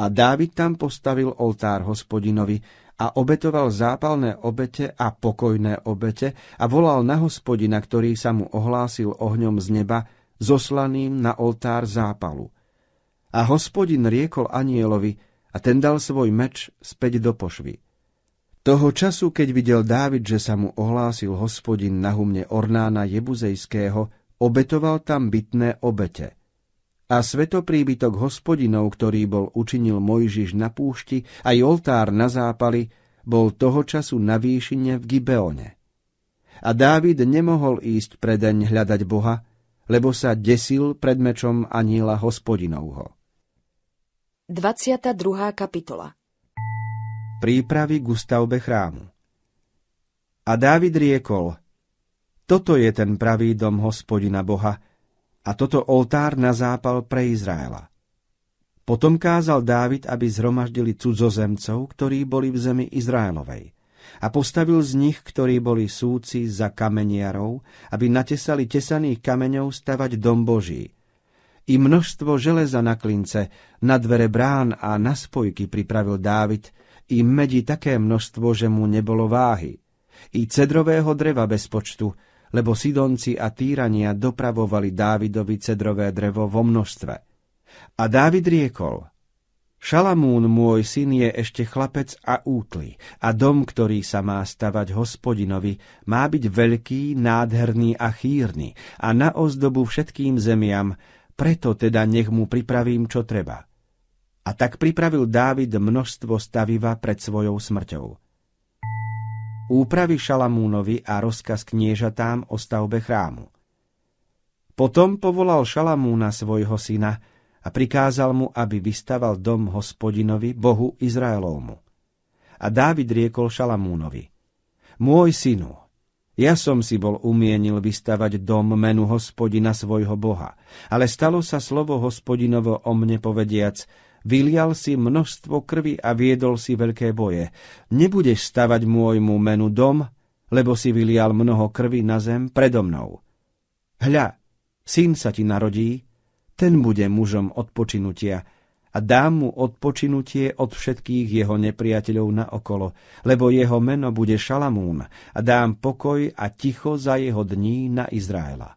A Dávid tam postavil oltár hospodinovi a obetoval zápalné obete a pokojné obete a volal na hospodina, ktorý sa mu ohlásil ohňom z neba, zoslaným na oltár zápalu. A hospodin riekol anielovi a ten dal svoj meč späť do pošvy. Toho času, keď videl Dávid, že sa mu ohlásil hospodin na humne Ornána Jebuzejského, obetoval tam bytné obete – a svetopríbytok hospodinov, ktorý bol učinil Mojžiš na púšti, aj oltár na zápali, bol toho času na výšine v Gibeone. A Dávid nemohol ísť predeň hľadať Boha, lebo sa desil pred mečom aniela hospodinovho. 22. kapitola Prípravy k stavbe chrámu A Dávid riekol, toto je ten pravý dom hospodina Boha, a toto oltár na zápal pre Izraela. Potom kázal Dávid, aby zhromaždili cudzozemcov, ktorí boli v zemi Izraelovej, a postavil z nich, ktorí boli súci za kameniarov, aby natesali tesaných kameňov stavať dom Boží, i množstvo železa na klince, na dvere brán a na spojky pripravil Dávid, i medí také množstvo, že mu nebolo váhy, i cedrového dreva bez počtu, lebo Sidonci a Týrania dopravovali Dávidovi cedrové drevo vo množstve. A Dávid riekol, Šalamún, môj syn, je ešte chlapec a útly, a dom, ktorý sa má stavať hospodinovi, má byť veľký, nádherný a chýrny a na ozdobu všetkým zemiam, preto teda nech mu pripravím, čo treba. A tak pripravil Dávid množstvo staviva pred svojou smrťou úpravy Šalamúnovi a rozkaz kniežatám o stavbe chrámu. Potom povolal Šalamúna svojho syna a prikázal mu, aby vystaval dom hospodinovi, bohu Izraelovmu. A Dávid riekol Šalamúnovi, Môj synu, ja som si bol umienil vystavať dom menu hospodina svojho boha, ale stalo sa slovo hospodinovo o mne povediac, Vylial si množstvo krvi a viedol si veľké boje. Nebudeš stavať môjmu menu dom, lebo si vylial mnoho krvi na zem predo mnou. Hľa, syn sa ti narodí, ten bude mužom odpočinutia a dám mu odpočinutie od všetkých jeho nepriateľov na okolo, lebo jeho meno bude Šalamún a dám pokoj a ticho za jeho dní na Izraela.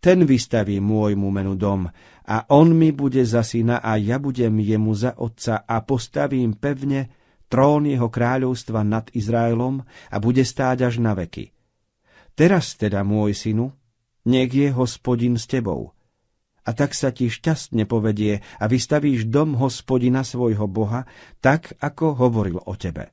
Ten vystaví môjmu menu dom a on mi bude za syna a ja budem jemu za otca a postavím pevne trón jeho kráľovstva nad Izraelom a bude stáť až na veky. Teraz teda, môj synu, nech je hospodin s tebou. A tak sa ti šťastne povedie a vystavíš dom hospodina svojho Boha, tak ako hovoril o tebe.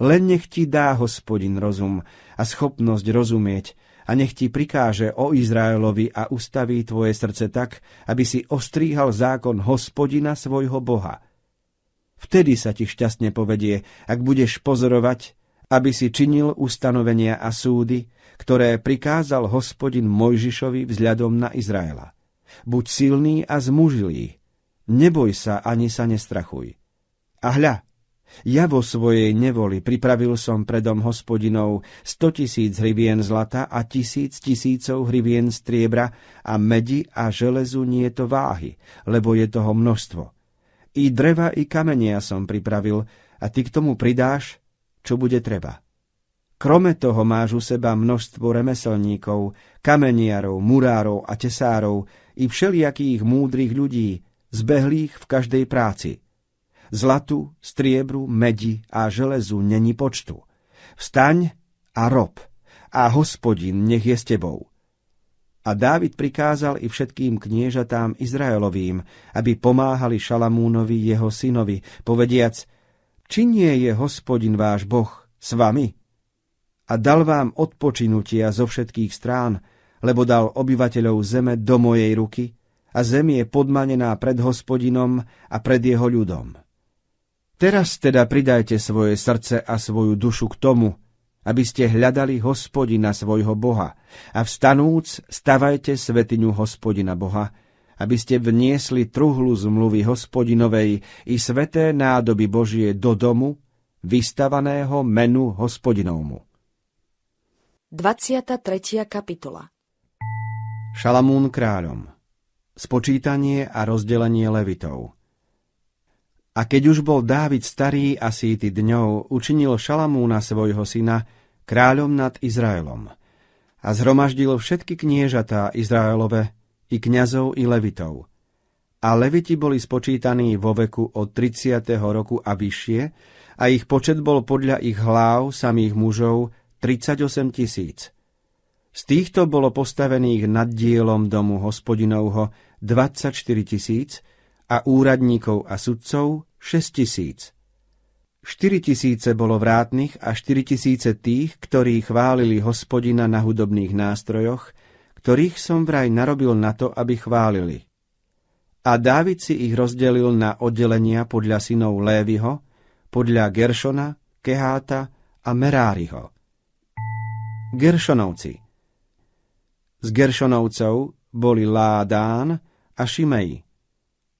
Len nech ti dá hospodin rozum a schopnosť rozumieť, a nech ti prikáže o Izraelovi a ustaví tvoje srdce tak, aby si ostríhal zákon hospodina svojho Boha. Vtedy sa ti šťastne povedie, ak budeš pozorovať, aby si činil ustanovenia a súdy, ktoré prikázal hospodin Mojžišovi vzhľadom na Izraela. Buď silný a zmužilý, neboj sa ani sa nestrachuj. A hľa, ja vo svojej nevoli pripravil som predom hospodinov sto tisíc hrivien zlata a tisíc tisícov hrivien striebra a medi a železu nie je to váhy, lebo je toho množstvo. I dreva, i kamenia som pripravil a ty k tomu pridáš, čo bude treba. Krome toho máš u seba množstvo remeselníkov, kameniarov, murárov a tesárov i všelijakých múdrych ľudí, zbehlých v každej práci – Zlatu, striebru, medi a železu není počtu. Vstaň a rob, a hospodin nech je s tebou. A Dávid prikázal i všetkým kniežatám Izraelovým, aby pomáhali Šalamúnovi jeho synovi, povediac, či nie je hospodin váš boh s vami? A dal vám odpočinutia zo všetkých strán, lebo dal obyvateľov zeme do mojej ruky a zem je podmanená pred hospodinom a pred jeho ľudom. Teraz teda pridajte svoje srdce a svoju dušu k tomu, aby ste hľadali hospodina svojho Boha a vstanúc stavajte svetiňu hospodina Boha, aby ste vniesli truhlu zmluvy hospodinovej i sveté nádoby Božie do domu, vystavaného menu hospodinovmu. 23. kapitola Šalamún kráľom Spočítanie a rozdelenie levitov a keď už bol Dávid starý a síty dňou, učinil Šalamúna svojho syna kráľom nad Izraelom a zhromaždil všetky kniežatá Izraelove, i kňazov, i levitov. A leviti boli spočítaní vo veku od 30. roku a vyššie a ich počet bol podľa ich hlav samých mužov 38 tisíc. Z týchto bolo postavených nad dielom domu hospodinovho 24 tisíc a úradníkov a sudcov 6 tisíc. 4 tisíce bolo vrátnych a 4 tisíce tých, ktorí chválili hospodina na hudobných nástrojoch, ktorých som vraj narobil na to, aby chválili. A Dávid si ich rozdelil na oddelenia podľa synov Lévyho, podľa Geršona, Keháta a Meráriho. Geršonovci Z Geršonovcov boli Ládán a šimej.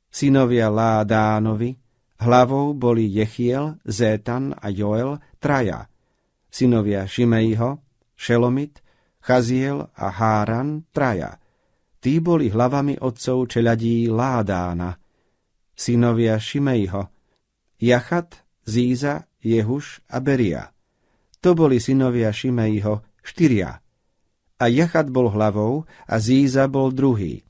Synovia Ládánovi, Hlavou boli Jechiel, Zétan a Joel traja, synovia Šimejho, Šelomit, Chaziel a Háran traja. Tí boli hlavami otcov čeladí Ládána, synovia Šimejho, Jachat, Zíza, Jehuš a Beria. To boli synovia Šimejho, štyria. A Jachat bol hlavou a Zíza bol druhý.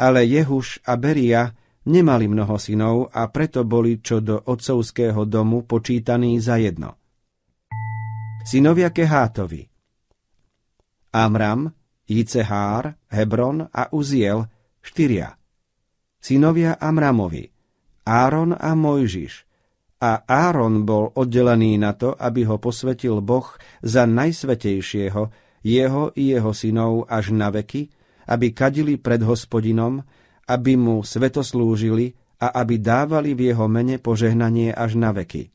Ale Jehuš a Beria Nemali mnoho synov a preto boli čo do otcovského domu počítaní za jedno. Synovia Kehátovi Amram, Jicehár, Hebron a Uziel, štyria. Synovia Amramovi, Áron a Mojžiš. A Áron bol oddelený na to, aby ho posvetil Boh za najsvetejšieho, jeho i jeho synov až na veky, aby kadili pred hospodinom, aby mu svetoslúžili a aby dávali v jeho mene požehnanie až na veky.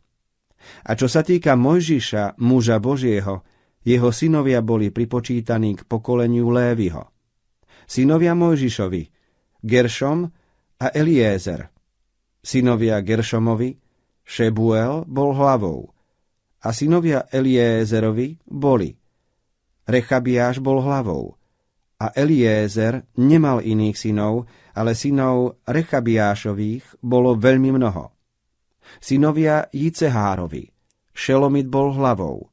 A čo sa týka Mojžiša, muža Božieho, jeho synovia boli pripočítaní k pokoleniu Lévyho. Synovia Mojžišovi, Geršom a Eliezer. Synovia Geršomovi, Šebuel bol hlavou. A synovia Eliezerovi boli. Rechabiáš bol hlavou. A Eliezer nemal iných synov, ale synov Rechabiášových bolo veľmi mnoho. Synovia Jicehárovi, Šelomit bol hlavou,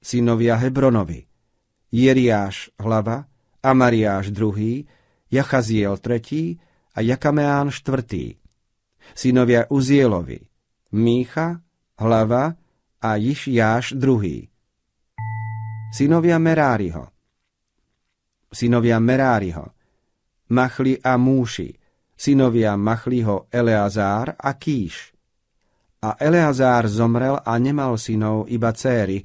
synovia Hebronovi, Jeriáš hlava, Amariáš druhý, Jachaziel tretí a Jakameán štvrtý. Synovia Uzielovi, Mícha, hlava a Jišiáš druhý. Synovia Meráriho. Synovia Meráriho Machli a Múši, synovia Machliho Eleazár a Kíš. A Eleazár zomrel a nemal synov, iba céry,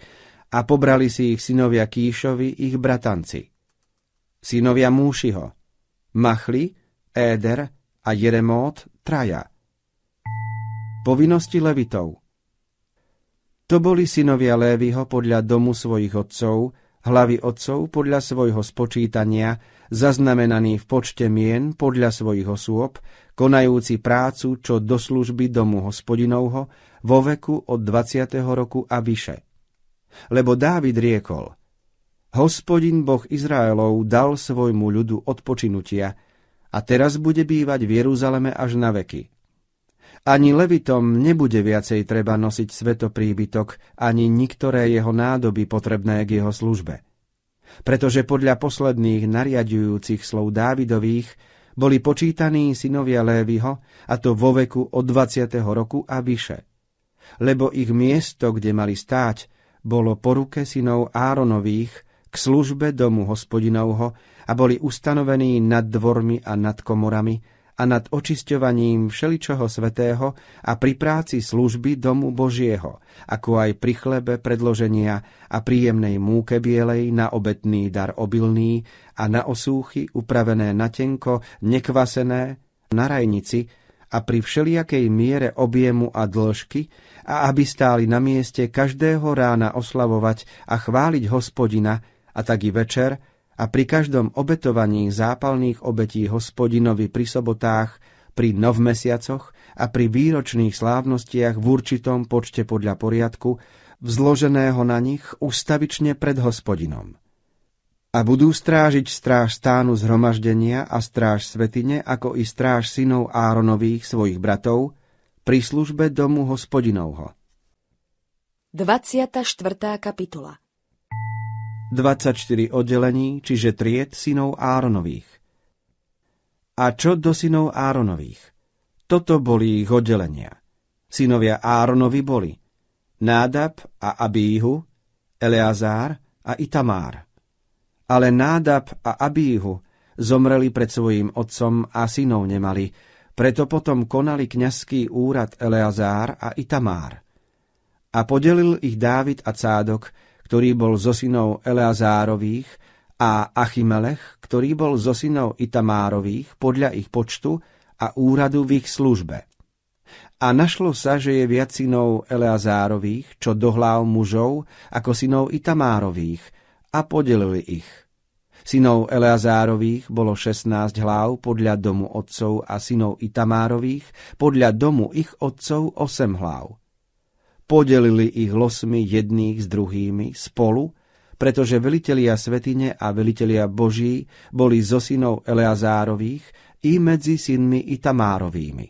a pobrali si ich synovia Kíšovi, ich bratanci. Synovia Múšiho, Machli, Éder a Jeremót, Traja. Povinnosti Levitov To boli synovia Lévyho podľa domu svojich otcov, hlavy otcov podľa svojho spočítania, zaznamenaní v počte mien podľa svojich osôb, konajúci prácu čo do služby domu hospodinovho vo veku od 20. roku a vyše. Lebo Dávid riekol, Hospodin Boh Izraelov dal svojmu ľudu odpočinutia a teraz bude bývať v Jeruzaleme až na veky. Ani Levitom nebude viacej treba nosiť svetopríbytok, ani niektoré jeho nádoby potrebné k jeho službe pretože podľa posledných nariadujúcich slov Dávidových boli počítaní synovia Lévyho, a to vo veku od 20. roku a vyše. Lebo ich miesto, kde mali stáť, bolo po ruke synov Áronových k službe domu hospodinovho a boli ustanovení nad dvormi a nad komorami, a nad očisťovaním všeličoho svetého a pri práci služby domu Božieho, ako aj pri chlebe predloženia a príjemnej múke bielej na obetný dar obilný a na osúchy upravené na tenko, nekvasené, na rajnici a pri všelijakej miere objemu a dĺžky a aby stáli na mieste každého rána oslavovať a chváliť hospodina a tak i večer, a pri každom obetovaní zápalných obetí hospodinovi pri sobotách, pri novmesiacoch a pri výročných slávnostiach v určitom počte podľa poriadku, vzloženého na nich ustavične pred hospodinom. A budú strážiť stráž stánu zhromaždenia a stráž svetine, ako i stráž synov Áronových, svojich bratov, pri službe domu hospodinovho. 24. kapitola 24 oddelení, čiže tried synov Áronových. A čo do synov Áronových? Toto boli ich oddelenia. Synovia Áronovi boli Nádab a Abíhu, Eleazár a Itamár. Ale Nádab a Abíhu zomreli pred svojim otcom a synov nemali, preto potom konali kňazský úrad Eleazár a Itamár. A podelil ich Dávid a Cádok, ktorý bol zo synov Eleazárových, a Achimelech, ktorý bol zo synov Itamárových podľa ich počtu a úradu v ich službe. A našlo sa, že je viac synov Eleazárových, čo dohlál mužov, ako synov Itamárových, a podelili ich. Synov Eleazárových bolo 16 hlav podľa domu otcov a synov Itamárových podľa domu ich otcov 8 hlav. Podelili ich losmi jedných s druhými spolu, pretože velitelia svetine a velitelia boží boli zo synov Eleazárových i medzi synmi Itamárovými.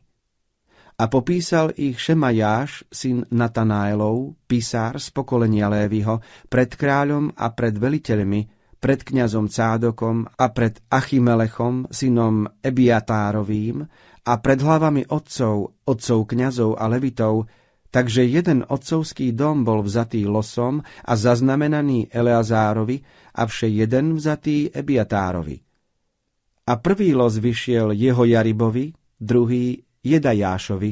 A popísal ich Šemajáš, syn Natanáelov, pisár z pokolenia Lévyho, pred kráľom a pred veliteľmi, pred kňazom Cádokom a pred Achimelechom, synom Ebiatárovým, a pred hlavami otcov, otcov kňazov a levitov, Takže jeden otcovský dom bol vzatý losom a zaznamenaný Eleazárovi, vše jeden vzatý Ebiatárovi. A prvý los vyšiel jeho Jaribovi, druhý Jedajášovi,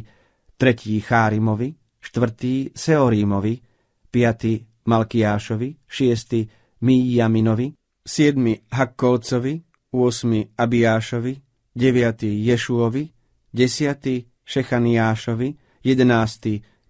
tretí Chárimovi, štvrtý Seorímovi, piaty Malkiášovi, šiestý Míjaminovi, siedmi Hakkolcovi, osmi Abiášovi, deviatý Ješuovi, desiatý Šechaniášovi, jedenáctý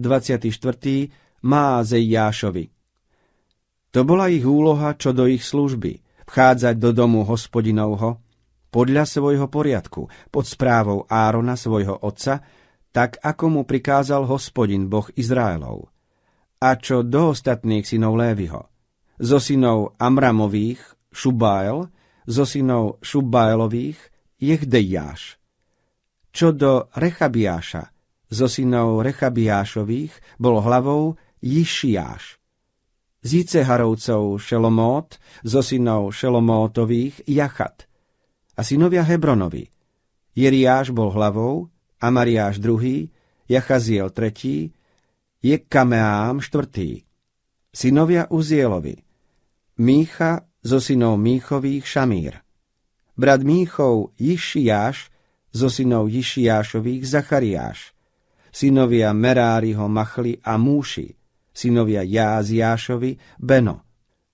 24. Jášovi. To bola ich úloha čo do ich služby, vchádzať do domu hospodinovho, podľa svojho poriadku, pod správou Árona svojho otca, tak ako mu prikázal hospodin Boh Izraelov. A čo do ostatných synov Lévyho? Zo synov Amramových Šubáel, zo synov Šubáelových Jehdejáš. Čo do Rechabiáša, zo synov Rechabiášových bol hlavou Jišiáš. Z Jiceharovcov Šelomót, zo synov Šelomótových Jachat. A synovia Hebronovi. Jeriáš bol hlavou, Amariáš druhý, Jachaziel tretí, Jekameám štvrtý. Synovia Uzielovi. Mícha zo synov Míchových Šamír. Brat Míchov Jišiáš zo synov Jišiášových Zachariáš synovia Meráriho Machli a Múši, synovia Jáziášovi, Beno,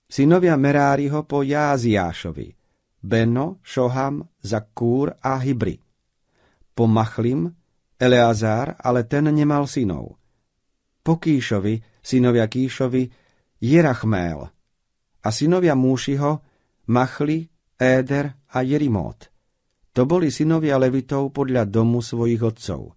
synovia Meráriho po Jáziášovi, Beno, Šoham, Zakúr a Hybri. Po Machlim, Eleazár, ale ten nemal synov. Po Kíšovi, synovia Kíšovi, Jerachmél a synovia Múšiho, Machli, Éder a Jerimót. To boli synovia Levitov podľa domu svojich otcov.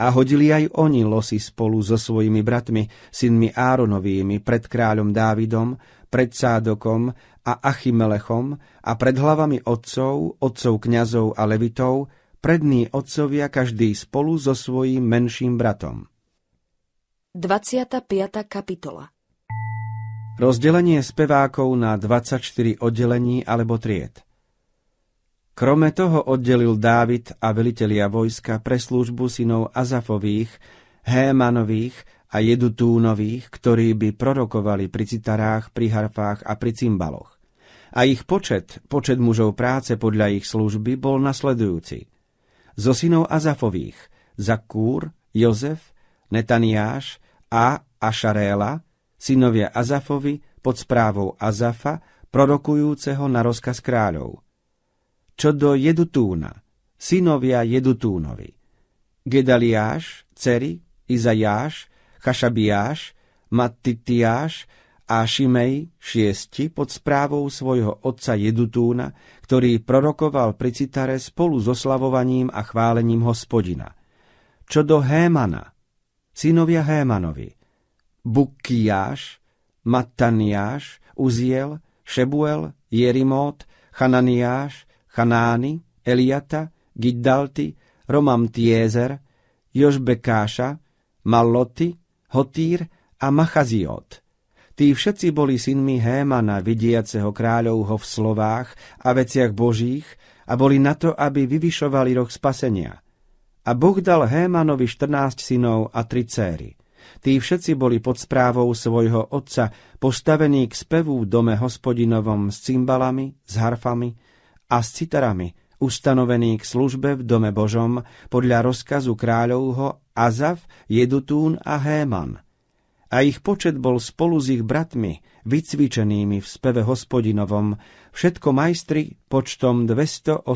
A hodili aj oni losy spolu so svojimi bratmi, synmi Áronovými, pred kráľom Dávidom, pred Sádokom a Achimelechom a pred hlavami otcov, otcov kňazov a levitov, prední otcovia každý spolu so svojím menším bratom. 25. kapitola Rozdelenie spevákov na 24 oddelení alebo tried – Krome toho oddelil Dávid a velitelia vojska pre službu synov Azafových, Hémanových a Jedutúnových, ktorí by prorokovali pri citarách, pri harfách a pri cymbaloch. A ich počet, počet mužov práce podľa ich služby, bol nasledujúci. Zo synov Azafových Zakúr, Jozef, Netaniáš a Ašaréla, synovia Azafovi pod správou Azafa, prorokujúceho na rozkaz kráľov – čo do Jedutúna, synovia Jedutúnovi. Gedaliáš, Ceri, Izajáš, Chašabiáš, Mattitiáš a Šimej šiesti pod správou svojho otca Jedutúna, ktorý prorokoval pri citare spolu s so oslavovaním a chválením hospodina. Čo do Hémana, synovia Hémanovi, Bukkiáš, Mataniáš, Uziel, Šebuel, Jerimót, Chananiáš, Hanány, Eliata, Giddalty, Tiezer, Jožbekáša, Malloty, Hotír a Machaziot. Tí všetci boli synmi Hémana, vidiaceho kráľovho v slovách a veciach božích a boli na to, aby vyvyšovali roh spasenia. A Boh dal Hémanovi 14 synov a tri céry. Tí všetci boli pod správou svojho otca postavení k spevu v dome hospodinovom s cymbalami, s harfami a s citarami, ustanovený k službe v dome Božom podľa rozkazu kráľovho Azav Jedutún a Héman. A ich počet bol spolu s ich bratmi, vycvičenými v speve hospodinovom, všetko majstri počtom 288.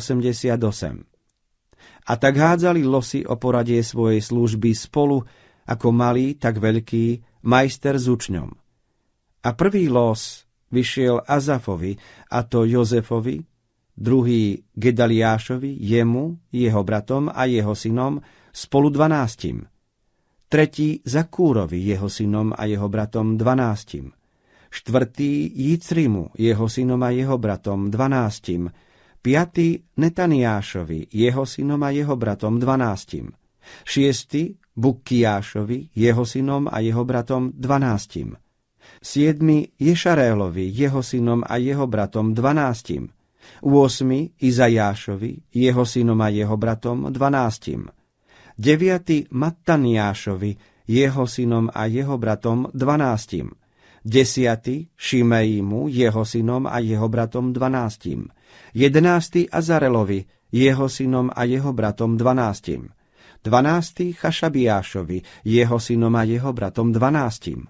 A tak hádzali losy o poradie svojej služby spolu, ako malý, tak veľký, majster s učňom. A prvý los vyšiel Azafovi, a to Jozefovi, druhý Gedaliášovi, jemu, jeho bratom a jeho synom, spolu dvanáctim. Tretí Zakúrovi, jeho synom a jeho bratom dvanáctim. Štvrtý Jicrimu, jeho synom a jeho bratom dvanáctim. Piatý Netaniášovi, jeho synom a jeho bratom dvanáctim. Šiestý Bukkiášovi, jeho synom a jeho bratom dvanáctim. Siedmi Ješarélovi, jeho synom a jeho bratom dvanáctim. 8. Izajášovi, jeho synom a jeho bratom 12. 9. Mattaniášovi, jeho synom a jeho bratom 12. 10. Šimejimu, jeho synom a jeho bratom 12. 11. Azarelovi, jeho synom a jeho bratom 12. 12. Chašabiášovi, jeho synom a jeho bratom 12.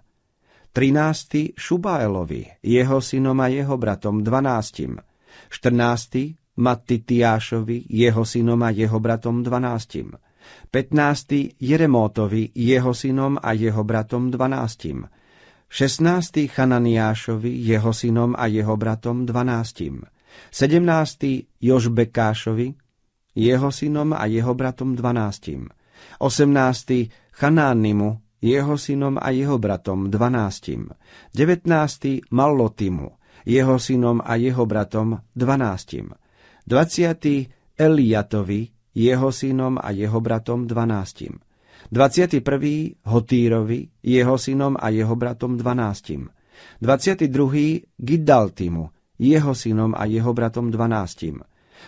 13. Šubáelovi, jeho synom a jeho bratom 12. 14. Mattitiášovi, jeho synom a jeho bratom 12. 15. Jeremótovi, jeho synom a jeho bratom 12. 16. Hananiášovi, jeho synom a jeho bratom 12. 17. Jožbekášovi, jeho synom a jeho bratom 12. 18. Chanánimu, jeho synom a jeho bratom 12. 19. Mallotimu, jeho synom a jeho bratom dvanáctim. 20. Eliatovi, jeho synom a jeho bratom dvanáctim. 21. Hotírovi, jeho synom a jeho bratom dvanáctim. 22. Gidaltimu, jeho synom a jeho bratom dvanáctim.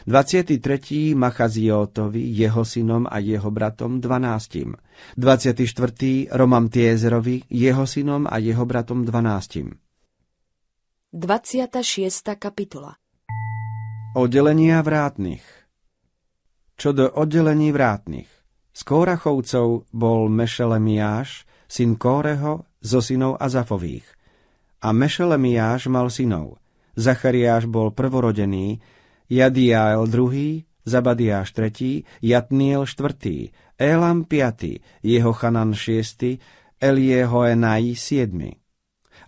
23. Machaziotovi, jeho synom a jeho bratom dvanáctim. 24. Romamtiezerovi, jeho synom a jeho bratom dvanáctim. 26. kapitola Oddelenia vrátnych Čo do oddelení vrátnych. Z Kórachovcov bol Mešelemiáš, syn Kóreho, zo synov Azafových. A Mešelemiáš mal synov. Zachariáš bol prvorodený, Jadiael druhý, Zabadiáš tretí, Jatniel štvrtý, Elam piatý, Jehochanan šiestý, Eliehoenaj siedmi.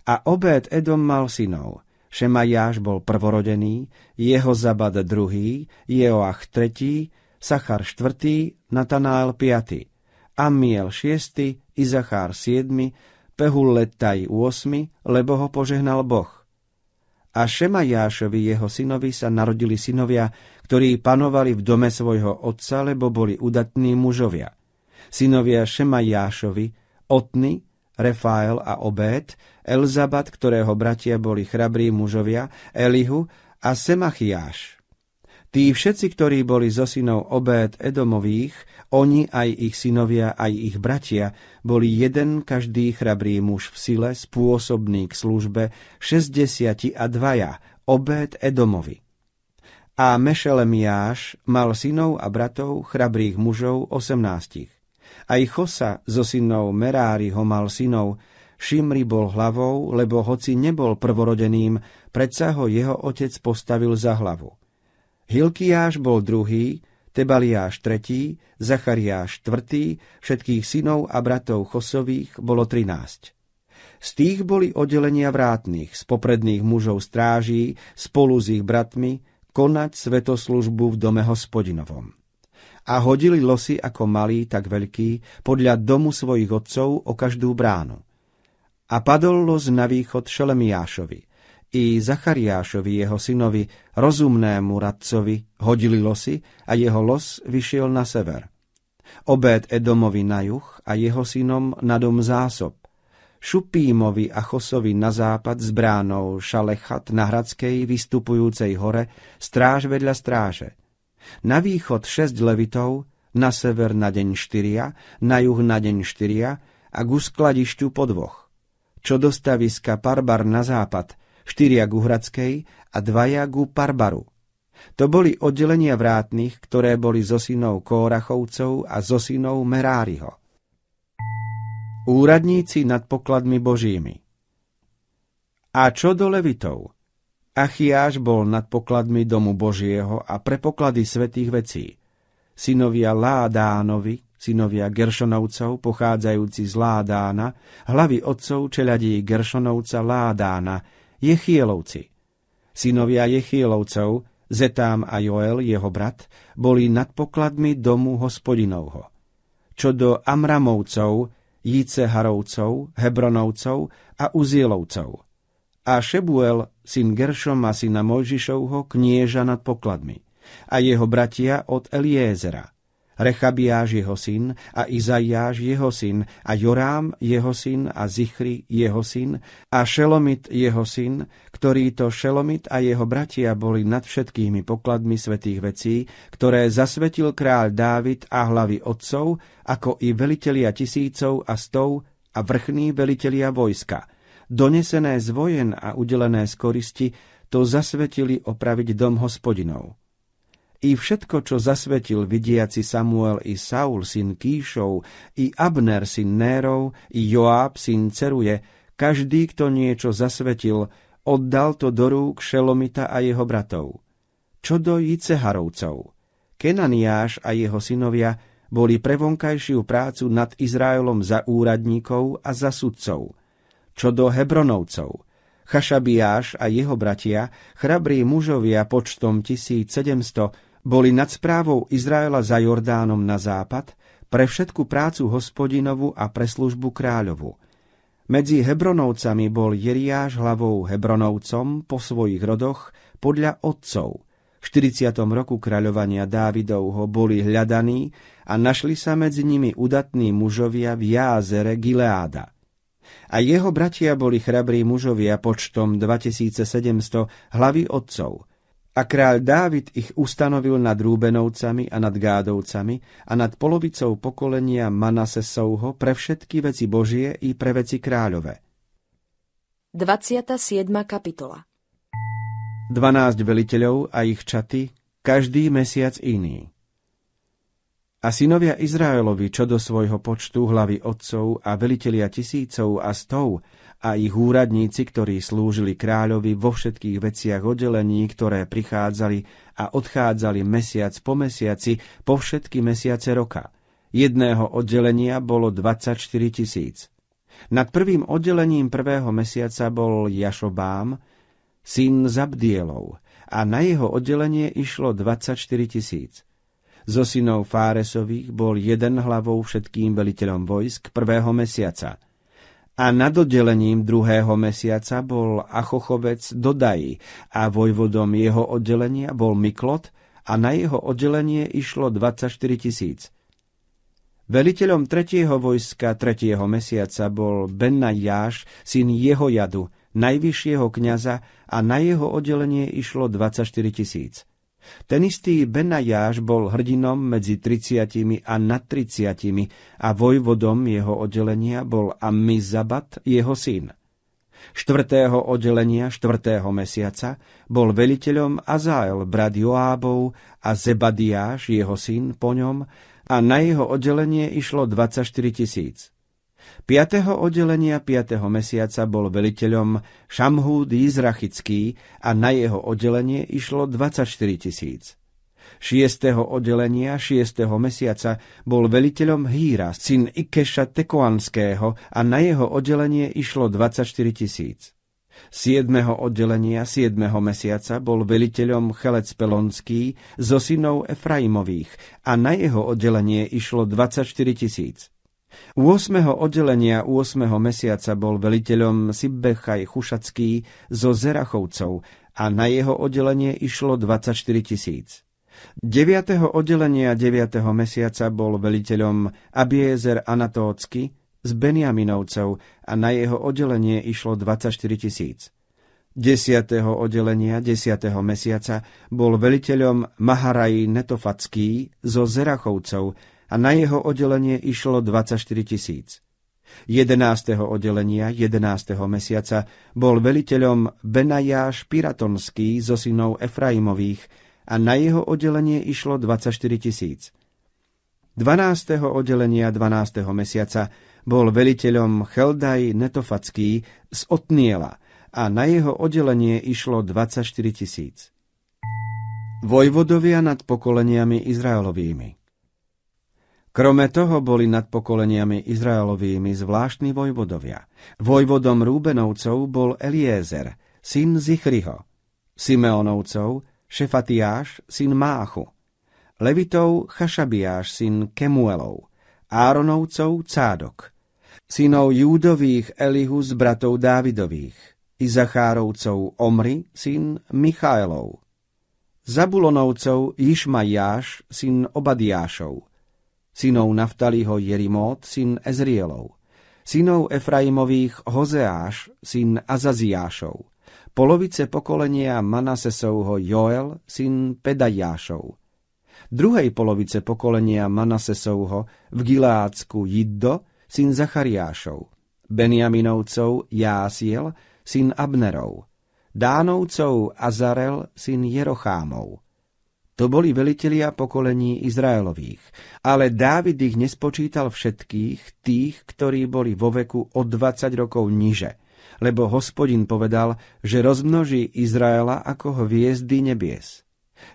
A obed Edom mal synov. Šemajáš bol prvorodený, jeho Zabad druhý, Jeoach tretí, Sachar štvrtý, Natanál piatý, Amiel šiestý, Izachár siedmy, Pehulletaj 8, lebo ho požehnal Boh. A Šemajášovi jeho synovi sa narodili synovia, ktorí panovali v dome svojho otca, lebo boli udatní mužovia. Synovia Šemajášovi, Otny, Refael a Obét, Elzabat, ktorého bratia boli chrabrí mužovia, Elihu a Semachiáš. Tí všetci, ktorí boli zo synov obéd Edomových, oni aj ich synovia, aj ich bratia, boli jeden každý chrabrý muž v sile, spôsobný k službe, 60 a dvaja, obéd Edomovi. A Mešelemiáš mal synov a bratov, chrabrých mužov, 18. Aj Chosa zo so synov Merári ho mal synov, Šimri bol hlavou, lebo hoci nebol prvorodeným, predsa ho jeho otec postavil za hlavu. Hilkiáš bol druhý, Tebaliáš tretí, Zachariáš štvrtý, všetkých synov a bratov Chosových bolo trinásť. Z tých boli oddelenia vrátnych, z popredných mužov stráží, spolu s ich bratmi, konať svetoslužbu v dome hospodinovom. A hodili losy ako malí, tak veľkí, podľa domu svojich otcov o každú bránu. A padol los na východ Šelemiášovi. I Zachariášovi, jeho synovi, rozumnému radcovi, hodili losy a jeho los vyšiel na sever. Obed Edomovi na juh a jeho synom na dom zásob. Šupímovi a Chosovi na západ s bránou Šalechat na Hradskej vystupujúcej hore, stráž vedľa stráže. Na východ šesť levitov, na sever na deň štyria, na juh na deň štyria a k uskladišťu po dvoch čo do staviska Parbar na západ, štyria ku Hradskej a dvaja ku Parbaru. To boli oddelenia vrátnych, ktoré boli zo synov Kórachovcov a zo synov Meráriho. Úradníci nad pokladmi božími A čo do Levitov? Achiáš bol nad pokladmi domu Božieho a prepoklady svetých vecí. Synovia Ládánovi, synovia Geršonovcov, pochádzajúci z Ládána, hlavy otcov čeladí Geršonovca Ládána, Jechielovci. Synovia Jechielovcov, Zetám a Joel, jeho brat, boli nad pokladmi domu hospodinovho. Čo do Amramovcov, Jíceharovcov, Hebronovcov a Uzielovcov. A Šebuel, syn Geršom a syna Mojžišovho, knieža nad pokladmi. A jeho bratia od Eliezera. Rechabiáš jeho syn a Izaiáš jeho syn a Jorám jeho syn a Zichri jeho syn a Šelomit jeho syn, ktorý to Šelomit a jeho bratia boli nad všetkými pokladmi svetých vecí, ktoré zasvetil kráľ Dávid a hlavy otcov, ako i velitelia tisícov a stov a vrchní velitelia vojska. Donesené z vojen a udelené z koristi to zasvetili opraviť dom hospodinov. I všetko, čo zasvetil vidiaci Samuel i Saul, syn Kíšov, i Abner, syn Nérov, i Joáb, syn Ceruje, každý, kto niečo zasvetil, oddal to do rúk Šelomita a jeho bratov. Čo do Jiceharovcov? Kenaniáš a jeho synovia boli pre vonkajšiu prácu nad Izraelom za úradníkov a za sudcov. Čo do Hebronovcov – Chašabiáš a jeho bratia, chrabrí mužovia počtom 1700, boli nad správou Izraela za Jordánom na západ pre všetku prácu hospodinovu a pre službu kráľovu. Medzi Hebronovcami bol Jeriáš hlavou Hebronovcom po svojich rodoch podľa otcov. V 40. roku kráľovania ho boli hľadaní a našli sa medzi nimi udatní mužovia v jázere Gileáda. A jeho bratia boli chrabrí mužovia počtom 2700 hlavy otcov – a kráľ Dávid ich ustanovil nad Rúbenovcami a nad Gádovcami a nad polovicou pokolenia Manasesovho pre všetky veci Božie i pre veci kráľové. 27. kapitola 12 veliteľov a ich čaty, každý mesiac iný. A synovia Izraelovi, čo do svojho počtu hlavy otcov a velitelia tisícov a stov a ich úradníci, ktorí slúžili kráľovi vo všetkých veciach oddelení, ktoré prichádzali a odchádzali mesiac po mesiaci po všetky mesiace roka. Jedného oddelenia bolo 24 tisíc. Nad prvým oddelením prvého mesiaca bol Jašobám, syn Zabdielov, a na jeho oddelenie išlo 24 tisíc. Zo synov Fáresových bol jeden hlavou všetkým veliteľom vojsk prvého mesiaca – a nad oddelením druhého mesiaca bol Achochovec Dodají a vojvodom jeho oddelenia bol Miklot a na jeho oddelenie išlo 24 tisíc. Veliteľom tretieho vojska tretieho mesiaca bol Jáš, syn jeho jadu, najvyššieho kniaza a na jeho oddelenie išlo 24 tisíc. Ten istý Benajáš bol hrdinom medzi 30 a nad 30 a vojvodom jeho oddelenia bol Amizabat, jeho syn. Štvrtého oddelenia štvrtého mesiaca bol veliteľom Azael, brat Joábov a Zebadiáš, jeho syn, po ňom a na jeho oddelenie išlo 24 tisíc. 5. oddelenia 5. mesiaca bol veliteľom Šamhúd Izrachický a na jeho oddelenie išlo 24 tisíc. 6. oddelenia 6. mesiaca bol veliteľom Híra, syn Ikeša Tekoanského a na jeho oddelenie išlo 24 tisíc. 7. oddelenia 7. mesiaca bol veliteľom Chelec Pelonský zo synov Efraimových a na jeho oddelenie išlo 24 tisíc. 8. oddelenia 8. mesiaca bol veliteľom Sibbechaj Chušacký zo Zerachovcov a na jeho oddelenie išlo 24 tisíc. 9. oddelenia 9. mesiaca bol veliteľom Abiezer Anatócky z Beniaminovcov a na jeho oddelenie išlo 24 tisíc. 10. oddelenia 10. mesiaca bol veliteľom Maharaj Netofacký zo Zerachovcov a na jeho oddelenie išlo 24 tisíc. 11. oddelenia 11. mesiaca bol veliteľom Benajáš Piratonský zo so synov Efraimových a na jeho oddelenie išlo 24 tisíc. 12. oddelenia 12. mesiaca bol veliteľom Cheldaj Netofacký z Otniela a na jeho oddelenie išlo 24 tisíc. Vojvodovia nad pokoleniami Izraelovými Krome toho boli nad pokoleniami Izraelovými zvláštni vojvodovia. Vojvodom Rúbenovcov bol Eliezer, syn Zichriho, Simeonovcov Šefatiáš, syn Máchu, Levitov Chašabiáš, syn Kemuelov, Áronovcov Cádok, synov Júdových Elihu z bratov Dávidových, Izachárovcov Omri, syn Michaelov, Zabulonovcov Išmajáš, syn Obadiášov, synov Naftaliho Jerimót, syn Ezrielov, synov Efraimových Hozeáš, syn Azaziášov, polovice pokolenia Manasesovho Joel, syn Pedajášov, druhej polovice pokolenia Manasesovho v Gilácku Jiddo, syn Zachariášov, Benjaminovcov Jásiel, syn Abnerov, Dánovcov Azarel, syn Jerochámov, to boli velitelia pokolení Izraelových, ale Dávid ich nespočítal všetkých tých, ktorí boli vo veku od 20 rokov niže, lebo hospodin povedal, že rozmnoží Izraela ako hviezdy nebies.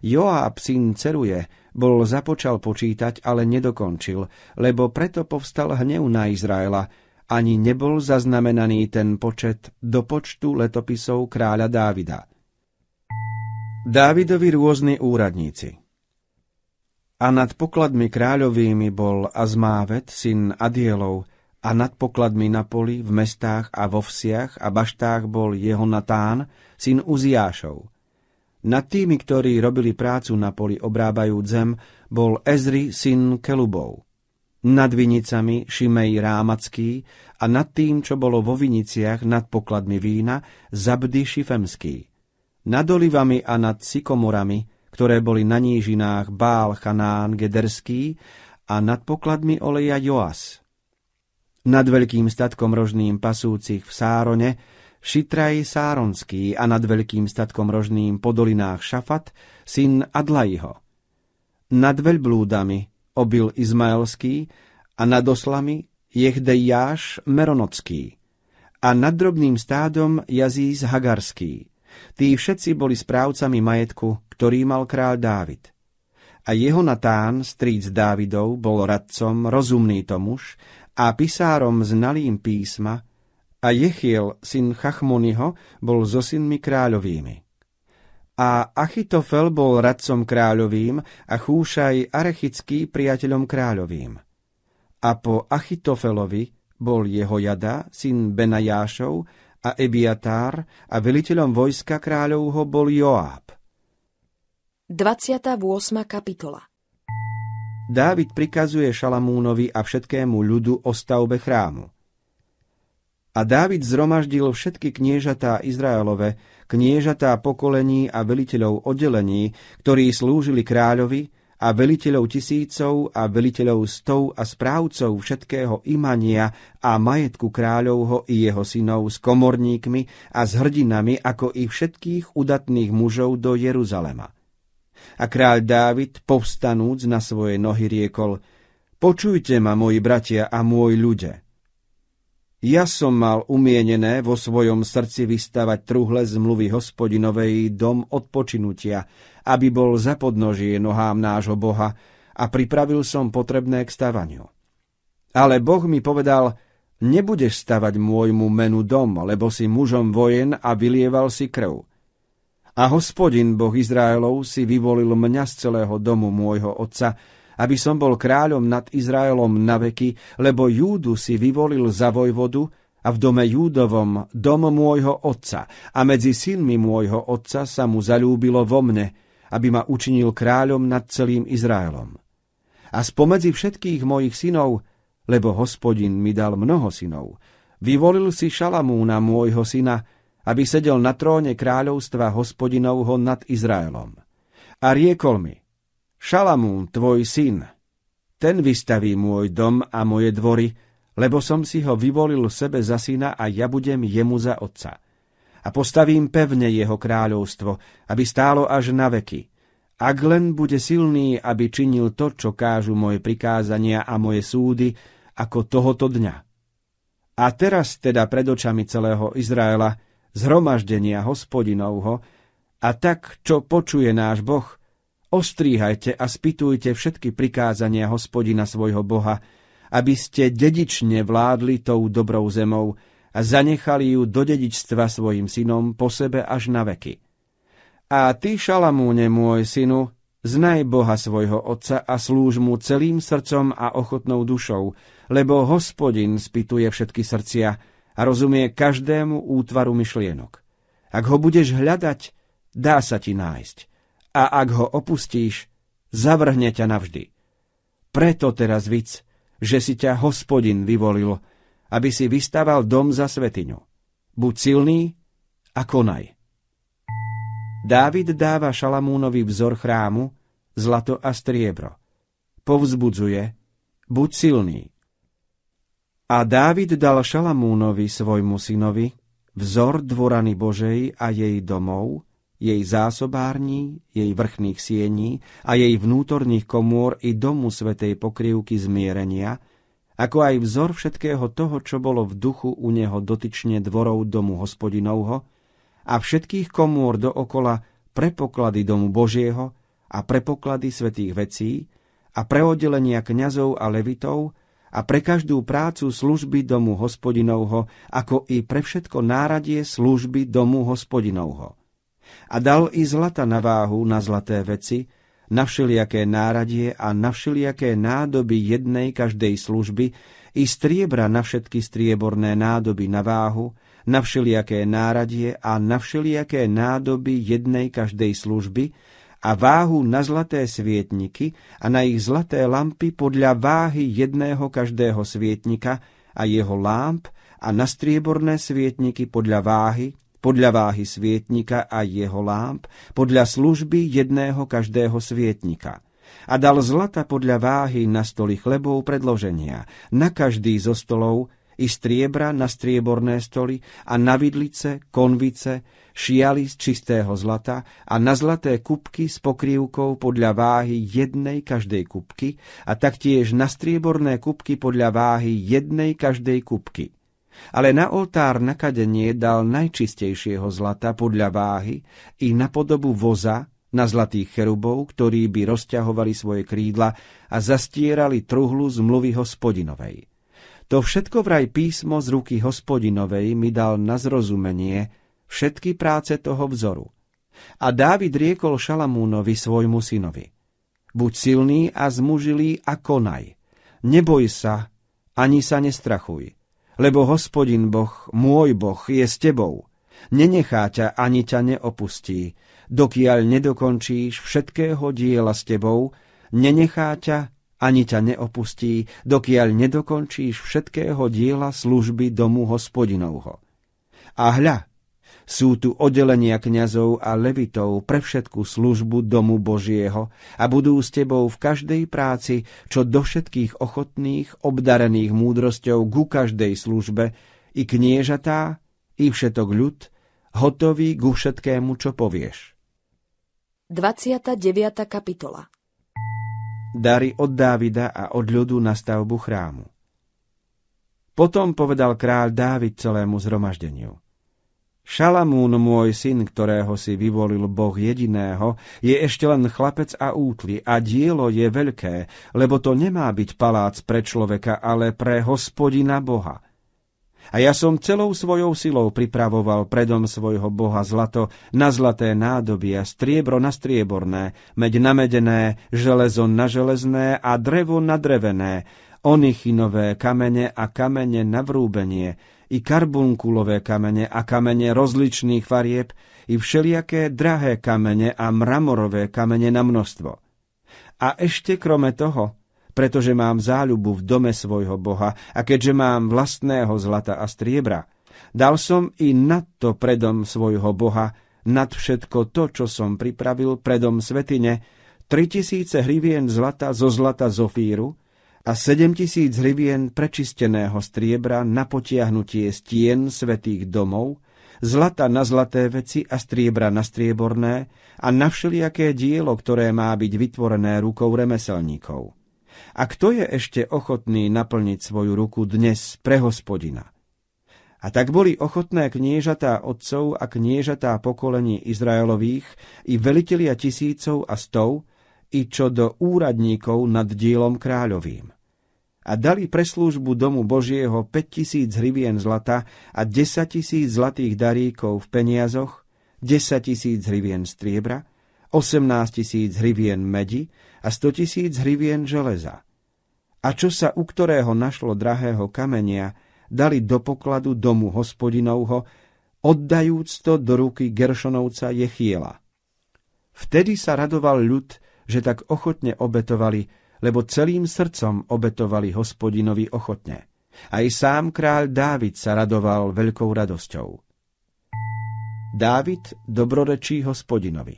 Joáb, syn Ceruje, bol započal počítať, ale nedokončil, lebo preto povstal hnev na Izraela, ani nebol zaznamenaný ten počet do počtu letopisov kráľa Dávida – Dávidovi rôzni úradníci. A nad pokladmi kráľovými bol Azmávet, syn Adielov, a nad pokladmi na poli, v mestách a vo vsiach a baštách bol jeho natán, syn Uziášov. Nad tými, ktorí robili prácu na poli obrábajúc zem, bol Ezri, syn Kelubov. Nad vinicami Šimej Rámacký a nad tým, čo bolo vo viniciach nad pokladmi vína, Zabdy Šifemský nad olivami a nad sykomorami, ktoré boli na nížinách Bál Chanán Gederský a nad pokladmi oleja Joas. Nad veľkým statkom rožným pasúcich v Sárone, Šitraj Sáronský a nad veľkým statkom rožným po dolinách Šafat, syn Adlajho. Nad veľblúdami obil Izmaelský a nad oslami Jehdejáš Meronocký a nad drobným stádom Jazís Hagarský. Tí všetci boli správcami majetku, ktorý mal kráľ Dávid. A jeho Natán, stríc Dávidov, bol radcom, rozumný tomuž a pisárom znalým písma a Jechiel, syn Chachmoniho, bol so synmi kráľovými. A Achitofel bol radcom kráľovým a Chúšaj Arechický priateľom kráľovým. A po Achitofelovi bol jeho jada, syn Benajášov, a Ebiatár a veliteľom vojska kráľovho bol Joáb. 28. kapitola Dávid prikazuje Šalamúnovi a všetkému ľudu o stavbe chrámu. A Dávid zromaždil všetky kniežatá Izraelove, kniežatá pokolení a veliteľov oddelení, ktorí slúžili kráľovi, a veliteľov tisícov a veliteľov stov a správcov všetkého imania a majetku kráľovho i jeho synov s komorníkmi a s hrdinami, ako i všetkých udatných mužov do Jeruzalema. A kráľ Dávid, povstanúc na svoje nohy, riekol Počujte ma, moji bratia a môj ľude. Ja som mal umienené vo svojom srdci vystavať truhle zmluvy hospodinovej dom odpočinutia, aby bol za podnožie nohám nášho Boha a pripravil som potrebné k stavaniu. Ale Boh mi povedal, nebudeš stavať môjmu menu dom, lebo si mužom vojen a vylieval si krv. A hospodin Boh Izraelov si vyvolil mňa z celého domu môjho otca, aby som bol kráľom nad Izraelom na veky, lebo Júdu si vyvolil za vojvodu a v dome Júdovom dom môjho otca a medzi synmi môjho otca sa mu zalúbilo vo mne aby ma učinil kráľom nad celým Izraelom. A spomedzi všetkých mojich synov, lebo hospodin mi dal mnoho synov, vyvolil si Šalamúna, môjho syna, aby sedel na tróne kráľovstva hospodinovho nad Izraelom. A riekol mi, Šalamún, tvoj syn, ten vystaví môj dom a moje dvory, lebo som si ho vyvolil sebe za syna a ja budem jemu za otca a postavím pevne jeho kráľovstvo, aby stálo až na veky. Ak len bude silný, aby činil to, čo kážu moje prikázania a moje súdy, ako tohoto dňa. A teraz teda pred očami celého Izraela, zhromaždenia hospodinovho, a tak, čo počuje náš Boh, ostríhajte a spýtujte všetky prikázania hospodina svojho Boha, aby ste dedične vládli tou dobrou zemou, a zanechali ju do dedičstva svojim synom po sebe až na veky. A ty, Šalamúne, môj synu, Znaj Boha svojho Otca a slúž mu celým srdcom a ochotnou dušou, lebo hospodin spituje všetky srdcia a rozumie každému útvaru myšlienok. Ak ho budeš hľadať, dá sa ti nájsť. A ak ho opustíš, zavrhne ťa navždy. Preto teraz vic, že si ťa hospodin vyvolil aby si vystaval dom za svetiňu. Buď silný a konaj. Dávid dáva Šalamúnovi vzor chrámu, zlato a striebro. Povzbudzuje, buď silný. A Dávid dal Šalamúnovi svojmu synovi vzor dvorany Božej a jej domov, jej zásobární, jej vrchných siení a jej vnútorných komôr i domu svetej pokrývky zmierenia – ako aj vzor všetkého toho, čo bolo v duchu u neho dotyčne dvorov domu hospodinovho a všetkých komôr dookola prepoklady domu Božieho a prepoklady svetých vecí a oddelenia kňazov a levitov a pre každú prácu služby domu hospodinovho, ako i pre všetko náradie služby domu hospodinovho. A dal i zlata na váhu na zlaté veci, na všelijaké náradie a na všelijaké nádoby jednej každej služby i striebra na všetky strieborné nádoby na váhu, na všelijaké náradie a na všelijaké nádoby jednej každej služby a váhu na zlaté svietniky a na ich zlaté lampy podľa váhy jedného každého svietnika a jeho lámp a na strieborné svietniky podľa váhy podľa váhy svietnika a jeho lámp, podľa služby jedného každého svietnika. A dal zlata podľa váhy na stoli chlebov predloženia, na každý zo stolov i striebra na strieborné stoly a na vidlice, konvice, šiali z čistého zlata a na zlaté kupky s pokrývkou podľa váhy jednej každej kupky a taktiež na strieborné kupky podľa váhy jednej každej kupky ale na oltár nakadenie dal najčistejšieho zlata podľa váhy i na podobu voza na zlatých cherubov, ktorí by rozťahovali svoje krídla a zastierali truhlu zmluvy hospodinovej. To všetko vraj písmo z ruky hospodinovej mi dal na zrozumenie všetky práce toho vzoru. A Dávid riekol Šalamúnovi svojmu synovi. Buď silný a zmužilý a konaj. Neboj sa, ani sa nestrachuj lebo hospodin Boh, môj Boh, je s tebou. Nenechá ťa ani ťa neopustí, dokiaľ nedokončíš všetkého diela s tebou, nenechá ťa ani ťa neopustí, dokiaľ nedokončíš všetkého diela služby domu hospodinovho. A hľa, sú tu oddelenia kňazov a levitov pre všetku službu domu Božieho a budú s tebou v každej práci, čo do všetkých ochotných, obdarených múdrosťou ku každej službe, i kniežatá, i všetok ľud, hotový ku všetkému, čo povieš. 29. kapitola Dary od Dávida a od ľudu na stavbu chrámu. Potom povedal král Dávid celému zhromaždeniu. Šalamún, môj syn, ktorého si vyvolil Boh jediného, je ešte len chlapec a útli a dielo je veľké, lebo to nemá byť palác pre človeka, ale pre hospodina Boha. A ja som celou svojou silou pripravoval predom svojho Boha zlato na zlaté nádobia, striebro na strieborné, meď na medené, železo na železné a drevo na drevené, onichinové kamene a kamene na vrúbenie, i karbunkulové kamene a kamene rozličných farieb, i všelijaké drahé kamene a mramorové kamene na množstvo. A ešte krome toho, pretože mám záľubu v dome svojho Boha a keďže mám vlastného zlata a striebra, dal som i nadto predom svojho Boha nad všetko to, čo som pripravil predom svetine, 3000 hrivien zlata zo zlata zofíru, a sedem tisíc hrivien prečisteného striebra na potiahnutie stien svetých domov, zlata na zlaté veci a striebra na strieborné a na všelijaké dielo, ktoré má byť vytvorené rukou remeselníkov. A kto je ešte ochotný naplniť svoju ruku dnes pre hospodina? A tak boli ochotné kniežatá otcov a kniežatá pokolení Izraelových i velitelia tisícov a stov, i čo do úradníkov nad dielom kráľovým a dali pre službu domu Božieho 5000 hrivien zlata a 10 tisíc zlatých daríkov v peniazoch, 10 tisíc hrivien striebra, 18 tisíc hrivien medi a 100 tisíc hrivien železa. A čo sa u ktorého našlo drahého kamenia, dali do pokladu domu hospodinovho, oddajúc to do ruky Geršonovca Jechiela. Vtedy sa radoval ľud, že tak ochotne obetovali lebo celým srdcom obetovali hospodinovi ochotne. Aj sám kráľ Dávid sa radoval veľkou radosťou. Dávid dobrorečí hospodinovi.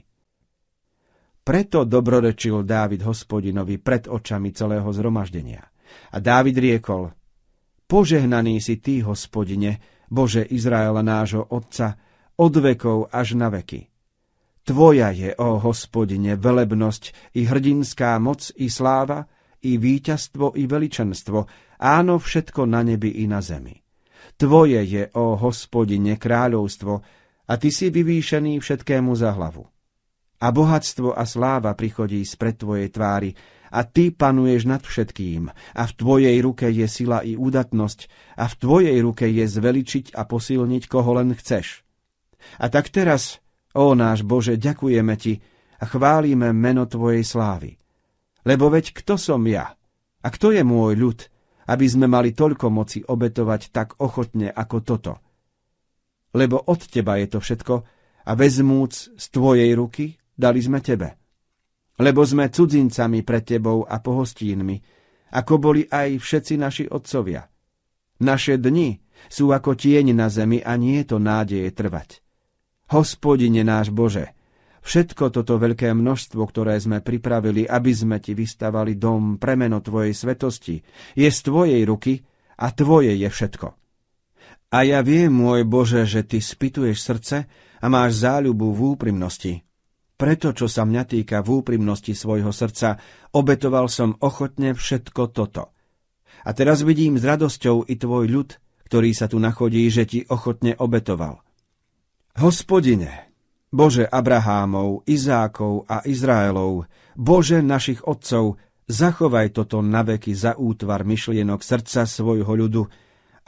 Preto dobrorečil Dávid hospodinovi pred očami celého zhromaždenia. A Dávid riekol, Požehnaný si ty, hospodine, Bože Izraela nášho Otca, od vekov až na veky. Tvoja je, o hospodine, velebnosť i hrdinská moc i sláva, i víťazstvo i veličenstvo, áno všetko na nebi i na zemi. Tvoje je, O hospodine, kráľovstvo, a ty si vyvýšený všetkému za hlavu. A bohatstvo a sláva prichodí spred tvojej tvári, a ty panuješ nad všetkým, a v tvojej ruke je sila i údatnosť, a v tvojej ruke je zveličiť a posilniť, koho len chceš. A tak teraz, Ó náš Bože, ďakujeme Ti a chválime meno Tvojej slávy. Lebo veď kto som ja? A kto je môj ľud, aby sme mali toľko moci obetovať tak ochotne ako toto? Lebo od Teba je to všetko a vezmúc z Tvojej ruky dali sme Tebe. Lebo sme cudzincami pred Tebou a pohostínmi, ako boli aj všetci naši otcovia. Naše dni sú ako tieň na zemi a nie je to nádeje trvať. Hospodine náš Bože, všetko toto veľké množstvo, ktoré sme pripravili, aby sme ti vystavali dom premeno tvojej svetosti, je z tvojej ruky a tvoje je všetko. A ja viem, môj Bože, že ty spituješ srdce a máš záľubu v úprimnosti. Preto, čo sa mňa týka v úprimnosti svojho srdca, obetoval som ochotne všetko toto. A teraz vidím s radosťou i tvoj ľud, ktorý sa tu nachodí, že ti ochotne obetoval. Hospodine, Bože Abrahámov, Izákov a Izraelov, Bože našich otcov, zachovaj toto naveky za útvar myšlienok srdca svojho ľudu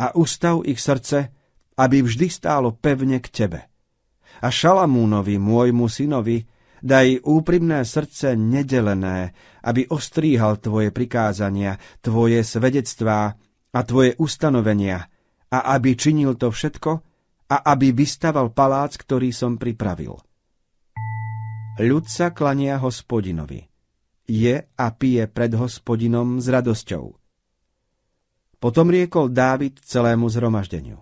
a ustav ich srdce, aby vždy stálo pevne k Tebe. A Šalamúnovi, môjmu synovi, daj úprimné srdce nedelené, aby ostríhal Tvoje prikázania, Tvoje svedectvá a Tvoje ustanovenia a aby činil to všetko, a aby vystaval palác, ktorý som pripravil. Ľud sa klania hospodinovi. Je a pije pred hospodinom s radosťou. Potom riekol Dávid celému zhromaždeniu.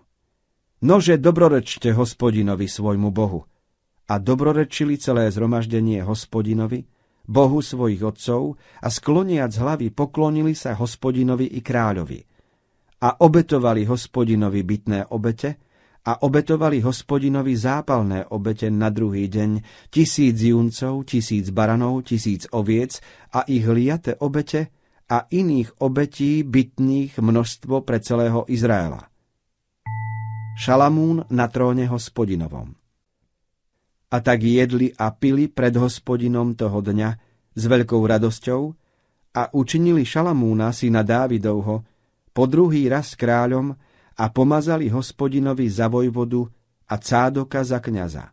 Nože dobrorečte hospodinovi svojmu Bohu. A dobrorečili celé zhromaždenie hospodinovi, Bohu svojich otcov a skloniac hlavy poklonili sa hospodinovi i kráľovi. A obetovali hospodinovi bytné obete – a obetovali hospodinovi zápalné obete na druhý deň, tisíc juncov, tisíc baranov, tisíc oviec a ich liate obete a iných obetí bytných množstvo pre celého Izraela. Šalamún na tróne hospodinovom. A tak jedli a pili pred hospodinom toho dňa s veľkou radosťou a učinili Šalamúna syna Dávidovho po druhý raz kráľom, a pomazali hospodinovi za vojvodu a cádoka za kniaza.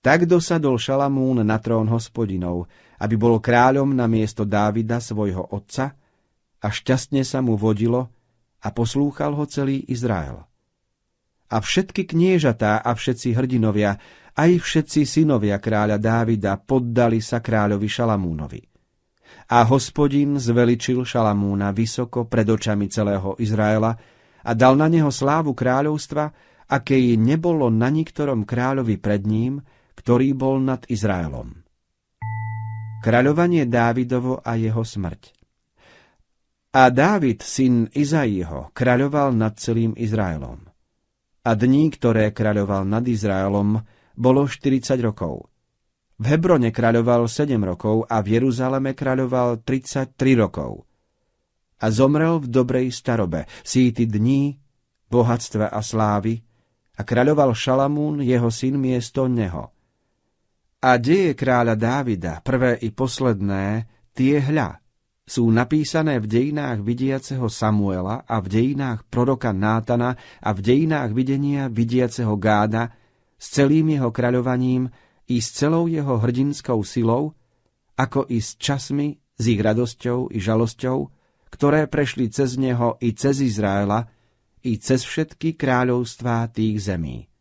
Tak dosadol Šalamún na trón hospodinov, aby bol kráľom na miesto Dávida svojho otca a šťastne sa mu vodilo a poslúchal ho celý Izrael. A všetky kniežatá a všetci hrdinovia, aj všetci synovia kráľa Dávida poddali sa kráľovi Šalamúnovi. A hospodin zveličil Šalamúna vysoko pred očami celého Izraela, a dal na neho slávu kráľovstva, aké jej nebolo na niktorom kráľovi pred ním, ktorý bol nad Izraelom. Kráľovanie Dávidovo a jeho smrť A Dávid, syn Izaiho, kráľoval nad celým Izraelom. A dní, ktoré kráľoval nad Izraelom, bolo 40 rokov. V Hebrone kráľoval 7 rokov a v Jeruzaleme kráľoval 33 rokov a zomrel v dobrej starobe, síty dní, bohatstva a slávy, a kráľoval Šalamún, jeho syn, miesto neho. A deje kráľa Dávida, prvé i posledné, tie hľa, sú napísané v dejinách vidiaceho Samuela a v dejinách proroka Nátana a v dejinách videnia vidiaceho Gáda s celým jeho kráľovaním i s celou jeho hrdinskou silou, ako i s časmi, s ich radosťou i žalosťou, ktoré prešli cez neho i cez Izraela, i cez všetky kráľovstvá tých zemí.